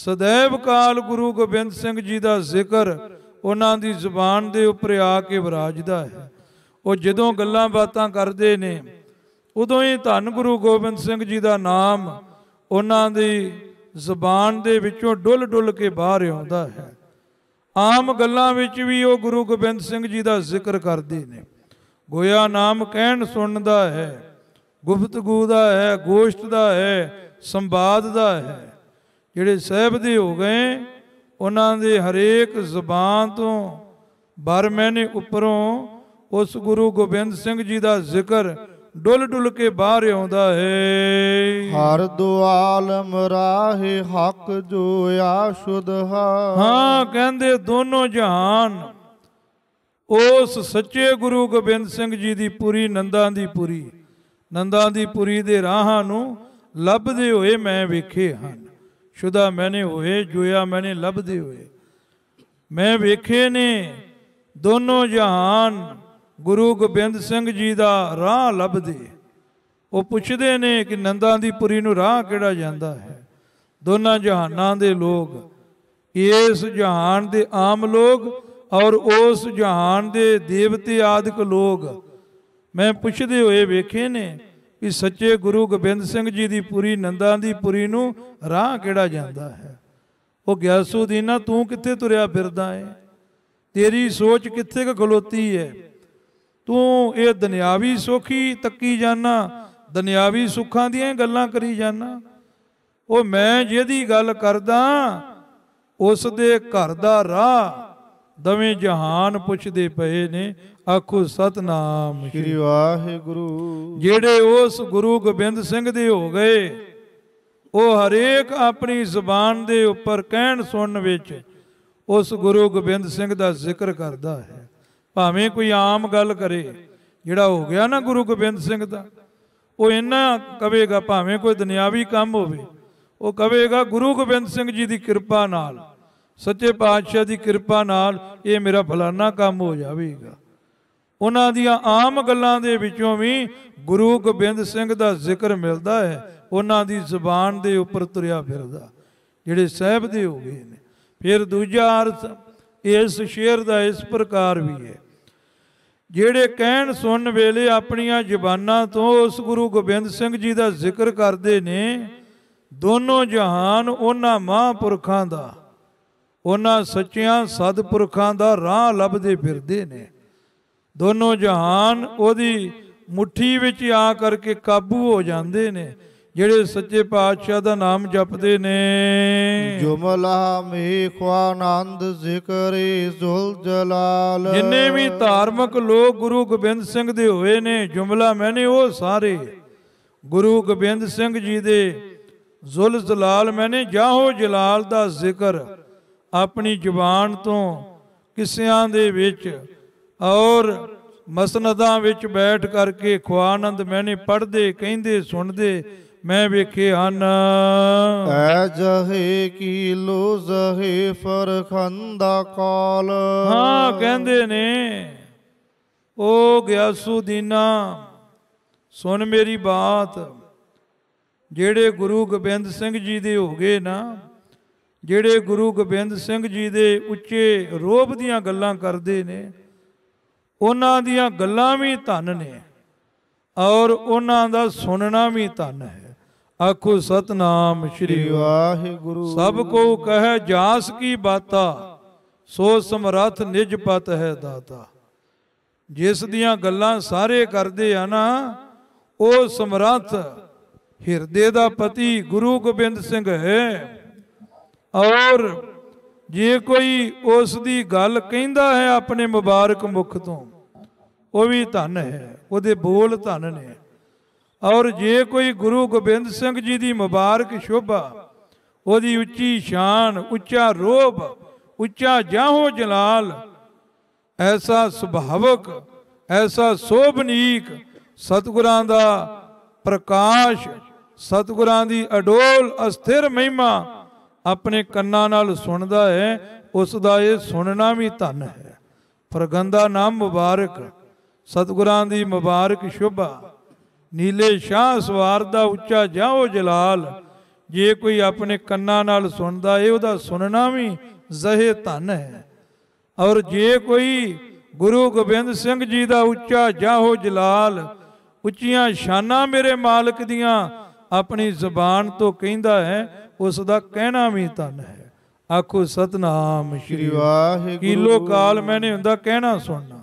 ਸਦੈਵ ਕਾਲ ਗੁਰੂ ਗੋਬਿੰਦ ਸਿੰਘ ਜੀ ਦਾ ਜ਼ਿਕਰ ਉਹਨਾਂ ਦੀ ਜ਼ੁਬਾਨ ਦੇ ਉੱਪਰ ਆ ਕੇ ਵਿਰਾਜਦਾ ਹੈ ਉਹ ਜਦੋਂ ਗੱਲਾਂ ਬਾਤਾਂ ਕਰਦੇ ਨੇ ਉਦੋਂ ਹੀ ਧੰਨ ਗੁਰੂ ਗੋਬਿੰਦ ਸਿੰਘ ਜੀ ਦਾ ਨਾਮ ਉਹਨਾਂ ਦੀ ਜ਼ੁਬਾਨ ਦੇ ਵਿੱਚੋਂ ਡੁੱਲ ਡੁੱਲ ਕੇ ਬਾਹਰ ਆਉਂਦਾ ਹੈ ਆਮ ਗੱਲਾਂ ਵਿੱਚ ਵੀ ਉਹ ਗੁਰੂ ਗੋਬਿੰਦ ਸਿੰਘ ਜੀ ਦਾ ਜ਼ਿਕਰ ਕਰਦੇ ਨੇ ਗੋਇਆ ਨਾਮ ਕਹਿਣ ਸੁਣਨ ਦਾ ਹੈ ਗੁਫ਼ਤਗੂ ਦਾ ਹੈ ਗੋਸ਼ਟ ਦਾ ਹੈ ਸੰਵਾਦ ਦਾ ਹੈ ਜਿਹੜੇ ਸਹਿਬ ਦੇ ਹੋ ਗਏ ਉਹਨਾਂ ਦੇ ਹਰੇਕ ਜ਼ੁਬਾਨ ਤੋਂ ਬਰ ਮੈਨੇ ਉੱਪਰੋਂ ਉਸ ਗੁਰੂ ਗੋਬਿੰਦ ਸਿੰਘ ਜੀ ਦਾ ਜ਼ਿਕਰ ਡੁੱਲ ਡੁੱਲ ਕੇ ਬਾਹਰ ਆਉਂਦਾ ਹੈ ਹਰ ਦੁਆਲਮ ਰਾਹੇ ਹੱਕ ਜੋ ਆਸ਼ੁਧ ਹਾ ਹਾਂ ਕਹਿੰਦੇ ਦੋਨੋਂ ਜਹਾਨ ਉਸ ਸੱਚੇ ਗੁਰੂ ਗੋਬਿੰਦ ਸਿੰਘ ਜੀ ਦੀ ਪੂਰੀ ਨੰਦਾਂ ਦੀ ਪੂਰੀ ਨੰਦਾਂ ਦੀ ਪੂਰੀ ਦੇ ਰਾਹਾਂ ਨੂੰ ਲੱਭਦੇ ਹੋਏ ਮੈਂ ਵੇਖੇ ਹਨ ਸ਼ੁਦਾ ਮੈਨੇ ਹੋਏ ਜੋਇਆ ਮੈਨੇ ਲੱਭਦੇ ਹੋਏ ਮੈਂ ਵੇਖੇ ਨੇ ਦੋਨੋਂ ਜਹਾਨ ਗੁਰੂ ਗੋਬਿੰਦ ਸਿੰਘ ਜੀ ਦਾ ਰਾਹ ਲੱਭਦੇ ਉਹ ਪੁੱਛਦੇ ਨੇ ਕਿ ਨੰਦਾਂ ਦੀ ਪੁਰੀ ਨੂੰ ਰਾਹ ਕਿਹੜਾ ਜਾਂਦਾ ਹੈ ਦੋਨਾਂ ਜਹਾਨਾਂ ਦੇ ਲੋਕ ਇਸ ਜਹਾਨ ਦੇ ਆਮ ਲੋਕ ਔਰ ਉਸ ਜਹਾਨ ਦੇ ਦੇਵਤੇ ਆਦਿਕ ਲੋਕ ਮੈਂ ਪੁੱਛਦੇ ਹੋਏ ਵੇਖੇ ਨੇ ਕਿ ਸੱਚੇ ਗੁਰੂ ਗੋਬਿੰਦ ਸਿੰਘ ਜੀ ਦੀ ਪੁਰੀ ਨੰਦਾਂ ਦੀ ਪੁਰੀ ਨੂੰ ਰਾਹ ਕਿਹੜਾ ਜਾਂਦਾ ਹੈ ਉਹ ਗਿਆਸੂਦੀਨਾ ਤੂੰ ਕਿੱਥੇ ਤੁਰਿਆ ਫਿਰਦਾ ਏ ਤੇਰੀ ਸੋਚ ਕਿੱਥੇ ਕ ਖਲੋਤੀ ਏ ਤੂੰ ਇਹ ਦੁਨਿਆਵੀ ਸੁਖੀ ਤੱਕੀ ਜਾਣਾ ਦੁਨਿਆਵੀ ਸੁੱਖਾਂ ਦੀਆਂ ਗੱਲਾਂ ਕਰੀ ਜਾਣਾ ਉਹ ਮੈਂ ਜਿਹਦੀ ਗੱਲ ਕਰਦਾ ਉਸ ਦੇ ਘਰ ਦਾ ਰਾਹ ਦਵੇਂ ਜਹਾਨ ਪੁੱਛਦੇ ਪਏ ਨੇ ਆਖੋ ਸਤਨਾਮ ਸ੍ਰੀ ਵਾਹਿਗੁਰੂ ਜਿਹੜੇ ਉਸ ਗੁਰੂ ਗੋਬਿੰਦ ਸਿੰਘ ਦੇ ਹੋ ਗਏ ਉਹ ਹਰੇਕ ਆਪਣੀ ਜ਼ੁਬਾਨ ਦੇ ਉੱਪਰ ਕਹਿਣ ਸੁਣਨ ਵਿੱਚ ਉਸ ਗੁਰੂ ਗੋਬਿੰਦ ਸਿੰਘ ਦਾ ਜ਼ਿਕਰ ਕਰਦਾ ਹੈ ਭਾਵੇਂ ਕੋਈ ਆਮ ਗੱਲ ਕਰੇ ਜਿਹੜਾ ਹੋ ਗਿਆ ਨਾ ਗੁਰੂ ਗੋਬਿੰਦ ਸਿੰਘ ਦਾ ਉਹ ਇੰਨਾ ਕਵੇਗਾ ਭਾਵੇਂ ਕੋਈ ਦੁਨਿਆਵੀ ਕੰਮ ਹੋਵੇ ਉਹ ਕਵੇਗਾ ਗੁਰੂ ਗੋਬਿੰਦ ਸਿੰਘ ਜੀ ਦੀ ਕਿਰਪਾ ਨਾਲ ਸੱਚੇ ਪਾਤਸ਼ਾਹ ਦੀ ਕਿਰਪਾ ਨਾਲ ਇਹ ਮੇਰਾ ਫਲਾਨਾ ਕੰਮ ਹੋ ਜਾਵੇਗਾ ਉਹਨਾਂ ਦੀਆਂ ਆਮ ਗੱਲਾਂ ਦੇ ਵਿੱਚੋਂ ਵੀ ਗੁਰੂ ਗੋਬਿੰਦ ਸਿੰਘ ਦਾ ਜ਼ਿਕਰ ਮਿਲਦਾ ਹੈ ਉਹਨਾਂ ਦੀ ਜ਼ੁਬਾਨ ਦੇ ਉੱਪਰ ਤੁਰਿਆ ਫਿਰਦਾ ਜਿਹੜੇ ਸਹਿਬ ਦੇ ਹੋ ਗਏ ਨੇ ਫਿਰ ਦੂਜਾ ਅਰਥ ਇਸ ਸ਼ੇਰ ਦਾ ਇਸ ਪ੍ਰਕਾਰ ਵੀ ਹੈ ਜਿਹੜੇ ਕਹਿਣ ਸੁਣਨ ਵੇਲੇ ਆਪਣੀਆਂ ਜ਼ੁਬਾਨਾਂ ਤੋਂ ਉਸ ਗੁਰੂ ਗੋਬਿੰਦ ਸਿੰਘ ਜੀ ਦਾ ਜ਼ਿਕਰ ਕਰਦੇ ਨੇ ਦੋਨੋਂ ਜਹਾਨ ਉਹਨਾਂ ਮਹਾਂਪੁਰਖਾਂ ਦਾ ਉਹਨਾਂ ਸੱਚਿਆਂ ਸਤਪੁਰਖਾਂ ਦਾ ਰਾਹ ਲੱਭਦੇ ਫਿਰਦੇ ਨੇ ਦੋਨੋਂ ਜਹਾਨ ਉਹਦੀ ਮੁਠੀ ਵਿੱਚ ਆ ਕਰਕੇ ਕਾਬੂ ਹੋ ਜਾਂਦੇ ਨੇ ਜਿਹੜੇ ਸੱਚੇ ਪਾਤਸ਼ਾਹ ਦਾ ਨਾਮ ਜਪਦੇ ਨੇ ਜੁਮਲਾ ਮੇਖ ਆਨੰਦ ਜ਼ਿਕਰੇ ਜ਼ੁਲ ਜਲਾਲ ਜਿੰਨੇ ਵੀ ਧਾਰਮਿਕ ਲੋਕ ਗੁਰੂ ਗੋਬਿੰਦ ਸਿੰਘ ਦੇ ਹੋਏ ਨੇ ਜੁਮਲਾ ਮੈਨੇ ਉਹ ਸਾਰੇ ਗੁਰੂ ਗੋਬਿੰਦ ਸਿੰਘ ਜੀ ਦੇ ਜ਼ੁਲ ਜਲਾਲ ਮੈਨੇ ਜਾਹੋ ਜਲਾਲ ਦਾ ਜ਼ਿਕਰ ਆਪਣੀ ਜ਼ੁਬਾਨ ਤੋਂ ਕਿਸਿਆਂ ਦੇ ਵਿੱਚ ਔਰ ਮਸਨਦਾਂ ਵਿੱਚ ਬੈਠ ਕਰਕੇ ਖੁਆਨੰਦ ਮੈਨੇ ਪੜਦੇ ਕਹਿੰਦੇ ਸੁਣਦੇ ਮੈਂ ਵੇਖੇ ਹਨ ਐ ਜਹੇ ਕੀ ਲੋ ਜਹੇ ਫਰਖੰਦਾ ਕਾਲ ਹਾਂ ਕਹਿੰਦੇ ਨੇ ਓ ਗਿਆਸੂ ਦੀਨਾ ਸੁਣ ਮੇਰੀ ਬਾਤ ਜਿਹੜੇ ਗੁਰੂ ਗੋਬਿੰਦ ਸਿੰਘ ਜੀ ਦੇ ਹੋ ਗਏ ਨਾ ਜਿਹੜੇ ਗੁਰੂ ਗੋਬਿੰਦ ਸਿੰਘ ਜੀ ਦੇ ਉੱਚੇ ਰੋਬ ਦੀਆਂ ਗੱਲਾਂ ਕਰਦੇ ਨੇ ਉਹਨਾਂ ਦੀਆਂ ਗੱਲਾਂ ਵੀ ਧਨ ਨੇ ਔਰ ਉਹਨਾਂ ਦਾ ਸੁਣਨਾ ਵੀ ਧਨ ਹੈ ਆਖੋ ਸਤਨਾਮ ਸ੍ਰੀ ਵਾਹਿਗੁਰੂ ਸਭ ਕੋ ਕਹੈ ਜਾਸ ਕੀ ਬਾਤਾ ਸੋ ਸਮਰੱਥ ਨਿਜ ਪਤ ਹੈ ਦਾਤਾ ਜਿਸ ਦੀਆਂ ਗੱਲਾਂ ਸਾਰੇ ਕਰਦੇ ਆ ਨਾ ਉਹ ਸਮਰੱਥ ਹਿਰਦੇ ਦਾ ਪਤੀ ਗੁਰੂ ਗੋਬਿੰਦ ਸਿੰਘ ਹੈ ਔਰ ਜੇ ਕੋਈ ਉਸ ਦੀ ਗੱਲ ਕਹਿੰਦਾ ਹੈ ਆਪਣੇ ਮੁਬਾਰਕ ਮੁਖ ਤੋਂ ਉਹ ਵੀ ਧਨ ਹੈ ਉਹਦੇ ਬੋਲ ਧਨ ਨੇ ਔਰ ਜੇ ਕੋਈ ਗੁਰੂ ਗੋਬਿੰਦ ਸਿੰਘ ਜੀ ਦੀ ਮੁਬਾਰਕ ਸ਼ੋਭਾ ਉਹਦੀ ਉੱਚੀ ਸ਼ਾਨ ਉੱਚਾ ਰੋਬ ਉੱਚਾ ਜਾਹੋ ਜਲਾਲ ਐਸਾ ਸੁਭਾਵਕ ਐਸਾ ਸੋਭਨੀਕ ਸਤਿਗੁਰਾਂ ਦਾ ਪ੍ਰਕਾਸ਼ ਸਤਿਗੁਰਾਂ ਦੀ ਅਡੋਲ ਅਸਥਿਰ ਮਹਿਮਾ ਆਪਣੇ ਕੰਨਾਂ ਨਾਲ ਸੁਣਦਾ ਹੈ ਉਸ ਦਾ ਇਹ ਸੁਣਨਾ ਵੀ ਧਨ ਹੈ ਫਰਗੰਦਾ ਨਾਮ ਮੁਬਾਰਕ ਸਤਿਗੁਰਾਂ ਦੀ ਮੁਬਾਰਕ ਸ਼ੁਭਾ ਨੀਲੇ ਸ਼ਾਹ ਸਵਾਰ ਦਾ ਉੱਚਾ ਜਾਓ ਜਲਾਲ ਜੇ ਕੋਈ ਆਪਣੇ ਕੰਨਾਂ ਨਾਲ ਸੁਣਦਾ ਏ ਉਹਦਾ ਸੁਣਨਾ ਵੀ ਜ਼ਹਿ ਧਨ ਹੈ ਔਰ ਜੇ ਕੋਈ ਗੁਰੂ ਗੋਬਿੰਦ ਸਿੰਘ ਜੀ ਦਾ ਉੱਚਾ ਜਾਹੋ ਜਲਾਲ ਉੱਚੀਆਂ ਸ਼ਾਨਾਂ ਮੇਰੇ ਮਾਲਕ ਦੀਆਂ ਆਪਣੀ ਜ਼ੁਬਾਨ ਤੋਂ ਕਹਿੰਦਾ ਹੈ ਉਸ ਦਾ ਕਹਿਣਾ ਵੀ ਧਨ ਹੈ ਆਖੋ ਸਤਨਾਮ ਸ਼੍ਰੀ ਵਾਹਿਗੁਰੂ ਕਿਲੋ ਕਾਲ ਮੈਨੇ ਹੁੰਦਾ ਕਹਿਣਾ ਸੁਣਨਾ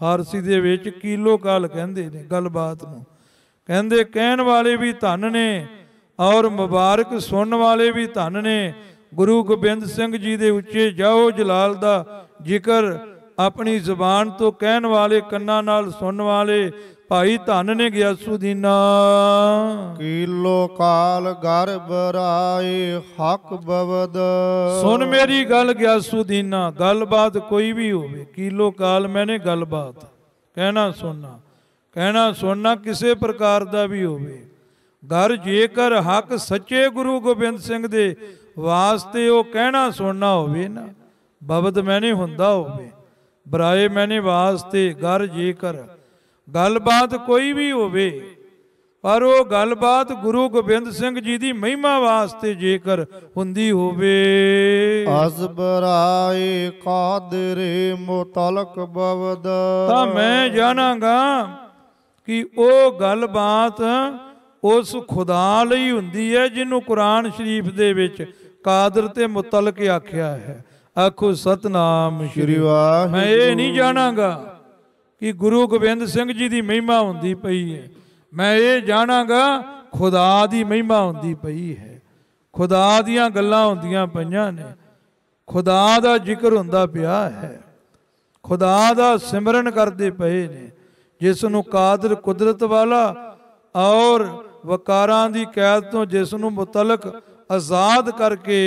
ਫਾਰਸੀ ਦੇ ਵਿੱਚ ਕਿਲੋ ਕਾਲ ਕਹਿੰਦੇ ਨੇ ਗੱਲਬਾਤ ਨੂੰ ਕਹਿੰਦੇ ਕਹਿਣ ਵਾਲੇ ਵੀ ਧਨ ਨੇ ਔਰ ਮੁਬਾਰਕ ਸੁਣਨ ਵਾਲੇ ਵੀ ਧਨ ਨੇ ਗੁਰੂ ਗੋਬਿੰਦ ਸਿੰਘ ਜੀ ਦੇ ਉੱਚੇ ਜਾਓ ਜਲਾਲ ਦਾ ਜ਼ਿਕਰ ਆਪਣੀ ਜ਼ੁਬਾਨ ਤੋਂ ਕਹਿਣ ਵਾਲੇ ਕੰਨਾਂ ਨਾਲ ਸੁਣਨ ਵਾਲੇ ਭਾਈ ਧਨ ਨੇ ਗਿਆਸੂਦੀਨਾ ਕੀਲੋ ਕਾਲ ਗਰਬ ਰਾਏ ਹਕ ਬਵਦ ਸੁਣ ਮੇਰੀ ਗੱਲ ਗਿਆਸੂਦੀਨਾ ਗੱਲਬਾਤ ਕੋਈ ਵੀ ਹੋਵੇ ਕੀਲੋ ਕਾਲ ਮੈਨੇ ਗੱਲਬਾਤ ਕਹਿਣਾ ਸੁਣਨਾ ਕਹਿਣਾ ਸੁਣਨਾ ਕਿਸੇ ਪ੍ਰਕਾਰ ਦਾ ਵੀ ਹੋਵੇ ਗਰ ਜੇਕਰ ਹੱਕ ਸੱਚੇ ਗੁਰੂ ਗੋਬਿੰਦ ਸਿੰਘ ਦੇ ਵਾਸਤੇ ਉਹ ਕਹਿਣਾ ਸੁਣਨਾ ਹੋਵੇ ਨਾ ਬਬਦ ਮੈਨੇ ਹੁੰਦਾ ਹੋਵੇ ਬਰਾਏ ਮੈਨੇ ਵਾਸਤੇ ਗਰ ਜੇਕਰ ਗੱਲਬਾਤ ਕੋਈ ਵੀ ਹੋਵੇ ਪਰ ਉਹ ਗੱਲਬਾਤ ਗੁਰੂ ਗੋਬਿੰਦ ਸਿੰਘ ਜੀ ਦੀ ਮਹਿਮਾ ਵਾਸਤੇ ਜੇਕਰ ਹੁੰਦੀ ਹੋਵੇ ਬਰਾਏ ਕਾਦਰੇ ਮੁਤਲਕ ਬਵਦ ਤਾਂ ਮੈਂ ਜਾਣਾਂਗਾ ਕਿ ਉਹ ਗੱਲਬਾਤ ਉਸ ਖੁਦਾ ਲਈ ਹੁੰਦੀ ਹੈ ਜਿਹਨੂੰ ਕੁਰਾਨ ਸ਼ਰੀਫ ਦੇ ਵਿੱਚ ਕਾਦਰ ਤੇ ਮੁਤਲਕ ਆਖਿਆ ਹੈ ਆਖੋ ਸਤਨਾਮ ਸ਼੍ਰੀ ਵਾਹਿਗੁਰੂ ਮੈਂ ਇਹ ਨਹੀਂ ਜਾਣਾਂਗਾ ਕਿ ਗੁਰੂ ਗੋਬਿੰਦ ਸਿੰਘ ਜੀ ਦੀ ਮਹਿਮਾ ਹੁੰਦੀ ਪਈ ਹੈ ਮੈਂ ਇਹ ਜਾਣਾਂਗਾ ਖੁਦਾ ਦੀ ਮਹਿਮਾ ਹੁੰਦੀ ਪਈ ਹੈ ਖੁਦਾ ਦੀਆਂ ਗੱਲਾਂ ਹੁੰਦੀਆਂ ਪਈਆਂ ਨੇ ਖੁਦਾ ਦਾ ਜ਼ਿਕਰ ਹੁੰਦਾ ਪਿਆ ਹੈ ਖੁਦਾ ਦਾ ਸਿਮਰਨ ਕਰਦੇ ਪਏ ਨੇ ਜਿਸ ਨੂੰ ਕਾਦਰ ਕੁਦਰਤ ਵਾਲਾ ਔਰ ਵਕਾਰਾਂ ਦੀ ਕੈਦ ਤੋਂ ਜਿਸ ਨੂੰ ਮੁਤਲਕ ਆਜ਼ਾਦ ਕਰਕੇ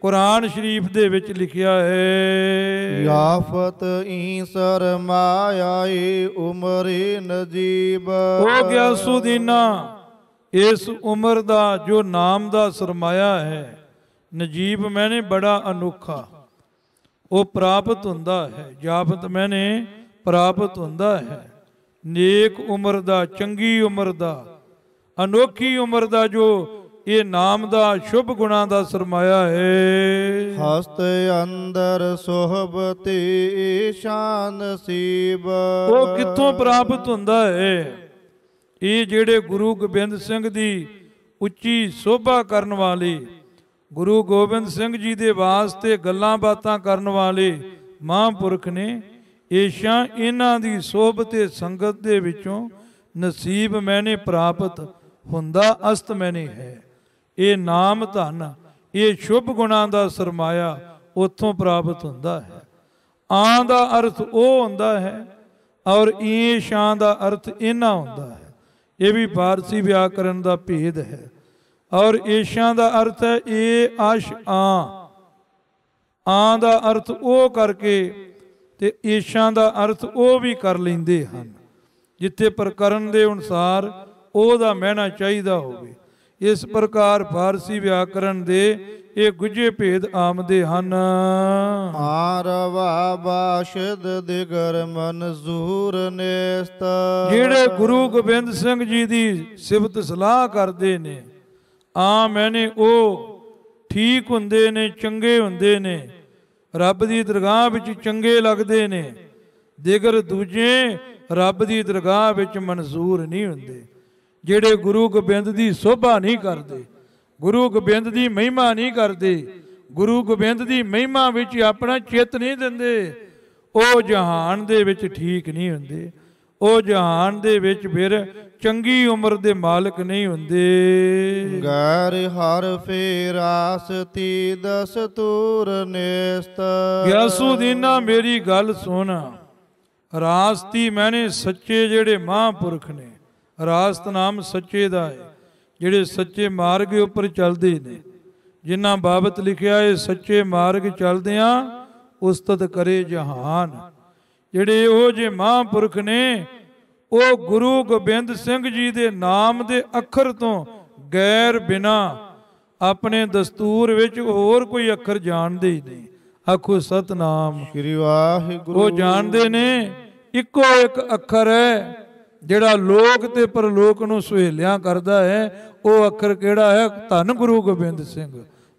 ਕੁਰਾਨ ਸ਼ਰੀਫ ਦੇ ਵਿੱਚ ਲਿਖਿਆ ਹੈ ਯਾਫਤ ਈ ਸਰਮਾਇਆਏ ਉਮਰੇ ਨਜੀਬ ਹੋ ਗਿਆ ਸੁਦੀਨਾ ਇਸ ਉਮਰ ਦਾ ਜੋ ਨਾਮ ਦਾ ਸਰਮਾਇਆ ਹੈ ਨਜੀਬ ਮੈਨੇ ਬੜਾ ਅਨੋਖਾ ਉਹ ਪ੍ਰਾਪਤ ਹੁੰਦਾ ਹੈ ਯਾਫਤ ਮੈਨੇ ਪ੍ਰਾਪਤ ਹੁੰਦਾ ਹੈ ਨੇਕ ਉਮਰ ਦਾ ਚੰਗੀ ਉਮਰ ਦਾ ਅਨੋਖੀ ਉਮਰ ਦਾ ਜੋ ਇਹ ਨਾਮ ਦਾ ਸ਼ੁਭ ਗੁਣਾ ਦਾ ਸਰਮਾਇਆ ਹੈ ਹਸਤ ਅੰਦਰ ਸੋਹਬਤੀ ਸ਼ਾਨ ਸੀਬ ਉਹ ਕਿੱਥੋਂ ਪ੍ਰਾਪਤ ਹੁੰਦਾ ਹੈ ਇਹ ਜਿਹੜੇ ਗੁਰੂ ਗੋਬਿੰਦ ਸਿੰਘ ਦੀ ਉੱਚੀ ਸੋਭਾ ਕਰਨ ਵਾਲੇ ਗੁਰੂ ਗੋਬਿੰਦ ਸਿੰਘ ਜੀ ਦੇ ਵਾਸਤੇ ਗੱਲਾਂ ਬਾਤਾਂ ਕਰਨ ਵਾਲੇ ਮਹਾਂਪੁਰਖ ਨੇ ਏਸ਼ਾ ਇਹਨਾਂ ਦੀ ਸੋਭ ਤੇ ਸੰਗਤ ਦੇ ਵਿੱਚੋਂ ਨਸੀਬ ਮੈਨੇ ਪ੍ਰਾਪਤ ਹੁੰਦਾ ਅਸਤ ਮੈਨੇ ਹੈ ਇਹ ਨਾਮ ਧਨ ਇਹ ਸ਼ੁਭ ਗੁਣਾਂ ਦਾ ਸਰਮਾਇਆ ਉਥੋਂ ਪ੍ਰਾਪਤ ਹੁੰਦਾ ਹੈ ਆਂ ਦਾ ਅਰਥ ਉਹ ਹੁੰਦਾ ਹੈ ਔਰ ਈਸ਼ਾ ਦਾ ਅਰਥ ਇਹਨਾਂ ਹੁੰਦਾ ਹੈ ਇਹ ਵੀ ਫਾਰਸੀ ਵਿਆਕਰਨ ਦਾ ਭੇਦ ਹੈ ਔਰ ਈਸ਼ਾ ਦਾ ਅਰਥ ਹੈ ਇਹ ਆਸ਼ ਆ ਆਂ ਦਾ ਅਰਥ ਉਹ ਕਰਕੇ ਤੇ ਈਸ਼ਾਂ ਦਾ ਅਰਥ ਉਹ ਵੀ ਕਰ ਲੈਂਦੇ ਹਨ ਜਿੱਥੇ ਪ੍ਰਕਰਨ ਦੇ ਅਨੁਸਾਰ ਉਹਦਾ ਮਹਿਣਾ ਚਾਹੀਦਾ ਹੋਵੇ ਇਸ ਪ੍ਰਕਾਰ ਫਾਰਸੀ ਵਿਆਕਰਣ ਦੇ ਇਹ ਗੁਜੇ ਭੇਦ ਆਮਦੇ ਹਨ ਆਰਵਾ ਬਾਸ਼ਦ ਦਿਗਰ ਮਨਜ਼ੂਰ ਨੇਸਤ ਜਿਹੜੇ ਗੁਰੂ ਗੋਬਿੰਦ ਸਿੰਘ ਜੀ ਦੀ ਸਿਫਤ ਸਲਾਹ ਕਰਦੇ ਨੇ ਆ ਮੈਨੇ ਉਹ ਠੀਕ ਹੁੰਦੇ ਨੇ ਚੰਗੇ ਹੁੰਦੇ ਨੇ ਰੱਬ ਦੀ ਦਰਗਾਹ ਵਿੱਚ ਚੰਗੇ ਲੱਗਦੇ ਨੇ ਦੇਗਰ ਦੂਜੇ ਰੱਬ ਦੀ ਦਰਗਾਹ ਵਿੱਚ ਮਨਜ਼ੂਰ ਨਹੀਂ ਹੁੰਦੇ ਜਿਹੜੇ ਗੁਰੂ ਗੋਬਿੰਦ ਦੀ ਸੋਭਾ ਨਹੀਂ ਕਰਦੇ ਗੁਰੂ ਗੋਬਿੰਦ ਦੀ ਮਹਿਮਾ ਨਹੀਂ ਕਰਦੇ ਗੁਰੂ ਗੋਬਿੰਦ ਦੀ ਮਹਿਮਾ ਵਿੱਚ ਆਪਣਾ ਚਿੱਤ ਨਹੀਂ ਦਿੰਦੇ ਉਹ ਜਹਾਨ ਦੇ ਵਿੱਚ ਠੀਕ ਨਹੀਂ ਹੁੰਦੇ ਉਹ ਜਹਾਨ ਦੇ ਵਿੱਚ ਫਿਰ ਚੰਗੀ ਉਮਰ ਦੇ ਮਾਲਕ ਨਹੀਂ ਹੁੰਦੇ ਗੈਰ ਹਰ ਫੇਰਾਸ ਤੀ ਦਸ ਤੂਰ ਨੇਸਤ ਯਸੂਦੀਨਾ ਮੇਰੀ ਗੱਲ ਸੁਣ ਰਾਸਤੀ ਮੈਨੇ ਸੱਚੇ ਜਿਹੜੇ ਮਹਾਂਪੁਰਖ ਨੇ ਰਾਸਤ ਨਾਮ ਸੱਚੇ ਦਾ ਹੈ ਜਿਹੜੇ ਸੱਚੇ ਮਾਰਗ ਉੱਪਰ ਚੱਲਦੇ ਨੇ ਜਿਨ੍ਹਾਂ ਬਾਬਤ ਲਿਖਿਆ ਹੈ ਸੱਚੇ ਮਾਰਗ ਚੱਲਦਿਆਂ ਉਸਤਤ ਕਰੇ ਜਹਾਨ ਜਿਹੜੇ ਉਹ ਜੇ ਮਹਾਂਪੁਰਖ ਨੇ ਉਹ ਗੁਰੂ ਗੋਬਿੰਦ ਸਿੰਘ ਜੀ ਦੇ ਨਾਮ ਦੇ ਅੱਖਰ ਤੋਂ ਗੈਰ ਬਿਨਾ ਆਪਣੇ ਦਸਤੂਰ ਵਿੱਚ ਹੋਰ ਕੋਈ ਅੱਖਰ ਜਾਣਦੇ ਹੀ ਨਹੀਂ ਆਖੋ ਸਤਨਾਮ ਸ੍ਰੀ ਵਾਹਿਗੁਰੂ ਉਹ ਜਾਣਦੇ ਨੇ ਇੱਕੋ ਇੱਕ ਅੱਖਰ ਹੈ ਜਿਹੜਾ ਲੋਕ ਤੇ ਪਰਲੋਕ ਨੂੰ ਸੁਹੇਲਿਆ ਕਰਦਾ ਹੈ ਉਹ ਅੱਖਰ ਕਿਹੜਾ ਹੈ ਧੰਨ ਗੁਰੂ ਗੋਬਿੰਦ ਸਿੰਘ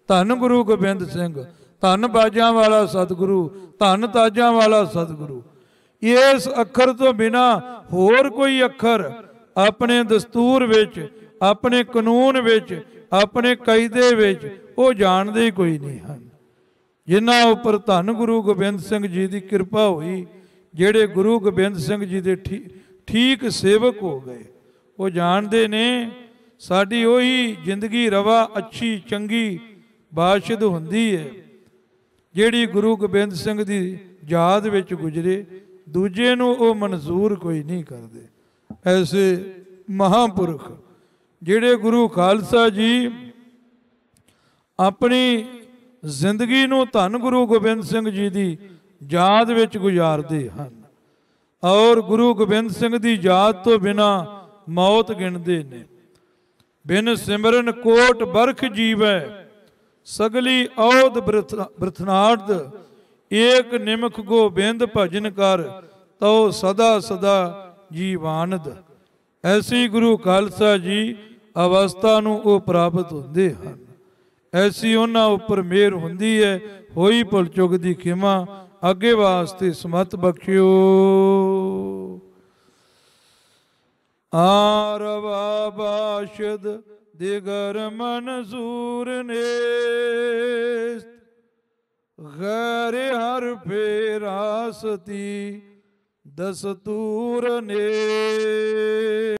ਧੰਨ ਗੁਰੂ ਗੋਬਿੰਦ ਸਿੰਘ ਧੰਨ ਬਾਜਾਂ ਵਾਲਾ ਸਤਿਗੁਰੂ ਧੰਨ ਤਾਜਾਂ ਵਾਲਾ ਸਤਿਗੁਰੂ ਇਸ ਅੱਖਰ ਤੋਂ ਬਿਨਾ ਹੋਰ ਕੋਈ ਅੱਖਰ ਆਪਣੇ ਦਸਤੂਰ ਵਿੱਚ ਆਪਣੇ ਕਾਨੂੰਨ ਵਿੱਚ ਆਪਣੇ ਕਾਇਦੇ ਵਿੱਚ ਉਹ ਜਾਣਦੇ ਕੋਈ ਨਹੀਂ ਹਨ ਜਿਨ੍ਹਾਂ ਉੱਪਰ ਧੰਨ ਗੁਰੂ ਗੋਬਿੰਦ ਸਿੰਘ ਜੀ ਦੀ ਕਿਰਪਾ ਹੋਈ ਜਿਹੜੇ ਗੁਰੂ ਗੋਬਿੰਦ ਸਿੰਘ ਜੀ ਦੇ ਠੀਕ ਸੇਵਕ ਹੋ ਗਏ ਉਹ ਜਾਣਦੇ ਨੇ ਸਾਡੀ ਉਹੀ ਜ਼ਿੰਦਗੀ ਰਵਾ ਅੱਛੀ ਚੰਗੀ ਬਾਸ਼ਦ ਹੁੰਦੀ ਹੈ ਜਿਹੜੀ ਗੁਰੂ ਗੋਬਿੰਦ ਸਿੰਘ ਦੀ ਯਾਦ ਵਿੱਚ ਗੁਜਰੇ ਦੂਜੇ ਨੂੰ ਉਹ ਮਨਜ਼ੂਰ ਕੋਈ ਨਹੀਂ ਕਰਦੇ ਐਸੇ ਮਹਾਪੁਰਖ ਜਿਹੜੇ ਗੁਰੂ ਖਾਲਸਾ ਜੀ ਆਪਣੀ ਜ਼ਿੰਦਗੀ ਨੂੰ ਧੰਨ ਗੁਰੂ ਗੋਬਿੰਦ ਸਿੰਘ ਜੀ ਦੀ ਯਾਦ ਵਿੱਚ ਗੁਜ਼ਾਰਦੇ ਹਨ ਔਰ ਗੁਰੂ ਗੋਬਿੰਦ ਸਿੰਘ ਦੀ ਯਾਦ ਤੋਂ ਬਿਨਾ ਮੌਤ ਗਿਣਦੇ ਨੇ ਬਿਨ ਸਿਮਰਨ ਕੋਟ ਬਰਖ ਜੀਵੈ ਸਗਲੀ ਔਦ ਬ੍ਰਿਥਨਾਰਦ ਏਕ ਨਿਮਖ ਗੋਬਿੰਦ ਭਜਨ ਕਰ ਤਉ ਸਦਾ ਸਦਾ ਜੀਵਾਨਦ ਐਸੀ ਗੁਰੂ ਖਾਲਸਾ ਜੀ ਅਵਸਥਾ ਨੂੰ ਉਹ ਪ੍ਰਾਪਤ ਹੁੰਦੇ ਹਨ ਐਸੀ ਉਹਨਾਂ ਉੱਪਰ ਮਿਹਰ ਹੁੰਦੀ ਹੈ ਹੋਈ ਭੁੱਲ ਚੁਗ ਦੀ ਖਿਮਾ ਅੱਗੇ ਵਾਸਤੇ ਸਮਤ ਬਖਿਓ ਆਰਵਾ ਬਾਸ਼ਦ ਦਿਗਰ ਮਨਜ਼ੂਰ ਨੇ ਗੈਰ ਹਰ ਫੇਰਾਸਤੀ ਦਸਤੂਰ ਨੇ